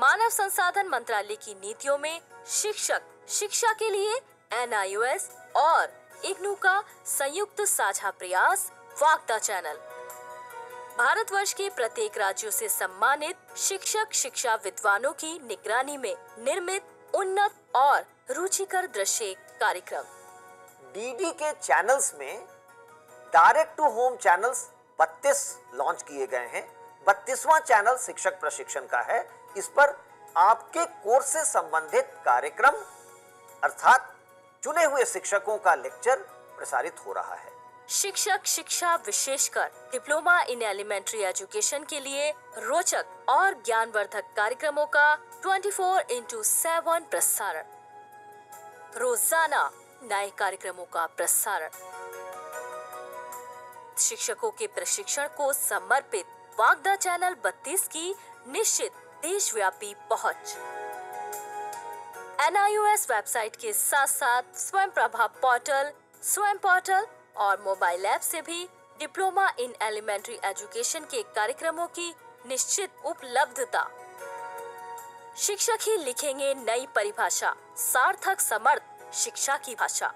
मानव संसाधन मंत्रालय की नीतियों में शिक्षक शिक्षा के लिए एन और इग्नू का संयुक्त साझा प्रयास वाक्ता चैनल भारतवर्ष के प्रत्येक राज्यों से सम्मानित शिक्षक शिक्षा विद्वानों की निगरानी में निर्मित उन्नत और रुचिकर दृश्य कार्यक्रम डीडी के चैनल्स में direct to home channels 32 launch किए गए हैं बत्तीसवा चैनल शिक्षक प्रशिक्षण का है इस पर आपके कोर्स से संबंधित कार्यक्रम अर्थात चुने हुए शिक्षकों का लेक्चर प्रसारित हो रहा है शिक्षक शिक्षा विशेषकर डिप्लोमा इन एलिमेंट्री एजुकेशन के लिए रोचक और ज्ञानवर्धक कार्यक्रमों का 24 फोर इंटू सेवन प्रसारण रोजाना नए कार्यक्रमों का प्रसारण शिक्षकों के प्रशिक्षण को समर्पित वागदा चैनल 32 की निश्चित देशव्यापी पहुंच एनआईओएस वेबसाइट के साथ साथ स्वयं प्रभा पोर्टल स्वयं पोर्टल और मोबाइल ऐप से भी डिप्लोमा इन एलिमेंट्री एजुकेशन के कार्यक्रमों की निश्चित उपलब्धता शिक्षक ही लिखेंगे नई परिभाषा सार्थक समर्थ शिक्षा की भाषा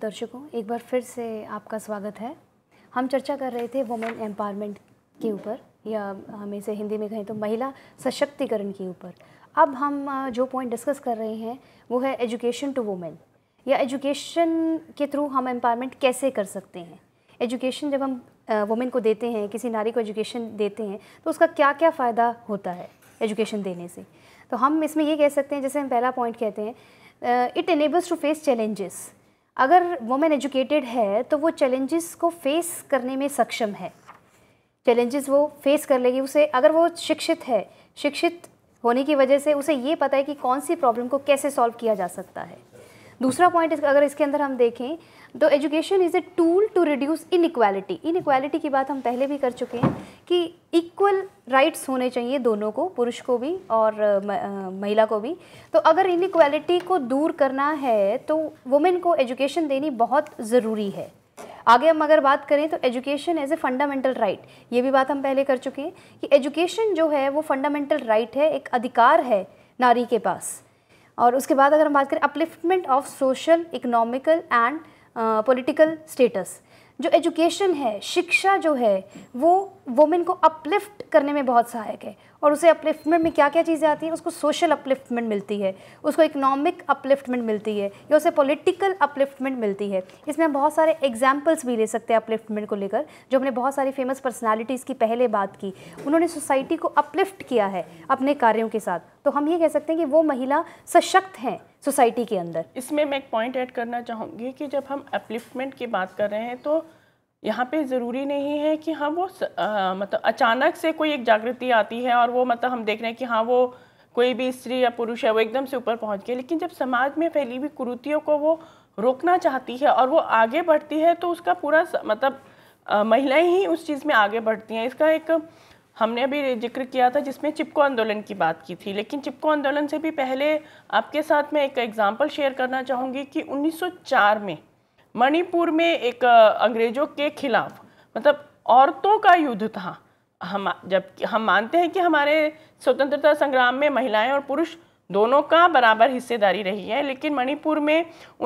दर्शकों एक बार फिर से आपका स्वागत है हम चर्चा कर रहे थे वुमेन एम्पावरमेंट के ऊपर या हम इसे हिंदी में कहें तो महिला सशक्तिकरण के ऊपर अब हम जो पॉइंट डिस्कस कर रहे हैं वो है एजुकेशन टू वुमेन या एजुकेशन के थ्रू हम एम्पावरमेंट कैसे कर सकते हैं एजुकेशन जब हम वुमेन को देते हैं किसी नारी को एजुकेशन देते हैं तो उसका क्या क्या फ़ायदा होता है एजुकेशन देने से तो हम इसमें ये कह सकते हैं जैसे हम पहला पॉइंट कहते हैं it enables to face challenges अगर वुमेन एजुकेटेड है तो वो चैलेंजेस को फेस करने में सक्षम है चैलेंजेस वो फेस कर लेगी उसे अगर वो शिक्षित है शिक्षित होने की वजह से उसे ये पता है कि कौन सी प्रॉब्लम को कैसे सॉल्व किया जा सकता है दूसरा पॉइंट इस, अगर इसके अंदर हम देखें तो education is a tool to reduce inequality inequality की बात हम पहले भी कर चुके हैं कि इक्वल राइट्स होने चाहिए दोनों को पुरुष को भी और महिला को भी तो अगर इनक्वालिटी को दूर करना है तो वुमेन को एजुकेशन देनी बहुत ज़रूरी है आगे हम अगर बात करें तो education as a fundamental right ये भी बात हम पहले कर चुके हैं कि एजुकेशन जो है वो फंडामेंटल राइट right है एक अधिकार है नारी के पास और उसके बाद अगर हम बात करें upliftment of social economical and political status जो एजुकेशन है शिक्षा जो है वो वुमेन को अपलिफ्ट करने में बहुत सहायक है और उसे अपलिफ्टमेंट में क्या क्या चीज़ें आती हैं उसको सोशल अपलिफ्टमेंट मिलती है उसको इकोनॉमिक अपलिफ्टमेंट मिलती है या उसे पॉलिटिकल अपलिफ्टमेंट मिलती है इसमें हम बहुत सारे एग्जाम्पल्स भी ले सकते हैं अपलिफ्टमेंट को लेकर जो हमने बहुत सारी फेमस पर्सनैलिटीज़ की पहले बात की उन्होंने सोसाइटी को अपलिफ्ट किया है अपने कार्यों के साथ तो हम ये कह सकते हैं कि वो महिला सशक्त हैं सोसाइटी के अंदर इसमें मैं एक पॉइंट ऐड करना चाहूँगी कि जब हम अपलिफ्टमेंट की बात कर रहे हैं तो यहाँ पे ज़रूरी नहीं है कि हाँ वो आ, मतलब अचानक से कोई एक जागृति आती है और वो मतलब हम देख रहे हैं कि हाँ वो कोई भी स्त्री या पुरुष है वो एकदम से ऊपर पहुँच गया लेकिन जब समाज में फैली हुई कुरुतियों को वो रोकना चाहती है और वो आगे बढ़ती है तो उसका पूरा मतलब महिलाएं ही उस चीज़ में आगे बढ़ती हैं इसका एक हमने अभी जिक्र किया था जिसमें चिपको आंदोलन की बात की थी लेकिन चिपको आंदोलन से भी पहले आपके साथ मैं एक एग्ज़ाम्पल शेयर करना चाहूँगी कि 1904 में मणिपुर में एक अंग्रेजों के खिलाफ मतलब औरतों का युद्ध था हम जब हम मानते हैं कि हमारे स्वतंत्रता संग्राम में महिलाएं और पुरुष दोनों का बराबर हिस्सेदारी रही है लेकिन मणिपुर में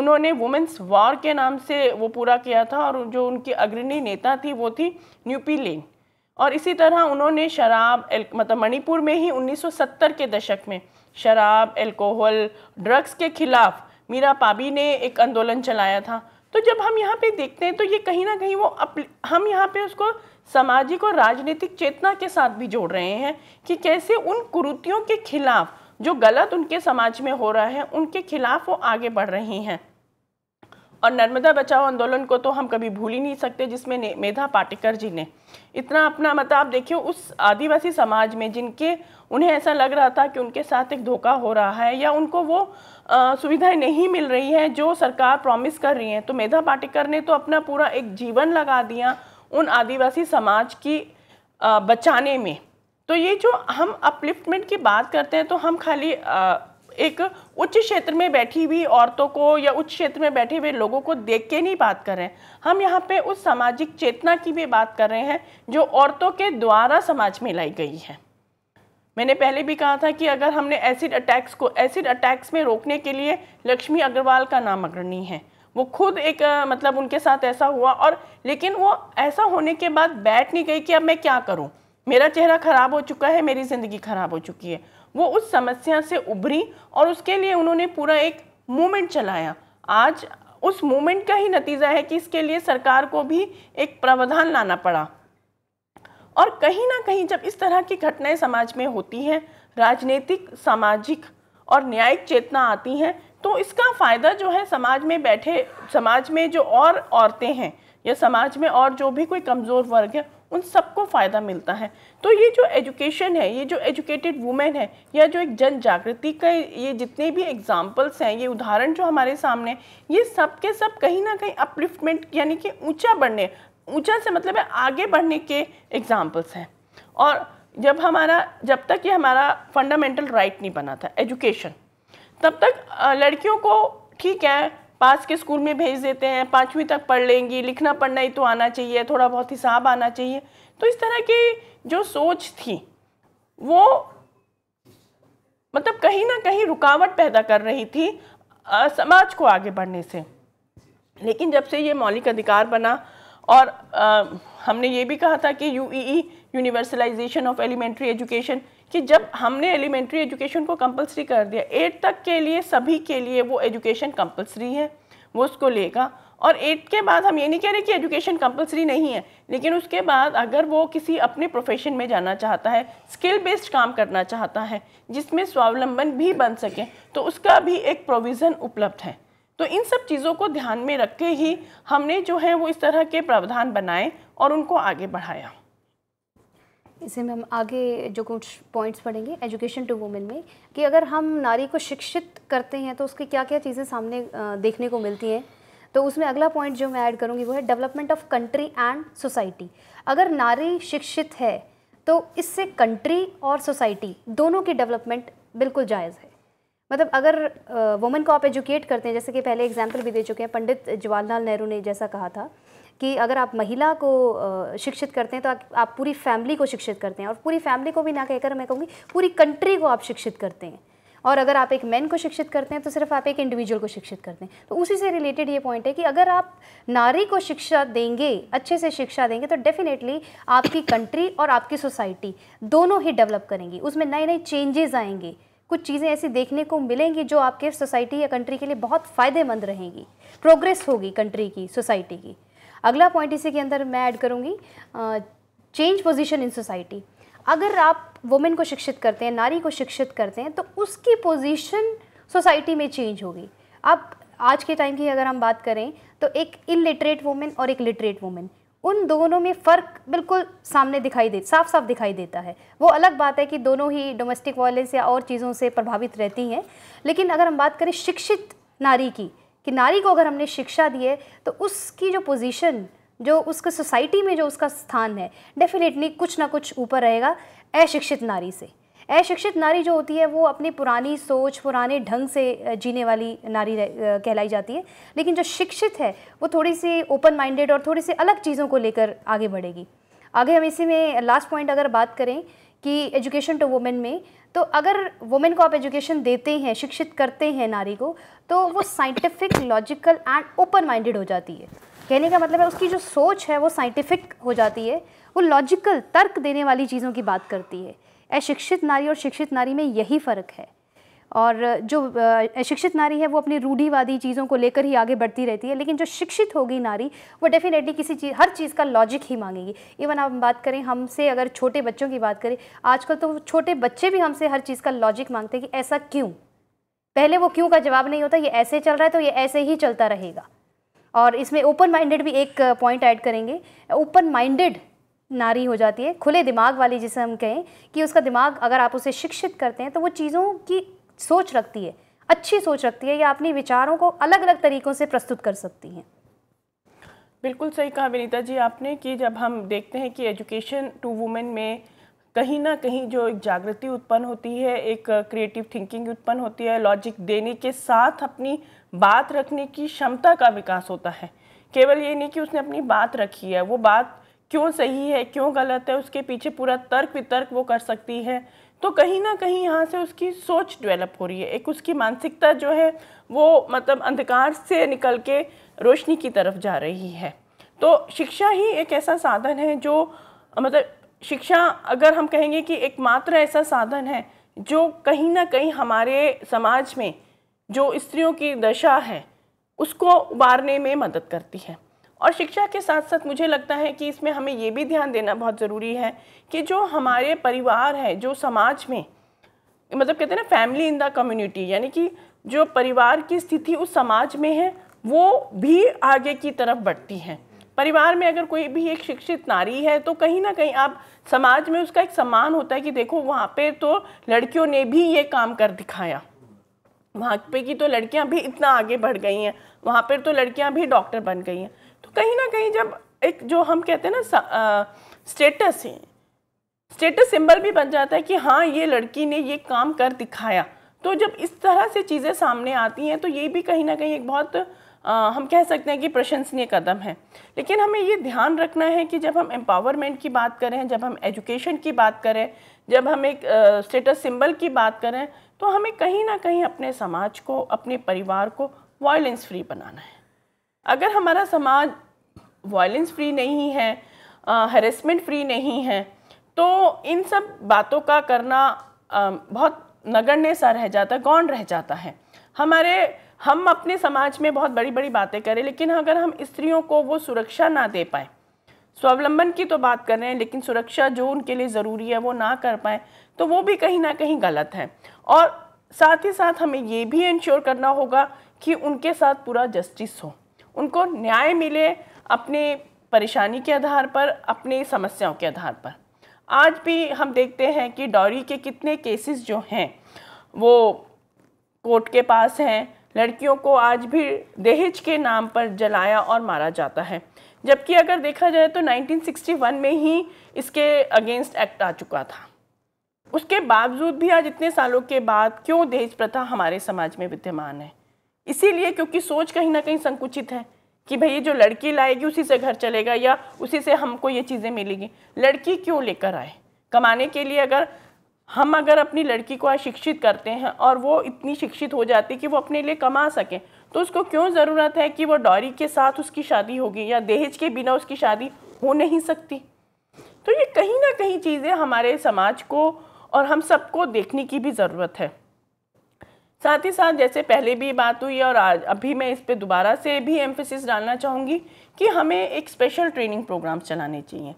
उन्होंने वुमेंस वॉर के नाम से वो पूरा किया था और जो उनकी अग्रणी नेता थी वो थी न्यूपी लेन और इसी तरह उन्होंने शराब मतलब मणिपुर में ही 1970 के दशक में शराब एल्कोहल ड्रग्स के खिलाफ मीरा पाबी ने एक आंदोलन चलाया था तो जब हम यहाँ पे देखते हैं तो ये कहीं ना कहीं वो हम यहाँ पे उसको सामाजिक और राजनीतिक चेतना के साथ भी जोड़ रहे हैं कि कैसे उन कुरुतियों के खिलाफ जो गलत उनके समाज में हो रहा है उनके खिलाफ वो आगे बढ़ रही हैं और नर्मदा बचाओ आंदोलन को तो हम कभी भूल ही नहीं सकते जिसमें मेधा पाटेकर जी ने इतना अपना मतलब आप देखिए उस आदिवासी समाज में जिनके उन्हें ऐसा लग रहा था कि उनके साथ एक धोखा हो रहा है या उनको वो सुविधाएं नहीं मिल रही हैं जो सरकार प्रॉमिस कर रही है तो मेधा पाटेकर ने तो अपना पूरा एक जीवन लगा दिया उन आदिवासी समाज की बचाने में तो ये जो हम अपलिफ्टमेंट की बात करते हैं तो हम खाली एक उच्च क्षेत्र में बैठी हुई औरतों को या उच्च क्षेत्र में बैठे हुए लोगों को देख के नहीं बात कर रहे हैं हम यहाँ पे उस सामाजिक चेतना की भी बात कर रहे हैं जो औरतों के द्वारा समाज में लाई गई है मैंने पहले भी कहा था कि अगर हमने एसिड अटैक्स को एसिड अटैक्स में रोकने के लिए लक्ष्मी अग्रवाल का नाम अग्रणी है वो खुद एक मतलब उनके साथ ऐसा हुआ और लेकिन वो ऐसा होने के बाद बैठ नहीं गई कि अब मैं क्या करूँ मेरा चेहरा ख़राब हो चुका है मेरी ज़िंदगी ख़राब हो चुकी है वो उस समस्या से उभरी और उसके लिए उन्होंने पूरा एक मूवमेंट चलाया आज उस मूवमेंट का ही नतीजा है कि इसके लिए सरकार को भी एक प्रावधान लाना पड़ा और कहीं ना कहीं जब इस तरह की घटनाएं समाज में होती हैं राजनीतिक सामाजिक और न्यायिक चेतना आती हैं तो इसका फ़ायदा जो है समाज में बैठे समाज में जो और औरतें हैं या समाज में और जो भी कोई कमज़ोर वर्ग है उन सबको फ़ायदा मिलता है तो ये जो एजुकेशन है ये जो एजुकेटेड वुमेन है या जो एक जन जागृति का ये जितने भी एग्जाम्पल्स हैं ये उदाहरण जो हमारे सामने ये सब के सब कहीं ना कहीं अपलिफ्टमेंट यानी कि ऊंचा बढ़ने ऊंचा से मतलब है आगे बढ़ने के एग्जाम्पल्स हैं और जब हमारा जब तक ये हमारा फंडामेंटल राइट नहीं बना था एजुकेशन तब तक लड़कियों को ठीक है पास के स्कूल में भेज देते हैं पाँचवीं तक पढ़ लेंगी लिखना पढ़ना ही तो आना चाहिए थोड़ा बहुत हिसाब आना चाहिए तो इस तरह की जो सोच थी वो मतलब कहीं ना कहीं रुकावट पैदा कर रही थी आ, समाज को आगे बढ़ने से लेकिन जब से ये मौलिक अधिकार बना और आ, हमने ये भी कहा था कि यू यूनिवर्सलाइजेशन ऑफ एलिमेंट्री एजुकेशन कि जब हमने एलिमेंट्री एजुकेशन को कंपलसरी कर दिया एट तक के लिए सभी के लिए वो एजुकेशन कंपलसरी है वो उसको लेगा और एट के बाद हम ये नहीं कह रहे कि एजुकेशन कंपलसरी नहीं है लेकिन उसके बाद अगर वो किसी अपने प्रोफेशन में जाना चाहता है स्किल बेस्ड काम करना चाहता है जिसमें स्वावलंबन भी बन सके तो उसका भी एक प्रोविज़न उपलब्ध है तो इन सब चीज़ों को ध्यान में रख के ही हमने जो है वो इस तरह के प्रावधान बनाए और उनको आगे बढ़ाया इसे में हम आगे जो कुछ पॉइंट्स पढ़ेंगे एजुकेशन टू वुमेन में कि अगर हम नारी को शिक्षित करते हैं तो उसकी क्या क्या चीज़ें सामने देखने को मिलती हैं तो उसमें अगला पॉइंट जो मैं ऐड करूँगी वो है development of country and society अगर नारी शिक्षित है तो इससे कंट्री और सोसाइटी दोनों की डेवलपमेंट बिल्कुल जायज़ है मतलब अगर वुमेन को आप एजुकेट करते हैं जैसे कि पहले एग्जाम्पल भी दे चुके हैं पंडित जवाहरलाल नेहरू ने जैसा कहा था कि अगर आप महिला को शिक्षित करते हैं तो आप पूरी फैमिली को शिक्षित करते हैं और पूरी फैमिली को भी ना कहकर मैं कहूँगी पूरी कंट्री को आप शिक्षित करते हैं और अगर आप एक मैन को शिक्षित करते हैं तो सिर्फ आप एक इंडिविजुअल को शिक्षित करते हैं तो उसी से रिलेटेड ये पॉइंट है कि अगर आप नारी को शिक्षा देंगे अच्छे से शिक्षा देंगे तो डेफिनेटली आपकी कंट्री और आपकी सोसाइटी दोनों ही डेवलप करेंगी उसमें नए नए चेंजेस आएंगे कुछ चीज़ें ऐसी देखने को मिलेंगी जो आपके सोसाइटी या कंट्री के लिए बहुत फ़ायदेमंद रहेंगी प्रोग्रेस होगी कंट्री की सोसाइटी की अगला पॉइंट इसी के अंदर मैं ऐड करूँगी चेंज पोजिशन इन सोसाइटी अगर आप वुमेन को शिक्षित करते हैं नारी को शिक्षित करते हैं तो उसकी पोजिशन सोसाइटी में चेंज होगी अब आज के टाइम की अगर हम बात करें तो एक इलिटरेट वुमेन और एक लिटरेट वुमेन उन दोनों में फ़र्क बिल्कुल सामने दिखाई दे साफ साफ दिखाई देता है वो अलग बात है कि दोनों ही डोमेस्टिक वायलेंस या और चीज़ों से प्रभावित रहती हैं लेकिन अगर हम बात करें शिक्षित नारी की कि नारी को अगर हमने शिक्षा दी है तो उसकी जो पोजीशन जो उसके सोसाइटी में जो उसका स्थान है डेफिनेटली कुछ ना कुछ ऊपर रहेगा अशिक्षित नारी से अशिक्षित नारी जो होती है वो अपनी पुरानी सोच पुराने ढंग से जीने वाली नारी कहलाई जाती है लेकिन जो शिक्षित है वो थोड़ी सी ओपन माइंडेड और थोड़ी सी अलग चीज़ों को लेकर आगे बढ़ेगी आगे हम इसी में लास्ट पॉइंट अगर बात करें कि एजुकेशन टू वुमेन में तो अगर वुमेन को आप एजुकेशन देते हैं शिक्षित करते हैं नारी को तो वो scientific logical and open minded हो जाती है कहने का मतलब है उसकी जो सोच है वो साइंटिफिक हो जाती है वो लॉजिकल तर्क देने वाली चीज़ों की बात करती है अशिक्षित नारी और शिक्षित नारी में यही फ़र्क है और जो शिक्षित नारी है वो अपनी रूढ़ीवादी चीज़ों को लेकर ही आगे बढ़ती रहती है लेकिन जो शिक्षित होगी नारी वो डेफिनेटली किसी चीज़ हर चीज़ का लॉजिक ही मांगेगी इवन आप बात करें हमसे अगर छोटे बच्चों की बात करें आजकल तो छोटे बच्चे भी हमसे हर चीज़ का लॉजिक मांगते हैं कि ऐसा क्यों पहले वो क्यों का जवाब नहीं होता ये ऐसे चल रहा है तो ये ऐसे ही चलता रहेगा और इसमें ओपन माइंडेड भी एक पॉइंट ऐड करेंगे ओपन माइंडेड नारी हो जाती है खुले दिमाग वाली जिसे हम कहें कि उसका दिमाग अगर आप उसे शिक्षित करते हैं तो वो चीज़ों की सोच रखती है अच्छी सोच रखती है या अपने विचारों को अलग अलग तरीक़ों से प्रस्तुत कर सकती हैं बिल्कुल सही कहा विनीता जी आपने कि जब हम देखते हैं कि एजुकेशन टू वुमेन में कहीं ना कहीं जो एक जागृति उत्पन्न होती है एक क्रिएटिव थिंकिंग उत्पन्न होती है लॉजिक देने के साथ अपनी बात रखने की क्षमता का विकास होता है केवल ये नहीं कि उसने अपनी बात रखी है वो बात क्यों सही है क्यों गलत है उसके पीछे पूरा तर्क वितर्क वो कर सकती है तो कहीं ना कहीं यहाँ से उसकी सोच डेवलप हो रही है एक उसकी मानसिकता जो है वो मतलब अंधकार से निकल के रोशनी की तरफ जा रही है तो शिक्षा ही एक ऐसा साधन है जो मतलब शिक्षा अगर हम कहेंगे कि एकमात्र ऐसा साधन है जो कहीं ना कहीं हमारे समाज में जो स्त्रियों की दशा है उसको उबारने में मदद करती है और शिक्षा के साथ साथ मुझे लगता है कि इसमें हमें ये भी ध्यान देना बहुत ज़रूरी है कि जो हमारे परिवार है जो समाज में मतलब कहते हैं ना फैमिली इन द कम्युनिटी यानी कि जो परिवार की स्थिति उस समाज में है वो भी आगे की तरफ बढ़ती है परिवार में अगर कोई भी एक शिक्षित नारी है तो कहीं ना कहीं आप समाज में उसका एक सम्मान होता है कि देखो वहाँ पे तो लड़कियों ने भी ये काम कर दिखाया वहाँ पे की तो लड़कियाँ भी इतना आगे बढ़ गई हैं वहाँ पर तो लड़कियाँ भी डॉक्टर बन गई हैं कहीं ना कहीं जब एक जो हम कहते हैं ना स्टेटस है स्टेटस सिंबल भी बन जाता है कि हाँ ये लड़की ने ये काम कर दिखाया तो जब इस तरह से चीज़ें सामने आती हैं तो ये भी कहीं ना कहीं एक बहुत आ, हम कह सकते हैं कि प्रशंसनीय कदम है लेकिन हमें ये ध्यान रखना है कि जब हम एम्पावरमेंट की बात करें जब हम एजुकेशन की बात करें जब हम एक स्टेटस सिंबल की बात करें तो हमें कहीं ना कहीं अपने समाज को अपने परिवार को वायलेंस फ्री बनाना है अगर हमारा समाज वायलेंस फ्री नहीं है हरेसमेंट फ्री नहीं है तो इन सब बातों का करना आ, बहुत नगण्य सा रह जाता है गौण रह जाता है हमारे हम अपने समाज में बहुत बड़ी बड़ी बातें करें लेकिन अगर हम स्त्रियों को वो सुरक्षा ना दे पाए स्वावलंबन की तो बात कर रहे हैं लेकिन सुरक्षा जो उनके लिए ज़रूरी है वो ना कर पाए तो वो भी कहीं ना कहीं गलत है और साथ ही साथ हमें ये भी इंश्योर करना होगा कि उनके साथ पूरा जस्टिस हो उनको न्याय मिले अपने परेशानी के आधार पर अपनी समस्याओं के आधार पर आज भी हम देखते हैं कि डॉरी के कितने केसेस जो हैं वो कोर्ट के पास हैं लड़कियों को आज भी दहेज के नाम पर जलाया और मारा जाता है जबकि अगर देखा जाए तो 1961 में ही इसके अगेंस्ट एक्ट आ चुका था उसके बावजूद भी आज इतने सालों के बाद क्यों दहेज प्रथा हमारे समाज में विद्यमान है इसीलिए क्योंकि सोच कहीं ना कहीं संकुचित है कि भाई जो लड़की लाएगी उसी से घर चलेगा या उसी से हमको ये चीज़ें मिलेगी लड़की क्यों लेकर आए कमाने के लिए अगर हम अगर अपनी लड़की को अशिक्षित करते हैं और वो इतनी शिक्षित हो जाती कि वो अपने लिए कमा सकें तो उसको क्यों ज़रूरत है कि वो डॉरी के साथ उसकी शादी होगी या दहेज के बिना उसकी शादी हो नहीं सकती तो ये कहीं ना कहीं चीज़ें हमारे समाज को और हम सबको देखने की भी ज़रूरत है साथ ही साथ जैसे पहले भी बात हुई और आज अभी मैं इस पर दोबारा से भी एम्फेसिस डालना चाहूँगी कि हमें एक स्पेशल ट्रेनिंग प्रोग्राम चलाने चाहिए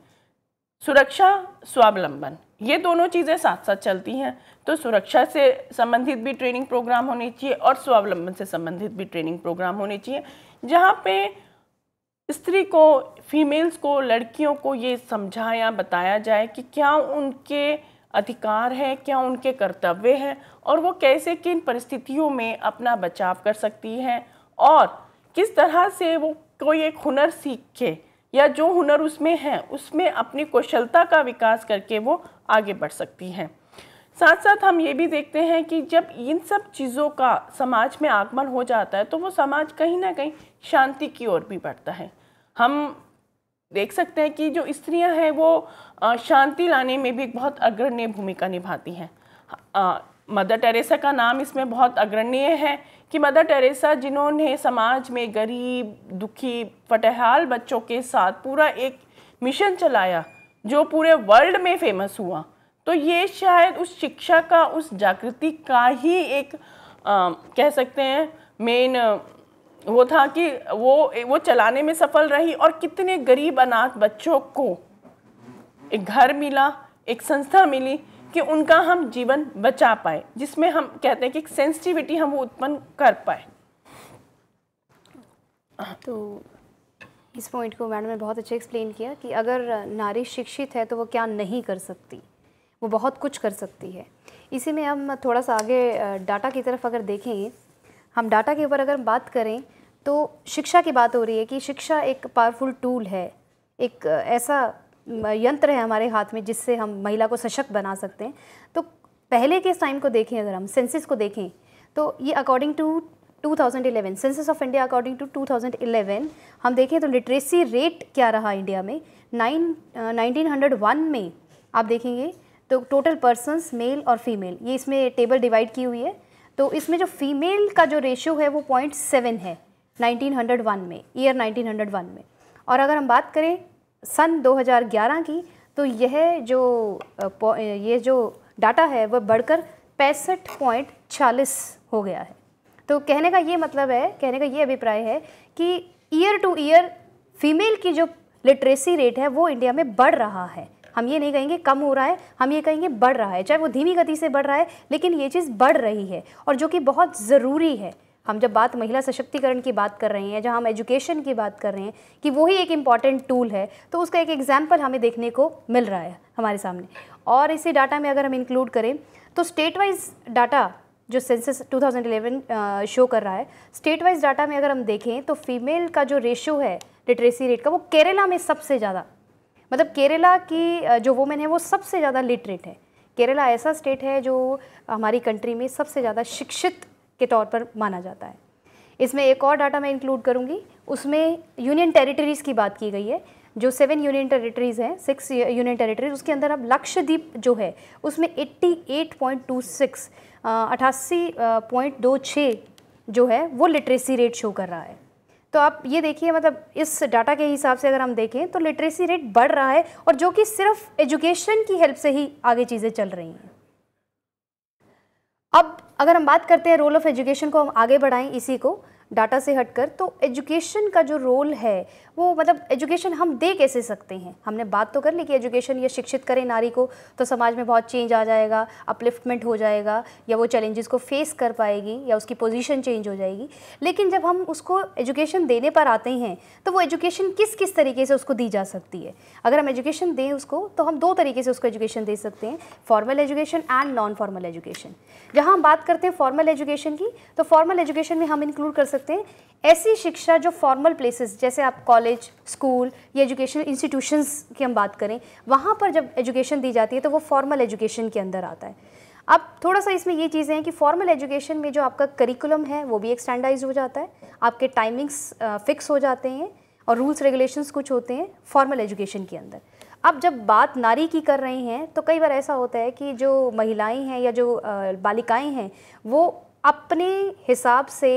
सुरक्षा स्वावलंबन ये दोनों चीज़ें साथ साथ चलती हैं तो सुरक्षा से संबंधित भी ट्रेनिंग प्रोग्राम होने चाहिए और स्वावलंबन से संबंधित भी ट्रेनिंग प्रोग्राम होने चाहिए जहाँ पे स्त्री को फीमेल्स को लड़कियों को ये समझाया बताया जाए कि क्या उनके अधिकार है क्या उनके कर्तव्य हैं और वो कैसे किन परिस्थितियों में अपना बचाव कर सकती हैं और किस तरह से वो कोई एक हुनर सीख के या जो हुनर उसमें है उसमें अपनी कुशलता का विकास करके वो आगे बढ़ सकती हैं साथ साथ हम ये भी देखते हैं कि जब इन सब चीज़ों का समाज में आगमन हो जाता है तो वो समाज कहीं ना कहीं शांति की ओर भी बढ़ता है हम देख सकते हैं कि जो स्त्रियां हैं वो शांति लाने में भी एक बहुत अग्रणीय भूमिका निभाती हैं मदर टेरेसा का नाम इसमें बहुत अग्रणीय है कि मदर टेरेसा जिन्होंने समाज में गरीब दुखी फटहाल बच्चों के साथ पूरा एक मिशन चलाया जो पूरे वर्ल्ड में फेमस हुआ तो ये शायद उस शिक्षा का उस जागृति का ही एक आ, कह सकते हैं मेन वो था कि वो वो चलाने में सफल रही और कितने गरीब अनाथ बच्चों को एक घर मिला एक संस्था मिली कि उनका हम जीवन बचा पाए जिसमें हम कहते हैं कि एक सेंसिटिविटी हम उत्पन्न कर पाए तो इस पॉइंट को मैडम ने बहुत अच्छे एक्सप्लेन किया कि अगर नारी शिक्षित है तो वो क्या नहीं कर सकती वो बहुत कुछ कर सकती है इसी में हम थोड़ा सा आगे डाटा की तरफ अगर देखें हम डाटा के ऊपर अगर बात करें तो शिक्षा की बात हो रही है कि शिक्षा एक पावरफुल टूल है एक ऐसा यंत्र है हमारे हाथ में जिससे हम महिला को सशक्त बना सकते हैं तो पहले के इस टाइम को देखें अगर हम सेंसिस को देखें तो ये according to 2011 census of India according to 2011 हम देखें तो लिटरेसी रेट क्या रहा इंडिया में नाइन नाइनटीन हंड्रेड वन में आप देखेंगे तो टोटल पर्सनस मेल और फीमेल ये इसमें टेबल डिवाइड की हुई है तो इसमें जो फीमेल का जो रेशियो है वो पॉइंट सेवन है 1901 में ईयर 1901 में और अगर हम बात करें सन 2011 की तो यह जो ये जो डाटा है वह बढ़कर पैंसठ पॉइंट चालीस हो गया है तो कहने का ये मतलब है कहने का ये अभिप्राय है कि ईयर टू ईयर फीमेल की जो लिटरेसी रेट है वो इंडिया में बढ़ रहा है हम ये नहीं कहेंगे कम हो रहा है हम ये कहेंगे बढ़ रहा है चाहे वो धीमी गति से बढ़ रहा है लेकिन ये चीज़ बढ़ रही है और जो कि बहुत ज़रूरी है हम जब बात महिला सशक्तिकरण की बात कर रहे हैं जहाँ हम एजुकेशन की बात कर रहे हैं कि वो ही एक इम्पॉर्टेंट टूल है तो उसका एक एग्जाम्पल हमें देखने को मिल रहा है हमारे सामने और इसी डाटा में अगर हम इंक्लूड करें तो स्टेट वाइज डाटा जो सेंसस 2011 शो कर रहा है स्टेट वाइज डाटा में अगर हम देखें तो फीमेल का जो रेशियो है लिटरेसी रेट का वो केरला में सबसे ज़्यादा मतलब केरला की जो वुमेन है वो सबसे ज़्यादा लिटरेट है केरला ऐसा स्टेट है जो हमारी कंट्री में सबसे ज़्यादा शिक्षित के तौर पर माना जाता है इसमें एक और डाटा मैं इंक्लूड करूँगी उसमें यूनियन टेरिटरीज़ की बात की गई है जो सेवन यूनियन टेरिटरीज़ हैं सिक्स यूनियन टेरिटरीज उसके अंदर अब लक्षद्वीप जो है उसमें 88.26 छः जो है वो लिटरेसी रेट शो कर रहा है तो आप ये देखिए मतलब इस डाटा के हिसाब से अगर हम देखें तो लिटरेसी रेट बढ़ रहा है और जो कि सिर्फ एजुकेशन की हेल्प से ही आगे चीज़ें चल रही हैं अब अगर हम बात करते हैं रोल ऑफ़ एजुकेशन को हम आगे बढ़ाएं इसी को डाटा से हटकर तो एजुकेशन का जो रोल है वो मतलब एजुकेशन हम दे कैसे सकते हैं हमने बात तो कर ली कि एजुकेशन या शिक्षित करें नारी को तो समाज में बहुत चेंज आ जाएगा अपलिफ्टमेंट हो जाएगा या वो चैलेंजेस को फेस कर पाएगी या उसकी पोजीशन चेंज हो जाएगी लेकिन जब हम उसको एजुकेशन देने पर आते हैं तो वो एजुकेशन किस किस तरीके से उसको दी जा सकती है अगर हम एजुकेशन दें उसको तो हम दो तरीके से उसको एजुकेशन दे सकते हैं formal education and non formal education जहाँ हम बात करते हैं फॉर्मल एजुकेशन की तो फॉर्मल एजुकेशन में हम इंक्लूड कर सकते हैं ऐसी शिक्षा जो फॉर्मल प्लेसेस जैसे आप कॉलेज कॉलेज स्कूल या एजुकेशनल इंस्टीट्यूशंस की हम बात करें वहाँ पर जब एजुकेशन दी जाती है तो वो फॉर्मल एजुकेशन के अंदर आता है अब थोड़ा सा इसमें ये चीज़ें हैं कि फॉर्मल एजुकेशन में जो आपका करिकुलम है वो भी एक स्टैंडाइज हो जाता है आपके टाइमिंग्स फिक्स हो जाते हैं और रूल्स रेगुलेशंस कुछ होते हैं फॉर्मल एजुकेशन के अंदर अब जब बात नारी की कर रहे हैं तो कई बार ऐसा होता है कि जो महिलाएं हैं या जो बालिकाएं हैं वो अपने हिसाब से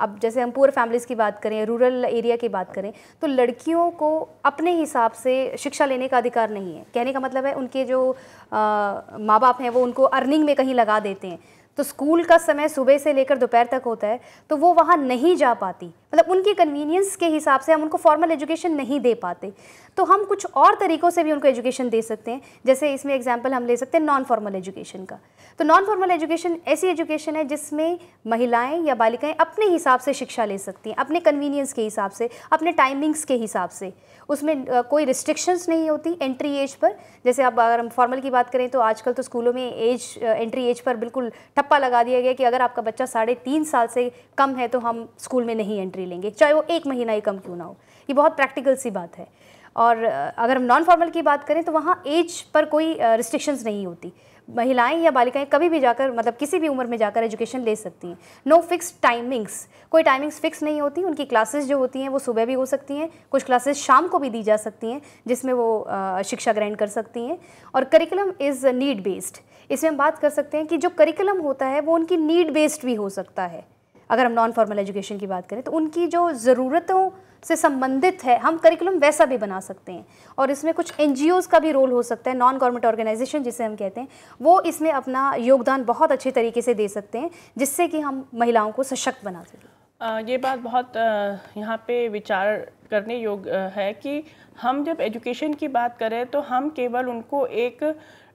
अब जैसे हम पूरे फैमिलीज़ की बात करें रूरल एरिया की बात करें तो लड़कियों को अपने हिसाब से शिक्षा लेने का अधिकार नहीं है कहने का मतलब है उनके जो माँ बाप हैं वो उनको अर्निंग में कहीं लगा देते हैं तो स्कूल का समय सुबह से लेकर दोपहर तक होता है तो वो वहाँ नहीं जा पाती मतलब उनकी कन्वीनियंस के हिसाब से हम उनको फॉर्मल एजुकेशन नहीं दे पाते तो हम कुछ और तरीक़ों से भी उनको एजुकेशन दे सकते हैं जैसे इसमें एग्जाम्पल हम ले सकते हैं नॉन फॉर्मल एजुकेशन का तो नॉन फॉर्मल एजुकेशन ऐसी एजुकेशन है जिसमें महिलाएं या बालिकाएं अपने हिसाब से शिक्षा ले सकती हैं अपने कन्वीनियंस के हिसाब से अपने टाइमिंग्स के हिसाब से उसमें कोई रिस्ट्रिक्शंस नहीं होती एंट्री एज पर जैसे आप अगर हम फॉर्मल की बात करें तो आजकल तो स्कूलों में एज एंट्री एज पर बिल्कुल ठप्पा लगा दिया गया कि अगर आपका बच्चा साढ़े तीन साल से कम है तो हम स्कूल में नहीं एंट्री लेंगे चाहे वो एक महीना ही कम क्यों ना हो ये बहुत प्रैक्टिकल सी बात है और अगर हम नॉन फॉर्मल की बात करें तो वहाँ एज पर कोई रिस्ट्रिक्शंस नहीं होती महिलाएं या बालिकाएं कभी भी जाकर मतलब किसी भी उम्र में जाकर एजुकेशन ले सकती हैं नो फिक्स टाइमिंग्स कोई टाइमिंग्स फिक्स नहीं होती उनकी क्लासेस जो होती हैं वो सुबह भी हो सकती हैं कुछ क्लासेस शाम को भी दी जा सकती हैं जिसमें वो शिक्षा ग्रहण कर सकती हैं और करिकुलम इज़ नीड बेस्ड इसमें हम बात कर सकते हैं कि जो करिकुलम होता है वो उनकी नीड बेस्ड भी हो सकता है अगर हम नॉन फॉर्मल एजुकेशन की बात करें तो उनकी जो ज़रूरतों से संबंधित है हम करिकुलम वैसा भी बना सकते हैं और इसमें कुछ एन का भी रोल हो सकता है नॉन गवर्नमेंट ऑर्गेनाइजेशन जिसे हम कहते हैं वो इसमें अपना योगदान बहुत अच्छे तरीके से दे सकते हैं जिससे कि हम महिलाओं को सशक्त बना सकें ये बात बहुत यहाँ पे विचार करने योग्य है कि हम जब एजुकेशन की बात करें तो हम केवल उनको एक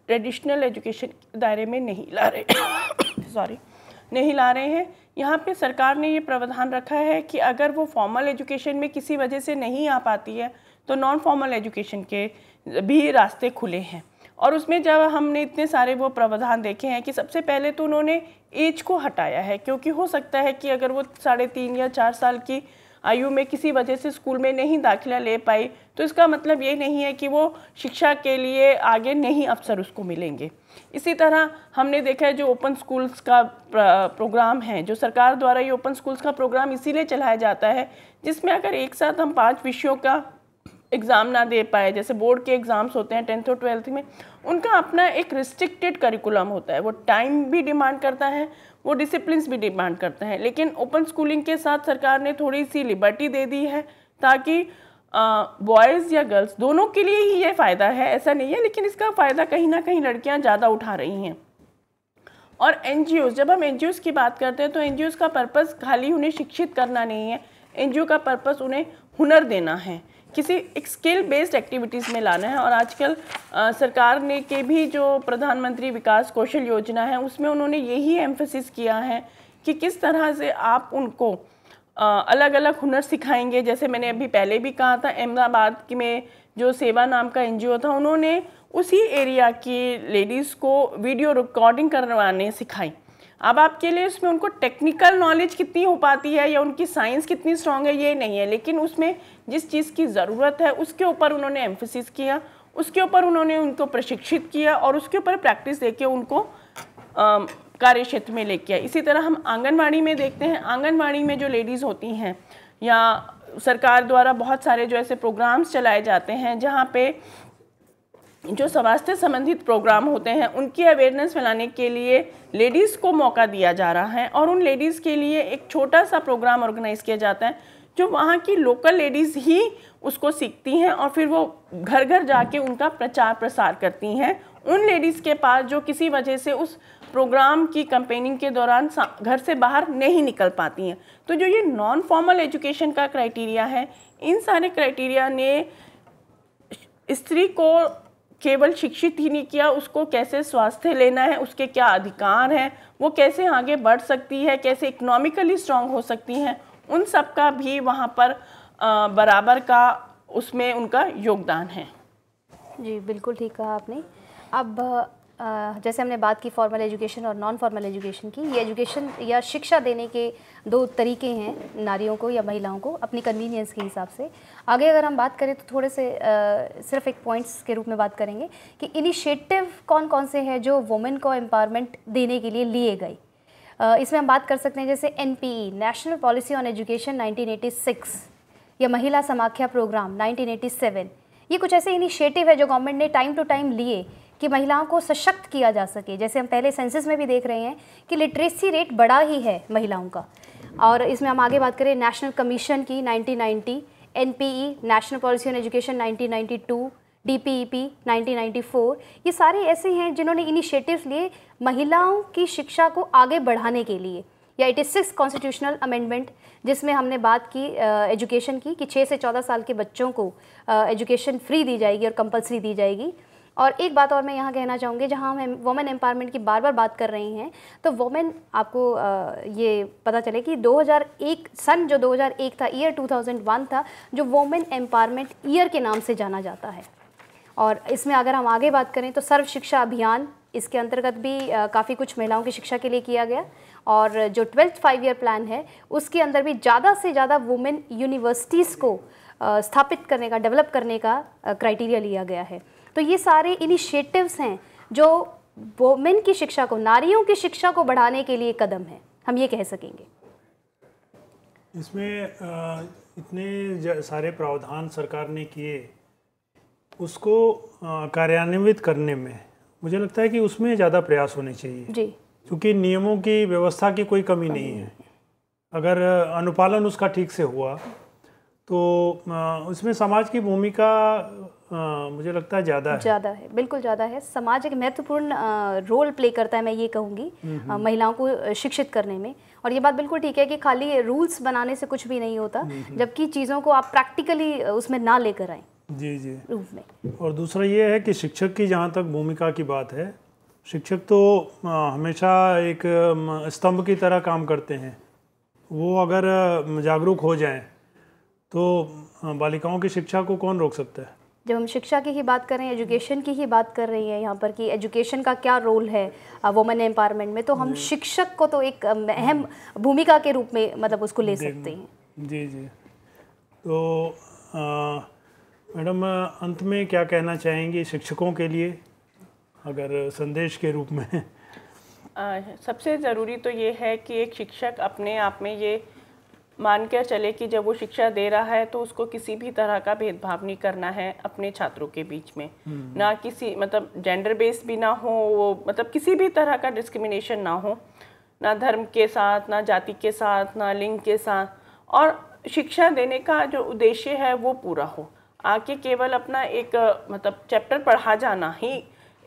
ट्रेडिशनल एजुकेशन दायरे में नहीं ला रहे सॉरी नहीं ला रहे हैं यहाँ पे सरकार ने ये प्रावधान रखा है कि अगर वो फॉर्मल एजुकेशन में किसी वजह से नहीं आ पाती है तो नॉन फॉर्मल एजुकेशन के भी रास्ते खुले हैं और उसमें जब हमने इतने सारे वो प्रावधान देखे हैं कि सबसे पहले तो उन्होंने एज को हटाया है क्योंकि हो सकता है कि अगर वो साढ़े तीन या चार साल की आयु में किसी वजह से स्कूल में नहीं दाखिला ले पाई तो इसका मतलब ये नहीं है कि वो शिक्षा के लिए आगे नहीं अवसर उसको मिलेंगे इसी तरह हमने देखा है जो ओपन स्कूल्स का प्रोग्राम है जो सरकार द्वारा ये ओपन स्कूल्स का प्रोग्राम इसीलिए चलाया जाता है जिसमें अगर एक साथ हम पाँच विषयों का एग्ज़ाम ना दे पाए जैसे बोर्ड के एग्ज़ाम्स होते हैं टेंथ और ट्वेल्थ में उनका अपना एक रिस्ट्रिक्टेड करिकुलम होता है वो टाइम भी डिमांड करता है वो डिसिप्लिन भी डिमांड करते हैं लेकिन ओपन स्कूलिंग के साथ सरकार ने थोड़ी सी लिबर्टी दे दी है ताकि बॉयज़ या गर्ल्स दोनों के लिए ही ये फ़ायदा है ऐसा नहीं है लेकिन इसका फ़ायदा कहीं ना कहीं लड़कियां ज़्यादा उठा रही हैं और एन जब हम एन की बात करते हैं तो एन का पर्पज़ खाली उन्हें शिक्षित करना नहीं है एन का पर्पज़ उन्हें हुनर देना है किसी एक स्किल बेस्ड एक्टिविटीज़ में लाना है और आजकल सरकार ने के भी जो प्रधानमंत्री विकास कौशल योजना है उसमें उन्होंने यही एम्फोसिस किया है कि किस तरह से आप उनको आ, अलग अलग हुनर सिखाएंगे जैसे मैंने अभी पहले भी कहा था अहमदाबाद में जो सेवा नाम का एन था उन्होंने उसी एरिया की लेडीज़ को वीडियो रिकॉर्डिंग करवाने सिखाई अब आपके लिए उसमें उनको टेक्निकल नॉलेज कितनी हो पाती है या उनकी साइंस कितनी स्ट्रांग है ये नहीं है लेकिन उसमें जिस चीज़ की ज़रूरत है उसके ऊपर उन्होंने एम्फोसिस किया उसके ऊपर उन्होंने उनको प्रशिक्षित किया और उसके ऊपर प्रैक्टिस देके उनको कार्य क्षेत्र में लेके आए इसी तरह हम आंगनवाड़ी में देखते हैं आंगनवाड़ी में जो लेडीज़ होती हैं या सरकार द्वारा बहुत सारे जो ऐसे प्रोग्राम्स चलाए जाते हैं जहाँ पे जो स्वास्थ्य संबंधित प्रोग्राम होते हैं उनकी अवेयरनेस फैलाने के लिए लेडीज़ को मौका दिया जा रहा है और उन लेडीज़ के लिए एक छोटा सा प्रोग्राम ऑर्गेनाइज़ किया जाता है जो वहाँ की लोकल लेडीज़ ही उसको सीखती हैं और फिर वो घर घर जाके उनका प्रचार प्रसार करती हैं उन लेडीज़ के पास जो किसी वजह से उस प्रोग्राम की कंपेनिंग के दौरान घर से बाहर नहीं निकल पाती हैं तो जो ये नॉन फॉर्मल एजुकेशन का क्राइटेरिया है इन सारे क्राइटेरिया ने स्त्री को केवल शिक्षित ही नहीं किया उसको कैसे स्वास्थ्य लेना है उसके क्या अधिकार हैं वो कैसे आगे बढ़ सकती है कैसे इकोनॉमिकली स्ट्रॉन्ग हो सकती हैं उन सब का भी वहाँ पर बराबर का उसमें उनका योगदान है जी बिल्कुल ठीक कहा आपने अब जैसे हमने बात की फॉर्मल एजुकेशन और नॉन फॉर्मल एजुकेशन की ये एजुकेशन या शिक्षा देने के दो तरीके हैं नारियों को या महिलाओं को अपनी कन्वीनियंस के हिसाब से आगे अगर हम बात करें तो थोड़े से आ, सिर्फ एक पॉइंट्स के रूप में बात करेंगे कि इनिशिएटिव कौन कौन से हैं जो वुमेन को एम्पावरमेंट देने के लिए लिए गए इसमें हम बात कर सकते हैं जैसे an national policy on education nineteen या महिला समाख्या प्रोग्राम नाइनटीन ये कुछ ऐसे इनिशिएटिव है जो गवर्नमेंट ने टाइम टू टाइम लिए कि महिलाओं को सशक्त किया जा सके जैसे हम पहले सेंसिस में भी देख रहे हैं कि लिटरेसी रेट बड़ा ही है महिलाओं का और इसमें हम आगे बात करें नेशनल कमीशन की 1990 NPE national policy on education 1992 DPEP 1994 ये सारे ऐसे हैं जिन्होंने इनिशिएटिव्स लिए महिलाओं की शिक्षा को आगे बढ़ाने के लिए या एटी सिक्स कॉन्स्टिट्यूशनल अमेंडमेंट जिसमें हमने बात की एजुकेशन की कि छः से चौदह साल के बच्चों को एजुकेशन फ्री दी जाएगी और कंपलसरी दी जाएगी और एक बात और मैं यहाँ कहना चाहूँगी जहाँ हम वुमेन एम्पावरमेंट की बार बार बात कर रहे हैं तो वुमेन आपको आ, ये पता चले कि 2001 सन जो 2001 था ईयर 2001 था जो वुमेन एम्पावरमेंट ईयर के नाम से जाना जाता है और इसमें अगर हम आगे बात करें तो सर्व शिक्षा अभियान इसके अंतर्गत भी काफ़ी कुछ महिलाओं की शिक्षा के लिए किया गया और जो ट्वेल्थ फाइव ईयर प्लान है उसके अंदर भी ज़्यादा से ज़्यादा वुमेन यूनिवर्सिटीज़ को स्थापित करने का डेवलप करने का क्राइटेरिया लिया गया है तो ये सारे इनिशिएटिव्स हैं जो वोमेन की शिक्षा को नारियों की शिक्षा को बढ़ाने के लिए कदम है हम ये कह सकेंगे इसमें इतने सारे प्रावधान सरकार ने किए उसको कार्यान्वित करने में मुझे लगता है कि उसमें ज़्यादा प्रयास होने चाहिए जी क्योंकि नियमों की व्यवस्था की कोई कमी नहीं है अगर अनुपालन उसका ठीक से हुआ तो उसमें समाज की भूमिका आ, मुझे लगता है ज़्यादा है ज़्यादा है बिल्कुल ज़्यादा है समाज एक महत्वपूर्ण रोल प्ले करता है मैं ये कहूँगी महिलाओं को शिक्षित करने में और ये बात बिल्कुल ठीक है कि खाली रूल्स बनाने से कुछ भी नहीं होता जबकि चीज़ों को आप प्रैक्टिकली उसमें ना लेकर आए जी जी रूप में और दूसरा ये है कि शिक्षक की जहाँ तक भूमिका की बात है शिक्षक तो हमेशा एक स्तंभ की तरह काम करते हैं वो अगर जागरूक हो जाएं तो बालिकाओं की शिक्षा को कौन रोक सकता है जब हम शिक्षा की ही बात कर रहे हैं एजुकेशन की ही बात कर रही है यहाँ पर कि एजुकेशन का क्या रोल है वुमेन एम्पावरमेंट में तो हम शिक्षक को तो एक अहम भूमिका के रूप में मतलब उसको ले सकते हैं जी जी तो मैडम अंत में क्या कहना चाहेंगे शिक्षकों के लिए अगर संदेश के रूप में आ, सबसे ज़रूरी तो ये है कि एक शिक्षक अपने आप में ये मान कर चले कि जब वो शिक्षा दे रहा है तो उसको किसी भी तरह का भेदभाव नहीं करना है अपने छात्रों के बीच में हम्म। ना किसी मतलब जेंडर बेस भी ना हो वो मतलब किसी भी तरह का डिस्क्रिमिनेशन ना हो ना धर्म के साथ ना जाति के साथ ना लिंग के साथ और शिक्षा देने का जो उद्देश्य है वो पूरा हो आके केवल अपना एक मतलब चैप्टर पढ़ा जाना ही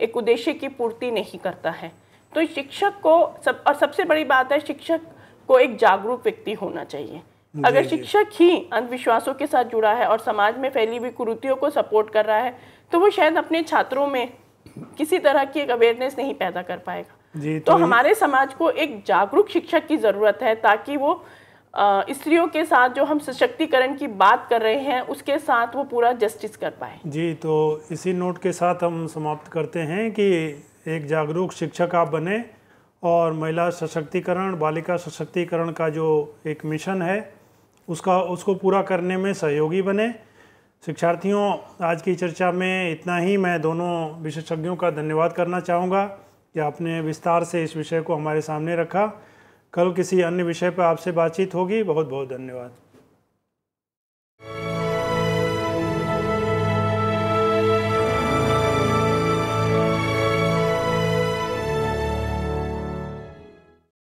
एक उद्देश्य की पूर्ति नहीं करता है तो शिक्षक को सब और सबसे बड़ी बात है शिक्षक को एक जागरूक व्यक्ति होना चाहिए अगर शिक्षक ही अंधविश्वासों के साथ जुड़ा है और समाज में फैली हुई कुरुतियों को सपोर्ट कर रहा है तो वो शायद अपने छात्रों में किसी तरह की एक अवेयरनेस नहीं पैदा कर पाएगा तो, तो हमारे समाज को एक जागरूक शिक्षक की ज़रूरत है ताकि वो स्त्रियों के साथ जो हम सशक्तिकरण की बात कर रहे हैं उसके साथ वो पूरा जस्टिस कर पाए जी तो इसी नोट के साथ हम समाप्त करते हैं कि एक जागरूक शिक्षक आप बने और महिला सशक्तिकरण बालिका सशक्तिकरण का जो एक मिशन है उसका उसको पूरा करने में सहयोगी बने शिक्षार्थियों आज की चर्चा में इतना ही मैं दोनों विशेषज्ञों का धन्यवाद करना चाहूँगा कि आपने विस्तार से इस विषय को हमारे सामने रखा कल किसी अन्य विषय पर आपसे बातचीत होगी बहुत बहुत धन्यवाद